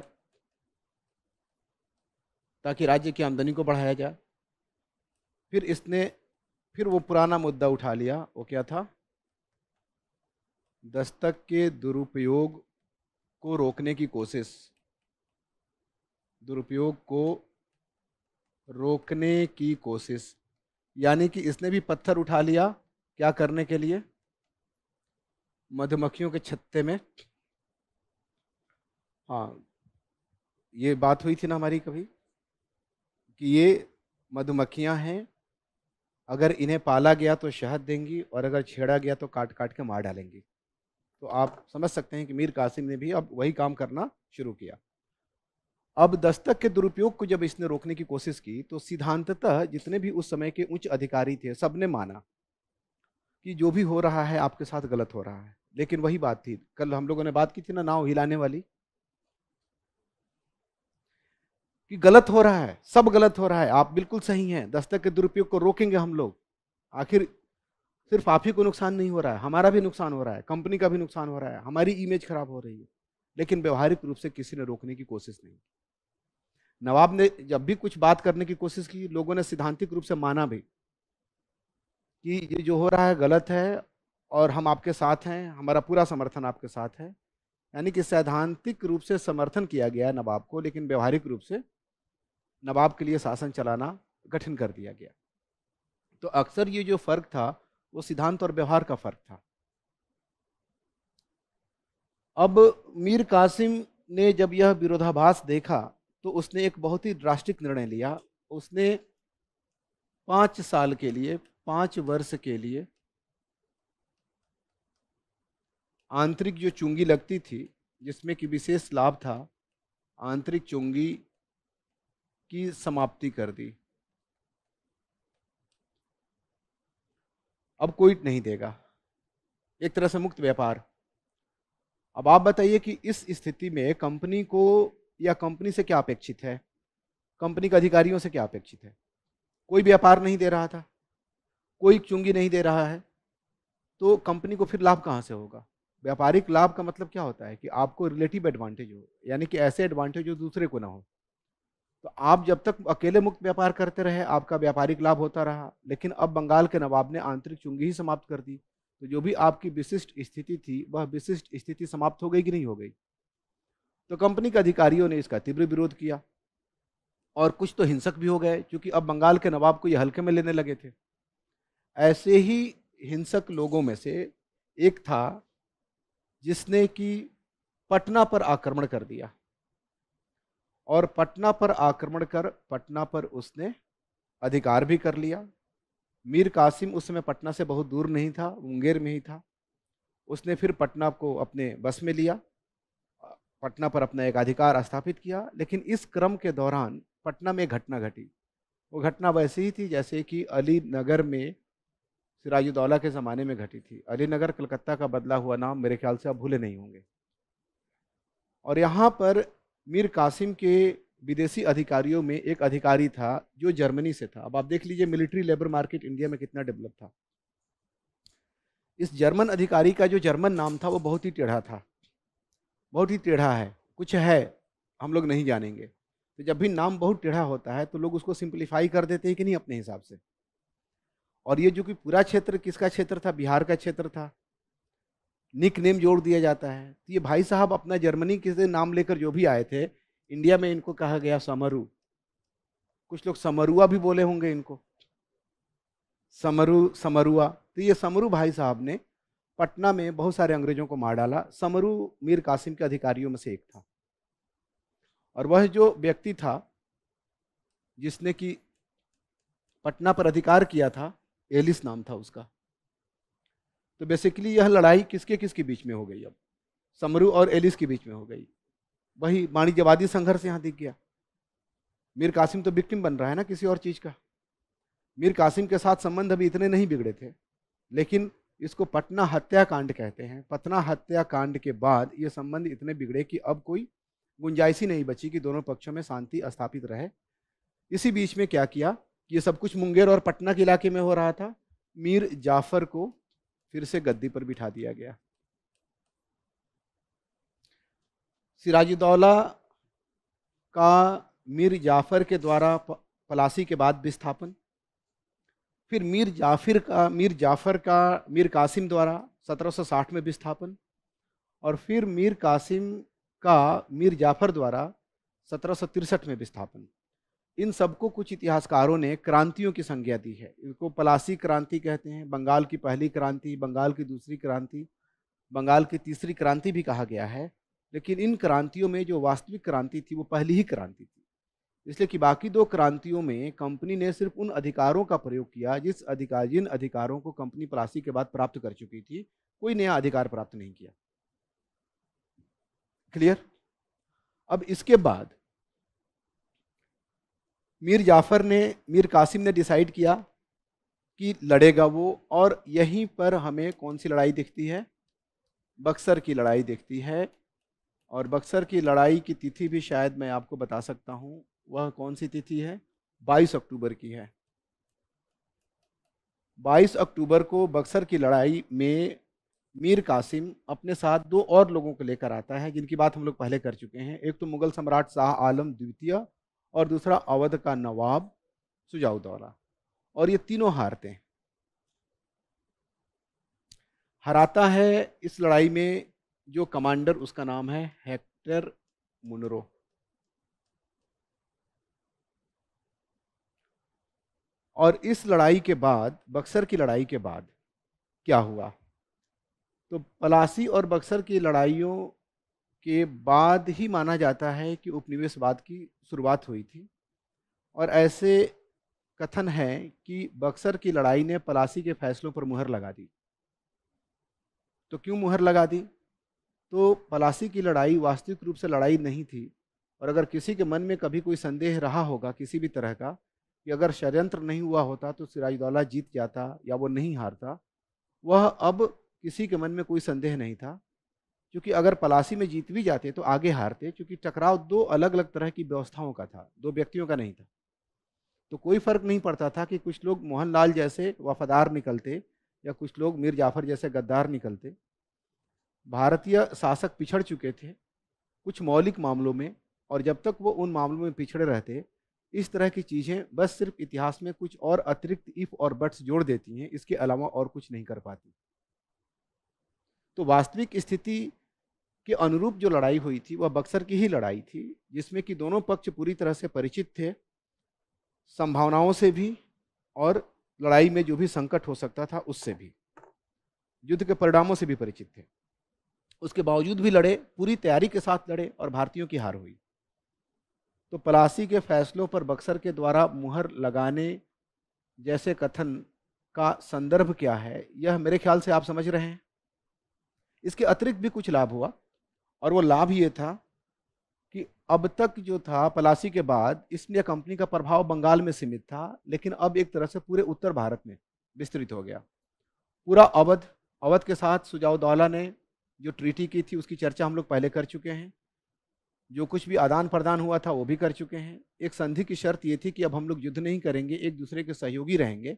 ताकि राज्य की आमदनी को बढ़ाया जाए फिर इसने फिर वो पुराना मुद्दा उठा लिया वो क्या था दस्तक के दुरुपयोग को रोकने की कोशिश दुरुपयोग को रोकने की कोशिश यानी कि इसने भी पत्थर उठा लिया क्या करने के लिए मधुमक्खियों के छत्ते में हाँ ये बात हुई थी ना हमारी कभी कि ये मधुमक्खियाँ हैं अगर इन्हें पाला गया तो शहद देंगी और अगर छेड़ा गया तो काट काट के मार डालेंगी तो आप समझ सकते हैं कि मीर कासिम ने भी अब वही काम करना शुरू किया अब दस्तक के दुरुपयोग को जब इसने रोकने की कोशिश की तो सिद्धांततः जितने भी उस समय के उच्च अधिकारी थे सबने माना कि जो भी हो रहा है आपके साथ गलत हो रहा है लेकिन वही बात थी कल हम लोगों ने बात की थी ना नाव हिलाने वाली कि गलत हो रहा है सब गलत हो रहा है आप बिल्कुल सही हैं दस्तक के दुरुपयोग को रोकेंगे हम लोग आखिर सिर्फ आप ही को नुकसान नहीं हो रहा है हमारा भी नुकसान हो रहा है कंपनी का भी नुकसान हो रहा है हमारी इमेज खराब हो रही है लेकिन व्यवहारिक रूप से किसी ने रोकने की कोशिश नहीं नवाब ने जब भी कुछ बात करने की कोशिश की लोगों ने सिद्धांतिक रूप से माना भी कि ये जो हो रहा है गलत है और हम आपके साथ हैं हमारा पूरा समर्थन आपके साथ है यानी कि सैद्धांतिक रूप से समर्थन किया गया नवाब को लेकिन व्यवहारिक रूप से नवाब के लिए शासन चलाना कठिन कर दिया गया तो अक्सर ये जो फ़र्क था वो सिद्धांत और व्यवहार का फ़र्क था अब मीर कासिम ने जब यह विरोधाभास देखा तो उसने एक बहुत ही ड्रास्टिक निर्णय लिया उसने पाँच साल के लिए पाँच वर्ष के लिए आंतरिक जो चुंगी लगती थी जिसमें कि विशेष लाभ था आंतरिक चुंगी की समाप्ति कर दी अब कोई नहीं देगा एक तरह से मुक्त व्यापार अब आप बताइए कि इस स्थिति में कंपनी को या कंपनी से क्या अपेक्षित है कंपनी के अधिकारियों से क्या अपेक्षित है कोई व्यापार नहीं दे रहा था कोई चुंगी नहीं दे रहा है तो कंपनी को फिर लाभ कहाँ से होगा व्यापारिक लाभ का मतलब क्या होता है कि आपको रिलेटिव एडवांटेज हो यानी कि ऐसे एडवांटेज जो दूसरे को ना हो तो आप जब तक अकेले मुक्त व्यापार करते रहे आपका व्यापारिक लाभ होता रहा लेकिन अब बंगाल के नवाब ने आंतरिक चुंगी ही समाप्त कर दी तो जो भी आपकी विशिष्ट स्थिति थी वह विशिष्ट स्थिति समाप्त हो गई कि नहीं हो गई तो कंपनी के अधिकारियों ने इसका तीव्र विरोध किया और कुछ तो हिंसक भी हो गए क्योंकि अब बंगाल के नवाब को ये हल्के में लेने लगे थे ऐसे ही हिंसक लोगों में से एक था जिसने कि पटना पर आक्रमण कर दिया और पटना पर आक्रमण कर पटना पर उसने अधिकार भी कर लिया मीर कासिम उस समय पटना से बहुत दूर नहीं था मुंगेर में ही था उसने फिर पटना को अपने बस में लिया पटना पर अपना एक अधिकार स्थापित किया लेकिन इस क्रम के दौरान पटना में घटना घटी वो घटना वैसी ही थी जैसे कि अली नगर में सिराजुद्दौला के ज़माने में घटी थी अलीनगर कलकत्ता का बदला हुआ नाम मेरे ख्याल से आप भूले नहीं होंगे और यहाँ पर मीर कासिम के विदेशी अधिकारियों में एक अधिकारी था जो जर्मनी से था अब आप देख लीजिए मिलिट्री लेबर मार्केट इंडिया में कितना डेवलप था इस जर्मन अधिकारी का जो जर्मन नाम था वो बहुत ही टेढ़ा था बहुत ही टेढ़ा है कुछ है हम लोग नहीं जानेंगे तो जब भी नाम बहुत टेढ़ा होता है तो लोग उसको सिंप्लीफाई कर देते हैं कि नहीं अपने हिसाब से और ये जो कि पूरा क्षेत्र किसका क्षेत्र था बिहार का क्षेत्र था निक नेम जोड़ दिया जाता है तो ये भाई साहब अपना जर्मनी के नाम लेकर जो भी आए थे इंडिया में इनको कहा गया समरू कुछ लोग समरुआ भी बोले होंगे इनको समरू समरुआ तो ये समरू भाई साहब ने पटना में बहुत सारे अंग्रेजों को मार डाला समरू मीर कासिम के अधिकारियों में से एक था और वह जो व्यक्ति था जिसने कि पटना पर अधिकार किया था एलिस नाम था उसका तो बेसिकली यह लड़ाई किसके किसके बीच में हो गई अब समरू और एलिस के बीच में हो गई वही वाणिज्यवादी संघर्ष यहाँ दिख गया मीर कासिम तो विक्टिम बन रहा है ना किसी और चीज़ का मीर कासिम के साथ संबंध अभी इतने नहीं बिगड़े थे लेकिन इसको पटना हत्याकांड कहते हैं पटना हत्याकांड के बाद ये संबंध इतने बिगड़े कि अब कोई गुंजाइश ही नहीं बची कि दोनों पक्षों में शांति स्थापित रहे इसी बीच में क्या किया ये सब कुछ मुंगेर और पटना के इलाके में हो रहा था मीर जाफर को फिर से गद्दी पर बिठा दिया गया सिराजुद्दौला का मीर जाफर के द्वारा पलासी के बाद विस्थापन फिर मीर जाफिर का मीर जाफर का मीर कासिम द्वारा 1760 में विस्थापन और फिर मीर कासिम का मीर जाफर द्वारा सत्रह में विस्थापन इन सबको कुछ इतिहासकारों ने क्रांतियों की संज्ञा दी है इनको पलासी क्रांति कहते हैं बंगाल की पहली क्रांति बंगाल की दूसरी क्रांति बंगाल की तीसरी क्रांति भी कहा गया है लेकिन इन क्रांतियों में जो वास्तविक क्रांति थी वो पहली ही क्रांति थी इसलिए कि बाकी दो क्रांतियों में कंपनी ने सिर्फ उन अधिकारों का प्रयोग किया जिस अधिकार जिन अधिकारों को कंपनी पलासी के बाद प्राप्त कर चुकी थी कोई नया अधिकार प्राप्त नहीं किया क्लियर अब इसके बाद मीर जाफ़र ने मीर कासिम ने डिसाइड किया कि लड़ेगा वो और यहीं पर हमें कौन सी लड़ाई दिखती है बक्सर की लड़ाई दिखती है और बक्सर की लड़ाई की तिथि भी शायद मैं आपको बता सकता हूँ वह कौन सी तिथि है 22 अक्टूबर की है 22 अक्टूबर को बक्सर की लड़ाई में मीर कासिम अपने साथ दो और लोगों को लेकर आता है जिनकी बात हम लोग पहले कर चुके हैं एक तो मुग़ल सम्राट शाह आलम द्वितीय और दूसरा अवध का नवाब दौरा और ये तीनों हारते हैं हराता है इस लड़ाई में जो कमांडर उसका नाम है हेक्टर मुनरो और इस लड़ाई के बाद बक्सर की लड़ाई के बाद क्या हुआ तो पलासी और बक्सर की लड़ाइयों के बाद ही माना जाता है कि उपनिवेशवाद की शुरुआत हुई थी और ऐसे कथन है कि बक्सर की लड़ाई ने पलासी के फैसलों पर मुहर लगा दी तो क्यों मुहर लगा दी तो पलासी की लड़ाई वास्तविक रूप से लड़ाई नहीं थी और अगर किसी के मन में कभी कोई संदेह रहा होगा किसी भी तरह का कि अगर षडयंत्र नहीं हुआ होता तो सिराजदौला जीत जाता या वो नहीं हारता वह अब किसी के मन में कोई संदेह नहीं था क्योंकि अगर पलासी में जीत भी जाते तो आगे हारते क्योंकि टकराव दो अलग अलग तरह की व्यवस्थाओं का था दो व्यक्तियों का नहीं था तो कोई फ़र्क नहीं पड़ता था कि कुछ लोग मोहनलाल जैसे वफादार निकलते या कुछ लोग मीर जाफर जैसे गद्दार निकलते भारतीय शासक पिछड़ चुके थे कुछ मौलिक मामलों में और जब तक वो उन मामलों में पिछड़े रहते इस तरह की चीज़ें बस सिर्फ इतिहास में कुछ और अतिरिक्त इफ़ और बट्स जोड़ देती हैं इसके अलावा और कुछ नहीं कर पाती तो वास्तविक स्थिति के अनुरूप जो लड़ाई हुई थी वह बक्सर की ही लड़ाई थी जिसमें कि दोनों पक्ष पूरी तरह से परिचित थे संभावनाओं से भी और लड़ाई में जो भी संकट हो सकता था उससे भी युद्ध के परिणामों से भी परिचित थे उसके बावजूद भी लड़े पूरी तैयारी के साथ लड़े और भारतीयों की हार हुई तो पलासी के फैसलों पर बक्सर के द्वारा मुहर लगाने जैसे कथन का संदर्भ क्या है यह मेरे ख्याल से आप समझ रहे हैं इसके अतिरिक्त भी कुछ लाभ हुआ और वो लाभ ये था कि अब तक जो था पलासी के बाद ईस्ट इंडिया कंपनी का प्रभाव बंगाल में सीमित था लेकिन अब एक तरह से पूरे उत्तर भारत में विस्तृत हो गया पूरा अवध अवध के साथ सुजाउदौला ने जो ट्रीटी की थी उसकी चर्चा हम लोग पहले कर चुके हैं जो कुछ भी आदान प्रदान हुआ था वो भी कर चुके हैं एक संधि की शर्त ये थी कि अब हम लोग युद्ध नहीं करेंगे एक दूसरे के सहयोगी रहेंगे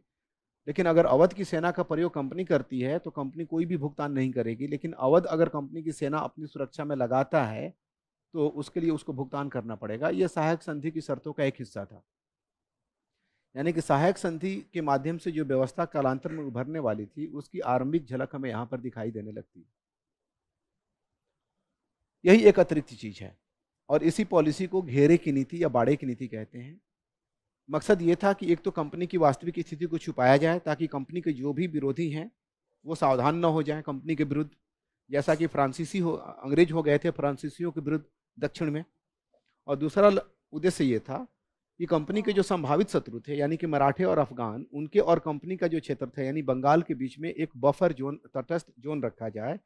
लेकिन अगर अवध की सेना का प्रयोग कंपनी करती है तो कंपनी कोई भी भुगतान नहीं करेगी लेकिन अवध अगर कंपनी की सेना अपनी सुरक्षा में लगाता है तो उसके लिए उसको भुगतान करना पड़ेगा यह सहायक संधि की शर्तों का एक हिस्सा था यानी कि सहायक संधि के माध्यम से जो व्यवस्था कालांतर में उभरने वाली थी उसकी आरंभिक झलक हमें यहाँ पर दिखाई देने लगती है यही एक अतिरिक्त चीज है और इसी पॉलिसी को घेरे की नीति या बाड़े की नीति कहते हैं मकसद ये था कि एक तो कंपनी की वास्तविक स्थिति को छुपाया जाए ताकि कंपनी के जो भी विरोधी हैं वो सावधान न हो जाए कंपनी के विरुद्ध जैसा कि फ्रांसीसी हो अंग्रेज हो गए थे फ्रांसीसियों के विरुद्ध दक्षिण में और दूसरा उद्देश्य ये था कि कंपनी के जो संभावित शत्रु थे यानी कि मराठे और अफगान उनके और कंपनी का जो क्षेत्र था यानी बंगाल के बीच में एक बफर जोन तटस्थ जोन रखा जाए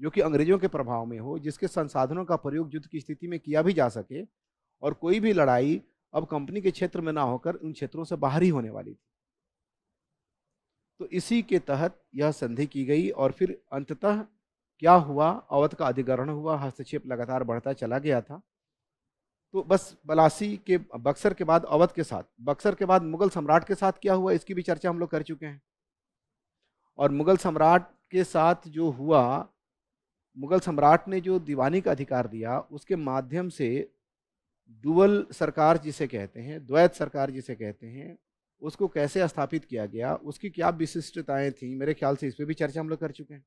जो कि अंग्रेजों के प्रभाव में हो जिसके संसाधनों का प्रयोग युद्ध की स्थिति में किया भी जा सके और कोई भी लड़ाई अब कंपनी के क्षेत्र में ना होकर उन क्षेत्रों से बाहर ही होने वाली थी तो इसी के तहत यह संधि की गई और फिर अंततः क्या हुआ अवध का अधिग्रहण हुआ हस्तक्षेप लगातार बढ़ता चला गया था तो बस बलासी के बक्सर के बाद अवध के साथ बक्सर के बाद मुगल सम्राट के साथ क्या हुआ इसकी भी चर्चा हम लोग कर चुके हैं और मुगल सम्राट के साथ जो हुआ मुगल सम्राट ने जो दीवानी का अधिकार दिया उसके माध्यम से डुअल सरकार जिसे कहते हैं द्वैत सरकार जिसे कहते हैं उसको कैसे स्थापित किया गया उसकी क्या विशिष्टताएं थी मेरे ख्याल से इस पर भी चर्चा हम लोग कर चुके हैं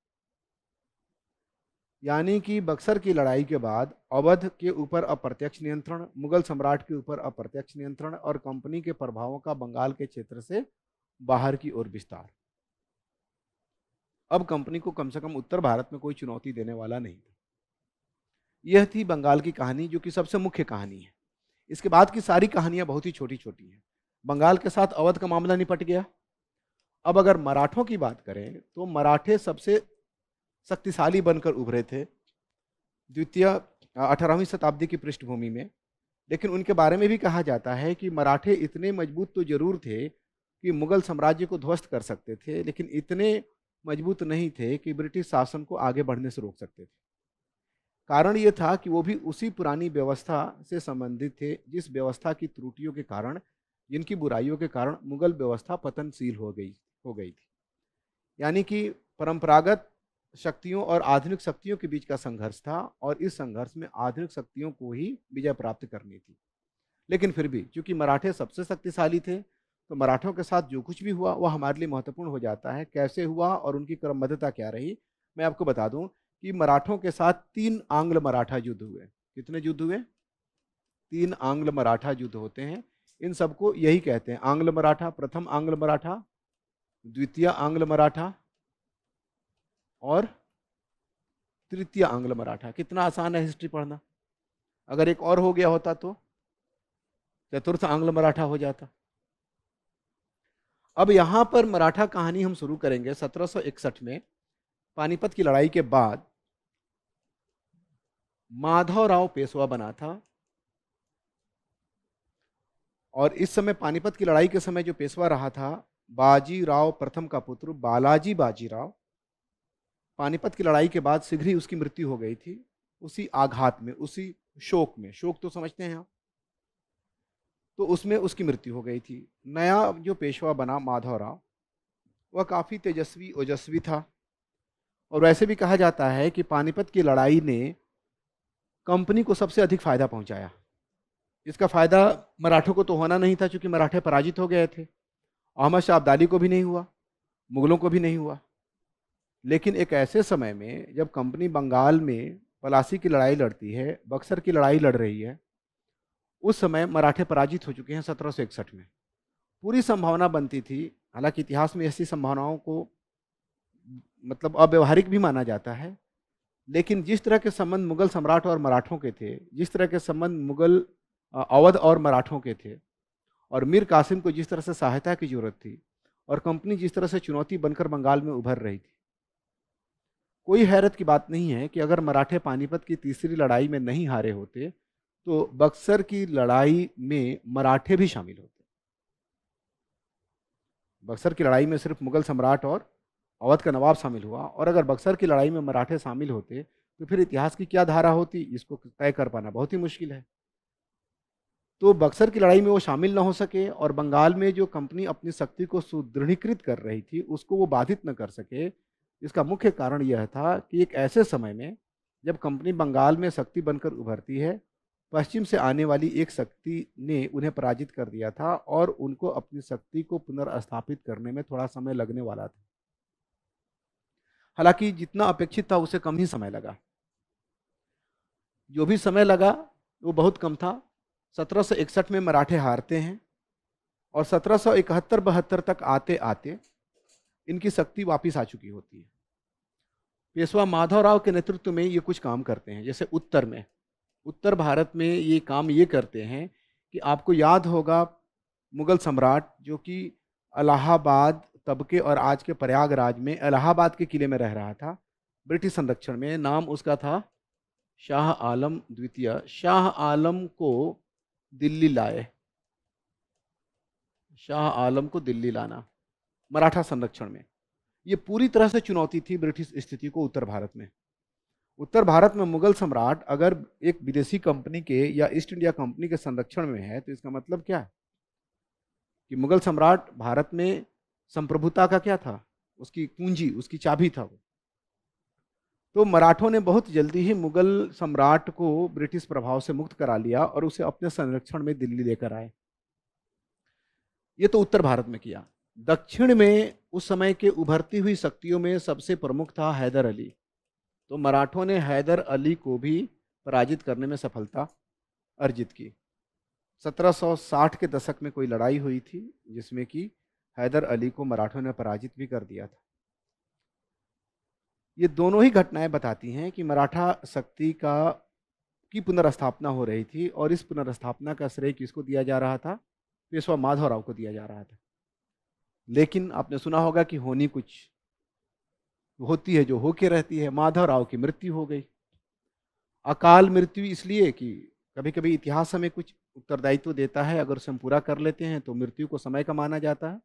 यानी कि बक्सर की लड़ाई के बाद अवध के ऊपर अप्रत्यक्ष नियंत्रण मुगल सम्राट के ऊपर अप्रत्यक्ष नियंत्रण और कंपनी के प्रभावों का बंगाल के क्षेत्र से बाहर की ओर विस्तार अब कंपनी को कम से कम उत्तर भारत में कोई चुनौती देने वाला नहीं था यह थी बंगाल की कहानी जो कि सबसे मुख्य कहानी है इसके बाद की सारी कहानियां बहुत ही छोटी छोटी हैं बंगाल के साथ अवध का मामला निपट गया अब अगर मराठों की बात करें तो मराठे सबसे शक्तिशाली बनकर उभरे थे द्वितीय अठारहवीं शताब्दी की पृष्ठभूमि में लेकिन उनके बारे में भी कहा जाता है कि मराठे इतने मजबूत तो जरूर थे कि मुगल साम्राज्य को ध्वस्त कर सकते थे लेकिन इतने मजबूत नहीं थे कि ब्रिटिश शासन को आगे बढ़ने से रोक सकते थे कारण ये था कि वो भी उसी पुरानी व्यवस्था से संबंधित थे जिस व्यवस्था की त्रुटियों के कारण जिनकी बुराइयों के कारण मुगल व्यवस्था पतनशील हो गई हो गई थी यानी कि परंपरागत शक्तियों और आधुनिक शक्तियों के बीच का संघर्ष था और इस संघर्ष में आधुनिक शक्तियों को ही विजय प्राप्त करनी थी लेकिन फिर भी चूंकि मराठे सबसे शक्तिशाली थे तो मराठों के साथ जो कुछ भी हुआ वह हमारे लिए महत्वपूर्ण हो जाता है कैसे हुआ और उनकी क्रमबद्धता क्या रही मैं आपको बता दूं कि मराठों के साथ तीन आंग्ल मराठा युद्ध हुए कितने युद्ध हुए तीन आंग्ल मराठा युद्ध होते हैं इन सबको यही कहते हैं आंग्ल मराठा प्रथम आंग्ल मराठा द्वितीय आंग्ल मराठा और तृतीय आंग्ल मराठा कितना आसान है हिस्ट्री पढ़ना अगर एक और हो गया होता तो चतुर्थ आंग्ल मराठा हो जाता अब यहां पर मराठा कहानी हम शुरू करेंगे 1761 में पानीपत की लड़ाई के बाद माधवराव पेशवा बना था और इस समय पानीपत की लड़ाई के समय जो पेशवा रहा था बाजीराव प्रथम का पुत्र बालाजी बाजीराव पानीपत की लड़ाई के बाद शीघ्र ही उसकी मृत्यु हो गई थी उसी आघात में उसी शोक में शोक तो समझते हैं आप तो उसमें उसकी मृत्यु हो गई थी नया जो पेशवा बना माधवराव वह काफ़ी तेजस्वी ओजस्वी था और वैसे भी कहा जाता है कि पानीपत की लड़ाई ने कंपनी को सबसे अधिक फायदा पहुंचाया इसका फायदा मराठों को तो होना नहीं था क्योंकि मराठे पराजित हो गए थे अहमद शाह अब्दाली को भी नहीं हुआ मुगलों को भी नहीं हुआ लेकिन एक ऐसे समय में जब कंपनी बंगाल में पलासी की लड़ाई लड़ती है बक्सर की लड़ाई लड़ रही है उस समय मराठे पराजित हो चुके हैं सत्रह में पूरी संभावना बनती थी हालांकि इतिहास में ऐसी संभावनाओं को मतलब अव्यवहारिक भी माना जाता है लेकिन जिस तरह के संबंध मुगल सम्राट और मराठों के थे जिस तरह के संबंध मुगल अवध और मराठों के थे और मीर कासिम को जिस तरह से सहायता की ज़रूरत थी और कंपनी जिस तरह से चुनौती बनकर बंगाल में उभर रही थी कोई हैरत की बात नहीं है कि अगर मराठे पानीपत की तीसरी लड़ाई में नहीं हारे होते तो बक्सर की लड़ाई में मराठे भी शामिल होते बक्सर की लड़ाई में सिर्फ मुगल सम्राट और अवध का नवाब शामिल हुआ और अगर बक्सर की लड़ाई में मराठे शामिल होते तो फिर इतिहास की क्या धारा होती इसको तय कर पाना बहुत ही मुश्किल है तो बक्सर की लड़ाई में वो शामिल ना हो सके और बंगाल में जो कंपनी अपनी शक्ति को सुदृढ़ीकृत कर रही थी उसको वो बाधित न कर सके इसका मुख्य कारण यह था कि एक ऐसे समय में जब कंपनी बंगाल में शक्ति बनकर उभरती है पश्चिम से आने वाली एक शक्ति ने उन्हें पराजित कर दिया था और उनको अपनी शक्ति को पुनर्स्थापित करने में थोड़ा समय लगने वाला था हालांकि जितना अपेक्षित था उसे कम ही समय लगा जो भी समय लगा वो बहुत कम था सत्रह सौ इकसठ में मराठे हारते हैं और सत्रह सौ इकहत्तर बहत्तर तक आते आते इनकी शक्ति वापस आ चुकी होती है पेशवा माधवराव के नेतृत्व में ये कुछ काम करते हैं जैसे उत्तर में उत्तर भारत में ये काम ये करते हैं कि आपको याद होगा मुगल सम्राट जो कि अलाहाबाद तबके और आज के प्रयागराज में इलाहाबाद के किले में रह रहा था ब्रिटिश संरक्षण में नाम उसका था शाह आलम द्वितीय शाह आलम को दिल्ली लाए शाह आलम को दिल्ली लाना मराठा संरक्षण में ये पूरी तरह से चुनौती थी ब्रिटिश स्थिति को उत्तर भारत में उत्तर भारत में मुगल सम्राट अगर एक विदेशी कंपनी के या ईस्ट इंडिया कंपनी के संरक्षण में है तो इसका मतलब क्या है कि मुगल सम्राट भारत में संप्रभुता का क्या था उसकी कुंजी उसकी चाबी था वो तो मराठों ने बहुत जल्दी ही मुगल सम्राट को ब्रिटिश प्रभाव से मुक्त करा लिया और उसे अपने संरक्षण में दिल्ली लेकर आए ये तो उत्तर भारत में किया दक्षिण में उस समय के उभरती हुई शक्तियों में सबसे प्रमुख था हैदर अली तो मराठों ने हैदर अली को भी पराजित करने में सफलता अर्जित की 1760 के दशक में कोई लड़ाई हुई थी जिसमें कि हैदर अली को मराठों ने पराजित भी कर दिया था ये दोनों ही घटनाएं बताती हैं कि मराठा शक्ति का की पुनर्स्थापना हो रही थी और इस पुनर्स्थापना का श्रेय किसको दिया जा रहा था पेशवा माधवराव को दिया जा रहा था लेकिन आपने सुना होगा कि होनी कुछ होती है जो होके रहती है माधवराव की मृत्यु हो गई अकाल मृत्यु इसलिए कि कभी कभी इतिहास हमें कुछ उत्तरदायित्व देता है अगर उसे हम पूरा कर लेते हैं तो मृत्यु को समय का माना जाता है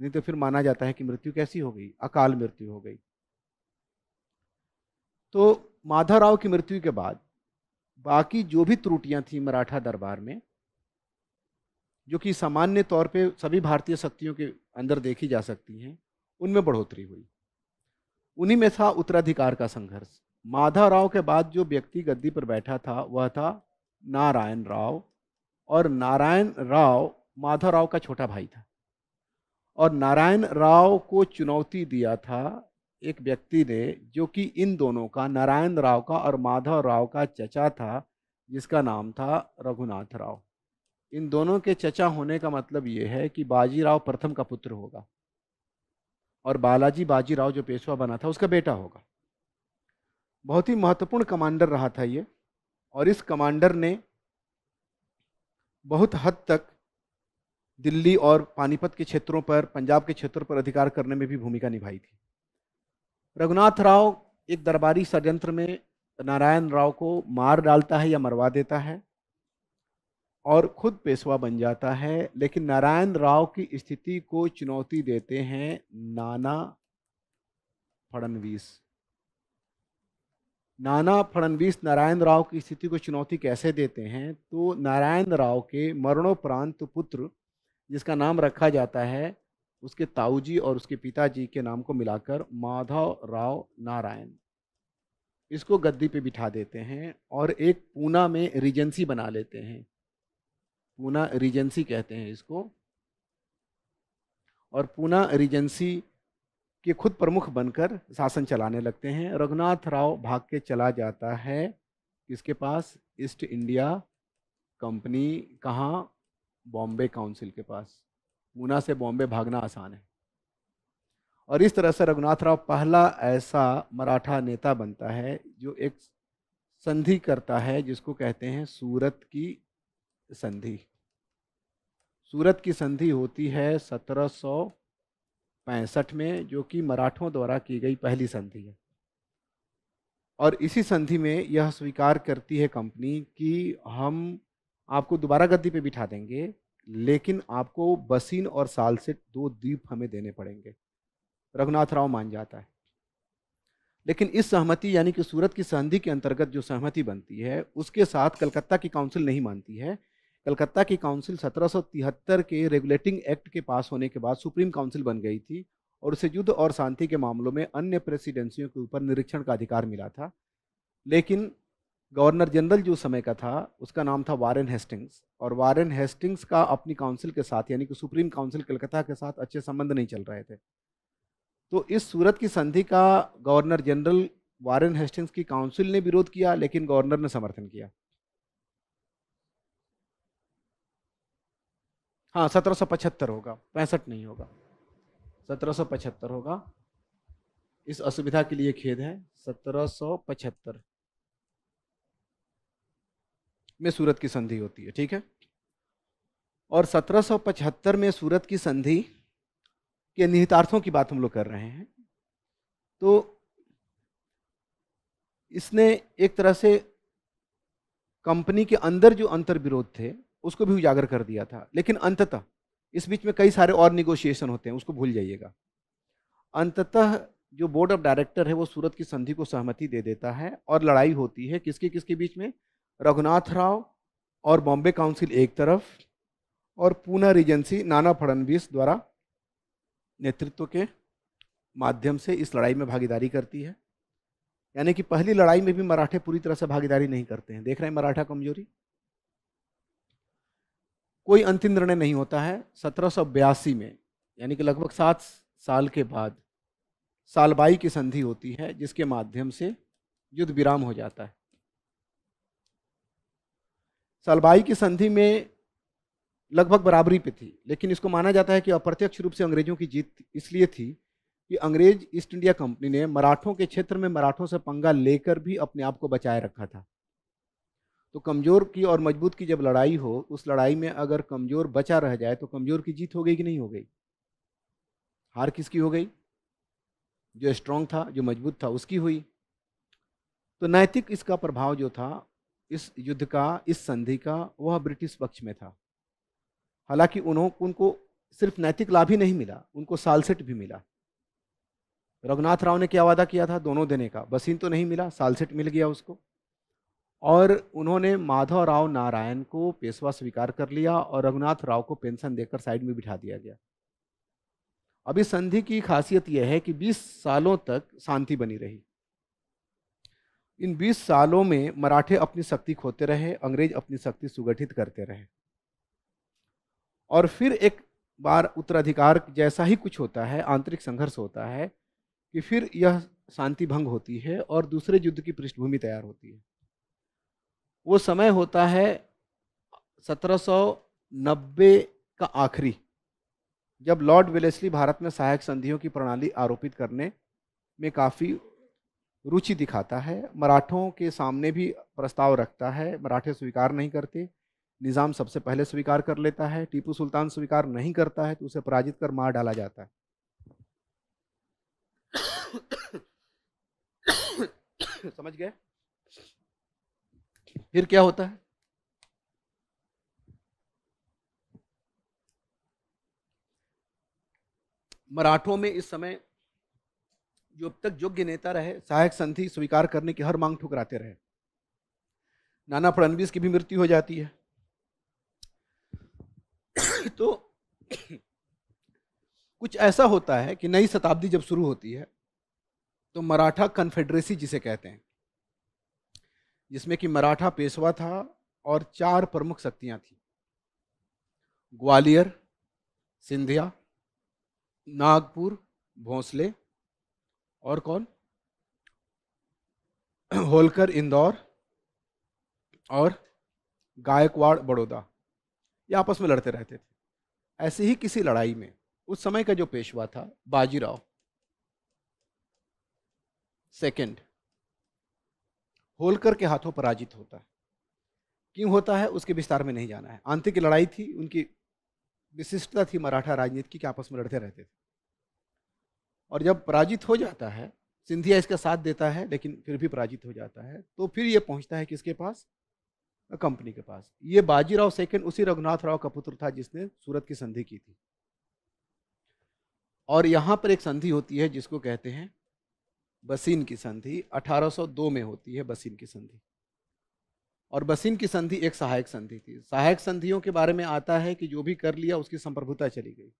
नहीं तो फिर माना जाता है कि मृत्यु कैसी हो गई अकाल मृत्यु हो गई तो माधवराव की मृत्यु के बाद बाकी जो भी त्रुटियां थी मराठा दरबार में जो कि सामान्य तौर पे सभी भारतीय शक्तियों के अंदर देखी जा सकती हैं उनमें बढ़ोतरी हुई उन्हीं में था उत्तराधिकार का संघर्ष माधवराव के बाद जो व्यक्ति गद्दी पर बैठा था वह था नारायण राव और नारायण राव माधवराव का छोटा भाई था और नारायण राव को चुनौती दिया था एक व्यक्ति ने जो कि इन दोनों का नारायण राव का और माधव राव का चचा था जिसका नाम था रघुनाथ राव इन दोनों के चचा होने का मतलब ये है कि बाजीराव प्रथम का पुत्र होगा और बालाजी बाजीराव जो पेशवा बना था उसका बेटा होगा बहुत ही महत्वपूर्ण कमांडर रहा था ये और इस कमांडर ने बहुत हद तक दिल्ली और पानीपत के क्षेत्रों पर पंजाब के क्षेत्रों पर अधिकार करने में भी भूमिका निभाई थी रघुनाथ राव एक दरबारी षडयंत्र में नारायण राव को मार डालता है या मरवा देता है और खुद पेशवा बन जाता है लेकिन नारायण राव की स्थिति को चुनौती देते हैं नाना फडनवीस नाना फडनवीस नारायण राव की स्थिति को चुनौती कैसे देते हैं तो नारायण राव के मरणोपरांत पुत्र जिसका नाम रखा जाता है उसके ताऊजी और उसके पिताजी के नाम को मिलाकर माधव राव नारायण इसको गद्दी पे बिठा देते हैं और एक पूना में रिजेंसी बना लेते हैं पूना रिजेंसी कहते हैं इसको और पूना रिजेंसी के खुद प्रमुख बनकर शासन चलाने लगते हैं रघुनाथ राव भाग के चला जाता है इसके पास ईस्ट इंडिया कंपनी कहाँ बॉम्बे काउंसिल के पास मुना से बॉम्बे भागना आसान है और इस तरह से रघुनाथ राव पहला ऐसा मराठा नेता बनता है जो एक संधि करता है जिसको कहते हैं सूरत की संधि सूरत की संधि होती है सत्रह पैंसठ में जो कि मराठों द्वारा की गई पहली संधि है और इसी संधि में यह स्वीकार करती है कंपनी कि हम आपको दोबारा गद्दी पे बिठा देंगे लेकिन आपको बसीन और साल से दो द्वीप हमें देने पड़ेंगे रघुनाथ राव मान जाता है लेकिन इस सहमति यानी कि सूरत की संधि के अंतर्गत जो सहमति बनती है उसके साथ कलकत्ता की काउंसिल नहीं मानती है कलकत्ता की काउंसिल 1773 के रेगुलेटिंग एक्ट के पास होने के बाद सुप्रीम काउंसिल बन गई थी और उसे युद्ध और शांति के मामलों में अन्य प्रेसिडेंसियों के ऊपर निरीक्षण का अधिकार मिला था लेकिन गवर्नर जनरल जो समय का था उसका नाम था वारेन हेस्टिंग्स और वारेन हेस्टिंग्स का अपनी काउंसिल के साथ यानी कि सुप्रीम काउंसिल कलकत्ता के साथ अच्छे संबंध नहीं चल रहे थे तो इस सूरत की संधि का गवर्नर जनरल वारेन हेस्टिंग्स की काउंसिल ने विरोध किया लेकिन गवर्नर ने समर्थन किया हाँ सत्रह होगा पैंसठ नहीं होगा सत्रह होगा इस असुविधा के लिए खेद है सत्रह में सूरत की संधि होती है ठीक है और 1775 में सूरत की संधि के निहितार्थों की बात हम लोग कर रहे हैं तो इसने एक तरह से कंपनी के अंदर जो अंतर विरोध थे उसको भी उजागर कर दिया था लेकिन अंततः इस बीच में कई सारे और निगोशिएशन होते हैं उसको भूल जाइएगा अंततः जो बोर्ड ऑफ डायरेक्टर है वो सूरत की संधि को सहमति दे देता है और लड़ाई होती है किसके किसके बीच में रघुनाथ राव और बॉम्बे काउंसिल एक तरफ और पूना रीजेंसी नाना फडणवीस द्वारा नेतृत्व के माध्यम से इस लड़ाई में भागीदारी करती है यानी कि पहली लड़ाई में भी मराठे पूरी तरह से भागीदारी नहीं करते हैं देख रहे हैं मराठा कमजोरी कोई अंतिम निर्णय नहीं होता है सत्रह में यानी कि लगभग सात साल के बाद सालबाई की संधि होती है जिसके माध्यम से युद्ध विराम हो जाता है सलबाई की संधि में लगभग बराबरी पे थी लेकिन इसको माना जाता है कि अप्रत्यक्ष रूप से अंग्रेजों की जीत इसलिए थी कि अंग्रेज ईस्ट इंडिया कंपनी ने मराठों के क्षेत्र में मराठों से पंगा लेकर भी अपने आप को बचाए रखा था तो कमज़ोर की और मजबूत की जब लड़ाई हो उस लड़ाई में अगर कमज़ोर बचा रह जाए तो कमज़ोर की जीत हो गई कि नहीं हो गई हार किसकी हो गई जो स्ट्रांग था जो मजबूत था उसकी हुई तो नैतिक इसका प्रभाव जो था इस युद्ध का इस संधि का वह ब्रिटिश पक्ष में था हालांकि उन्होंने उनको सिर्फ नैतिक लाभ ही नहीं मिला उनको सालसेट भी मिला रघुनाथ राव ने क्या वादा किया था दोनों देने का बसीन तो नहीं मिला सालसेट मिल गया उसको और उन्होंने माधव राव नारायण को पेशवा स्वीकार कर लिया और रघुनाथ राव को पेंशन देकर साइड में बिठा दिया गया अभी संधि की खासियत यह है कि 20 सालों तक शांति बनी रही इन 20 सालों में मराठे अपनी शक्ति खोते रहे अंग्रेज अपनी शक्ति सुगठित करते रहे और फिर एक बार उत्तराधिकार जैसा ही कुछ होता है आंतरिक संघर्ष होता है कि फिर यह शांति भंग होती है और दूसरे युद्ध की पृष्ठभूमि तैयार होती है वो समय होता है 1790 का आखिरी जब लॉर्ड वेलेस्ली भारत में सहायक संधियों की प्रणाली आरोपित करने में काफ़ी रुचि दिखाता है मराठों के सामने भी प्रस्ताव रखता है मराठे स्वीकार नहीं करते निज़ाम सबसे पहले स्वीकार कर लेता है टीपू सुल्तान स्वीकार नहीं करता है तो उसे पराजित कर मार डाला जाता है समझ गए फिर क्या होता है मराठों में इस समय जो अब तक योग्य नेता रहे सहायक संधि स्वीकार करने की हर मांग ठुकराते रहे नाना फडणवीस की भी मृत्यु हो जाती है तो कुछ ऐसा होता है कि नई शताब्दी जब शुरू होती है तो मराठा कन्फेडरेसी जिसे कहते हैं जिसमें कि मराठा पेशवा था और चार प्रमुख शक्तियां थी ग्वालियर सिंधिया नागपुर भोंसले और कौन होलकर इंदौर और गायकवाड़ बड़ौदा ये आपस में लड़ते रहते थे ऐसे ही किसी लड़ाई में उस समय का जो पेशवा था बाजीराव सेकंड होलकर के हाथों पराजित होता है क्यों होता है उसके विस्तार में नहीं जाना है आंतरिक लड़ाई थी उनकी विशिष्टता थी मराठा राजनीति की आपस में लड़ते रहते थे और जब पराजित हो जाता है सिंधिया इसका साथ देता है लेकिन फिर भी पराजित हो जाता है तो फिर ये पहुंचता है किसके पास कंपनी के पास ये बाजीराव सेकंड उसी रघुनाथ राव का पुत्र था जिसने सूरत की संधि की थी और यहाँ पर एक संधि होती है जिसको कहते हैं बसीन की संधि 1802 में होती है बसीन की संधि और बसीन की संधि एक सहायक संधि थी सहायक संधियों के बारे में आता है कि जो भी कर लिया उसकी संप्रभुता चली गई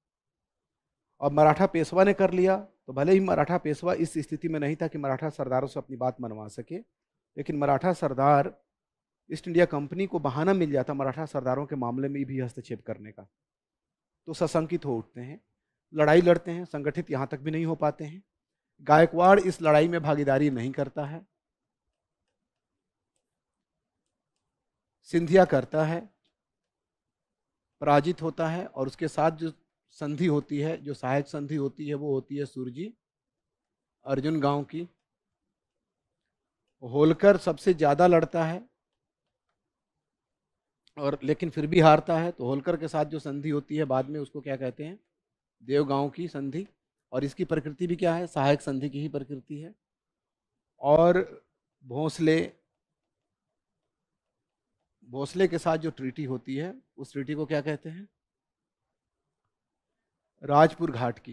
और मराठा पेशवा ने कर लिया तो भले ही मराठा पेशवा इस स्थिति में नहीं था कि मराठा सरदारों से अपनी बात मनवा सके लेकिन मराठा सरदार ईस्ट इंडिया कंपनी को बहाना मिल जाता मराठा सरदारों के मामले में भी हस्तक्षेप करने का तो सशंकित हो उठते हैं लड़ाई लड़ते हैं संगठित यहाँ तक भी नहीं हो पाते हैं गायकवाड़ इस लड़ाई में भागीदारी नहीं करता है सिंधिया करता है पराजित होता है और उसके साथ जो संधि होती है जो सहायक संधि होती है वो होती है सूरजी अर्जुन गांव की होलकर सबसे ज़्यादा लड़ता है और लेकिन फिर भी हारता है तो होलकर के साथ जो संधि होती है बाद में उसको क्या कहते हैं गांव की संधि और इसकी प्रकृति भी क्या है सहायक संधि की ही प्रकृति है और भोंसले भोंसले के साथ जो ट्रीटी होती है उस ट्रीटी को क्या कहते हैं राजपुर घाट की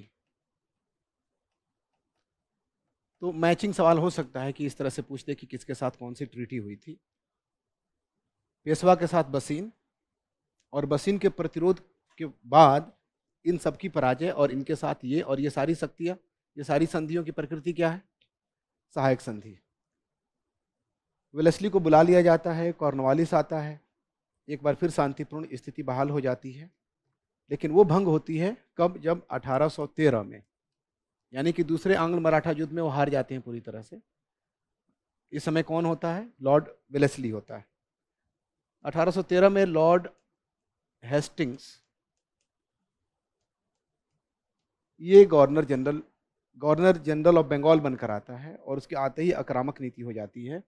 तो मैचिंग सवाल हो सकता है कि इस तरह से पूछते कि किसके साथ कौन सी ट्रीटी हुई थी पेशवा के साथ बसीन और बसीन के प्रतिरोध के बाद इन सब की पराजय और इनके साथ ये और ये सारी शक्तियाँ ये सारी संधियों की प्रकृति क्या है सहायक संधि वेलेस्ली को बुला लिया जाता है कॉर्नवालिस आता है एक बार फिर शांतिपूर्ण स्थिति बहाल हो जाती है लेकिन वो भंग होती है कब जब 1813 में यानी कि दूसरे आंग्ल मराठा युद्ध में वो हार जाते हैं पूरी तरह से इस समय कौन होता है लॉर्ड वेलेसली होता है 1813 में लॉर्ड हेस्टिंग्स ये governor general governor general of Bengal बनकर आता है और उसके आते ही आक्रामक नीति हो जाती है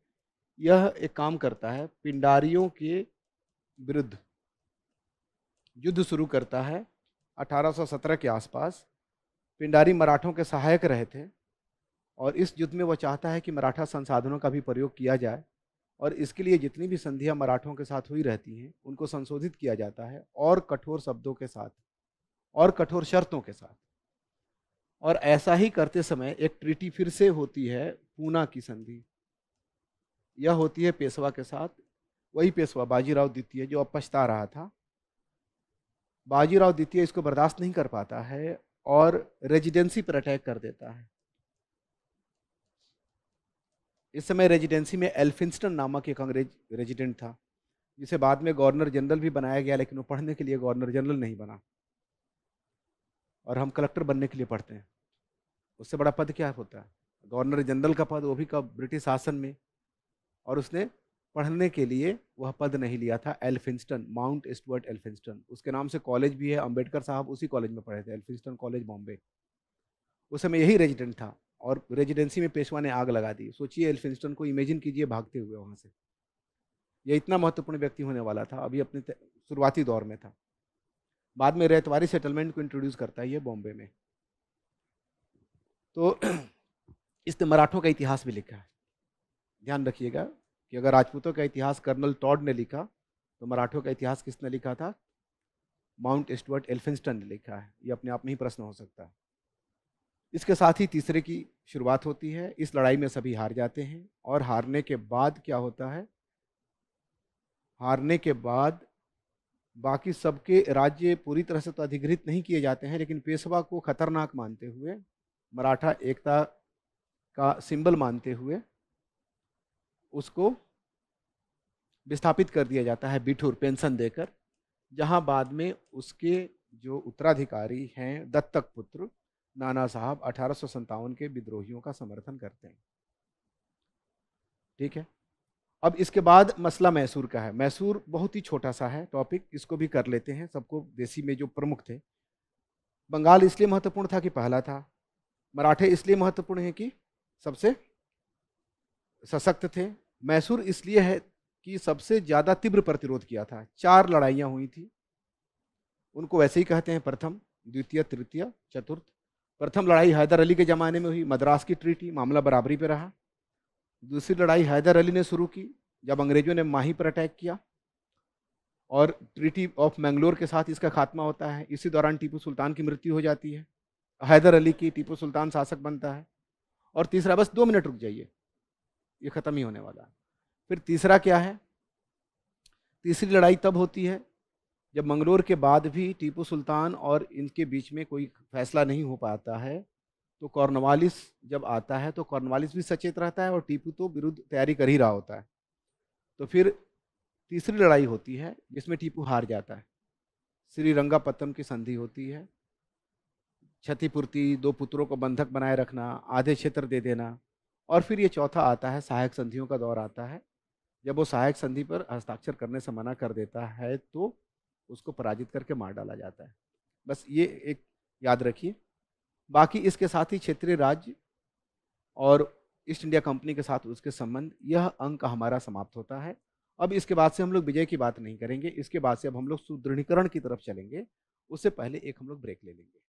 यह एक काम करता है पिंडारियों के विरुद्ध युद्ध शुरू करता है 1817 के आसपास पिंडारी मराठों के सहायक रहे थे और इस युद्ध में वह चाहता है कि मराठा संसाधनों का भी प्रयोग किया जाए और इसके लिए जितनी भी संधियां मराठों के साथ हुई रहती हैं उनको संशोधित किया जाता है और कठोर शब्दों के साथ और कठोर शर्तों के साथ और ऐसा ही करते समय एक ट्रीटी फिर से होती है पूना की संधि यह होती है पेशवा के साथ वही पेशवा बाजीराव द्वितीय जो अब पछता रहा था बाजीराव द्वितीय इसको बर्दाश्त नहीं कर पाता है और रेजिडेंसी पर अटैक कर देता है इस समय रेजिडेंसी में एल्फिंस्टन नामक एक अंग्रेज रेजिडेंट था जिसे बाद में गवर्नर जनरल भी बनाया गया लेकिन वो पढ़ने के लिए गवर्नर जनरल नहीं बना और हम कलेक्टर बनने के लिए पढ़ते हैं उससे बड़ा पद क्या होता है गवर्नर जनरल का पद वो भी कब ब्रिटिश शासन में और उसने पढ़ने के लिए वह पद नहीं लिया था एल्फिंस्टन माउंट स्टुअर्ट एल्फिंस्टन उसके नाम से कॉलेज भी है अंबेडकर साहब उसी कॉलेज में पढ़े थे एल्फिंस्टन कॉलेज बॉम्बे उस समय यही रेजिडेंट था और रेजिडेंसी में पेशवा ने आग लगा दी सोचिए एल्फिंस्टन को इमेजिन कीजिए भागते हुए वहाँ से यह इतना महत्वपूर्ण व्यक्ति होने वाला था अभी अपने शुरुआती दौर में था बाद में रेतवारी सेटलमेंट को इंट्रोड्यूस करता है ये बॉम्बे में तो इसने मराठों का इतिहास भी लिखा है ध्यान रखिएगा कि अगर राजपूतों का इतिहास कर्नल टॉड ने लिखा तो मराठों का इतिहास किसने लिखा था माउंट एस्टवर्ट एल्फिंस्टन ने लिखा है ये अपने आप में ही प्रश्न हो सकता है इसके साथ ही तीसरे की शुरुआत होती है इस लड़ाई में सभी हार जाते हैं और हारने के बाद क्या होता है हारने के बाद बाकी सबके राज्य पूरी तरह से तो अधिग्रहित नहीं किए जाते हैं लेकिन पेशवा को खतरनाक मानते हुए मराठा एकता का सिंबल मानते हुए उसको विस्थापित कर दिया जाता है बिठुर पेंशन देकर जहां बाद में उसके जो उत्तराधिकारी हैं दत्तक पुत्र नाना साहब अठारह के विद्रोहियों का समर्थन करते हैं ठीक है अब इसके बाद मसला मैसूर का है मैसूर बहुत ही छोटा सा है टॉपिक इसको भी कर लेते हैं सबको देसी में जो प्रमुख थे बंगाल इसलिए महत्वपूर्ण था कि पहला था मराठे इसलिए महत्वपूर्ण है कि सबसे सशक्त थे मैसूर इसलिए है कि सबसे ज़्यादा तीव्र प्रतिरोध किया था चार लड़ाइयाँ हुई थी उनको वैसे ही कहते हैं प्रथम द्वितीय तृतीय चतुर्थ प्रथम लड़ाई हैदर अली के ज़माने में हुई मद्रास की ट्रीटी मामला बराबरी पे रहा दूसरी लड़ाई हैदर अली ने शुरू की जब अंग्रेजों ने माही पर अटैक किया और ट्रीटी ऑफ मैंगलोर के साथ इसका खात्मा होता है इसी दौरान टीपू सुल्तान की मृत्यु हो जाती है हैदर अली की टीपू सुल्तान शासक बनता है और तीसरा बस दो मिनट रुक जाइए ये ख़त्म ही होने वाला है फिर तीसरा क्या है तीसरी लड़ाई तब होती है जब मंगलोर के बाद भी टीपू सुल्तान और इनके बीच में कोई फैसला नहीं हो पाता है तो कॉर्नवालिस जब आता है तो कॉर्नवालिस भी सचेत रहता है और टीपू तो विरुद्ध तैयारी कर ही रहा होता है तो फिर तीसरी लड़ाई होती है जिसमें टीपू हार जाता है श्री रंगापत्तम की संधि होती है क्षतिपूर्ति दो पुत्रों को बंधक बनाए रखना आधे क्षेत्र दे देना और फिर ये चौथा आता है सहायक संधियों का दौर आता है जब वो सहायक संधि पर हस्ताक्षर करने से मना कर देता है तो उसको पराजित करके मार डाला जाता है बस ये एक याद रखिए बाकी इसके साथ ही क्षेत्रीय राज्य और ईस्ट इंडिया कंपनी के साथ उसके संबंध यह अंक हमारा समाप्त होता है अब इसके बाद से हम लोग विजय की बात नहीं करेंगे इसके बाद से अब हम लोग सुदृढ़ीकरण की तरफ चलेंगे उससे पहले एक हम लोग ब्रेक ले लेंगे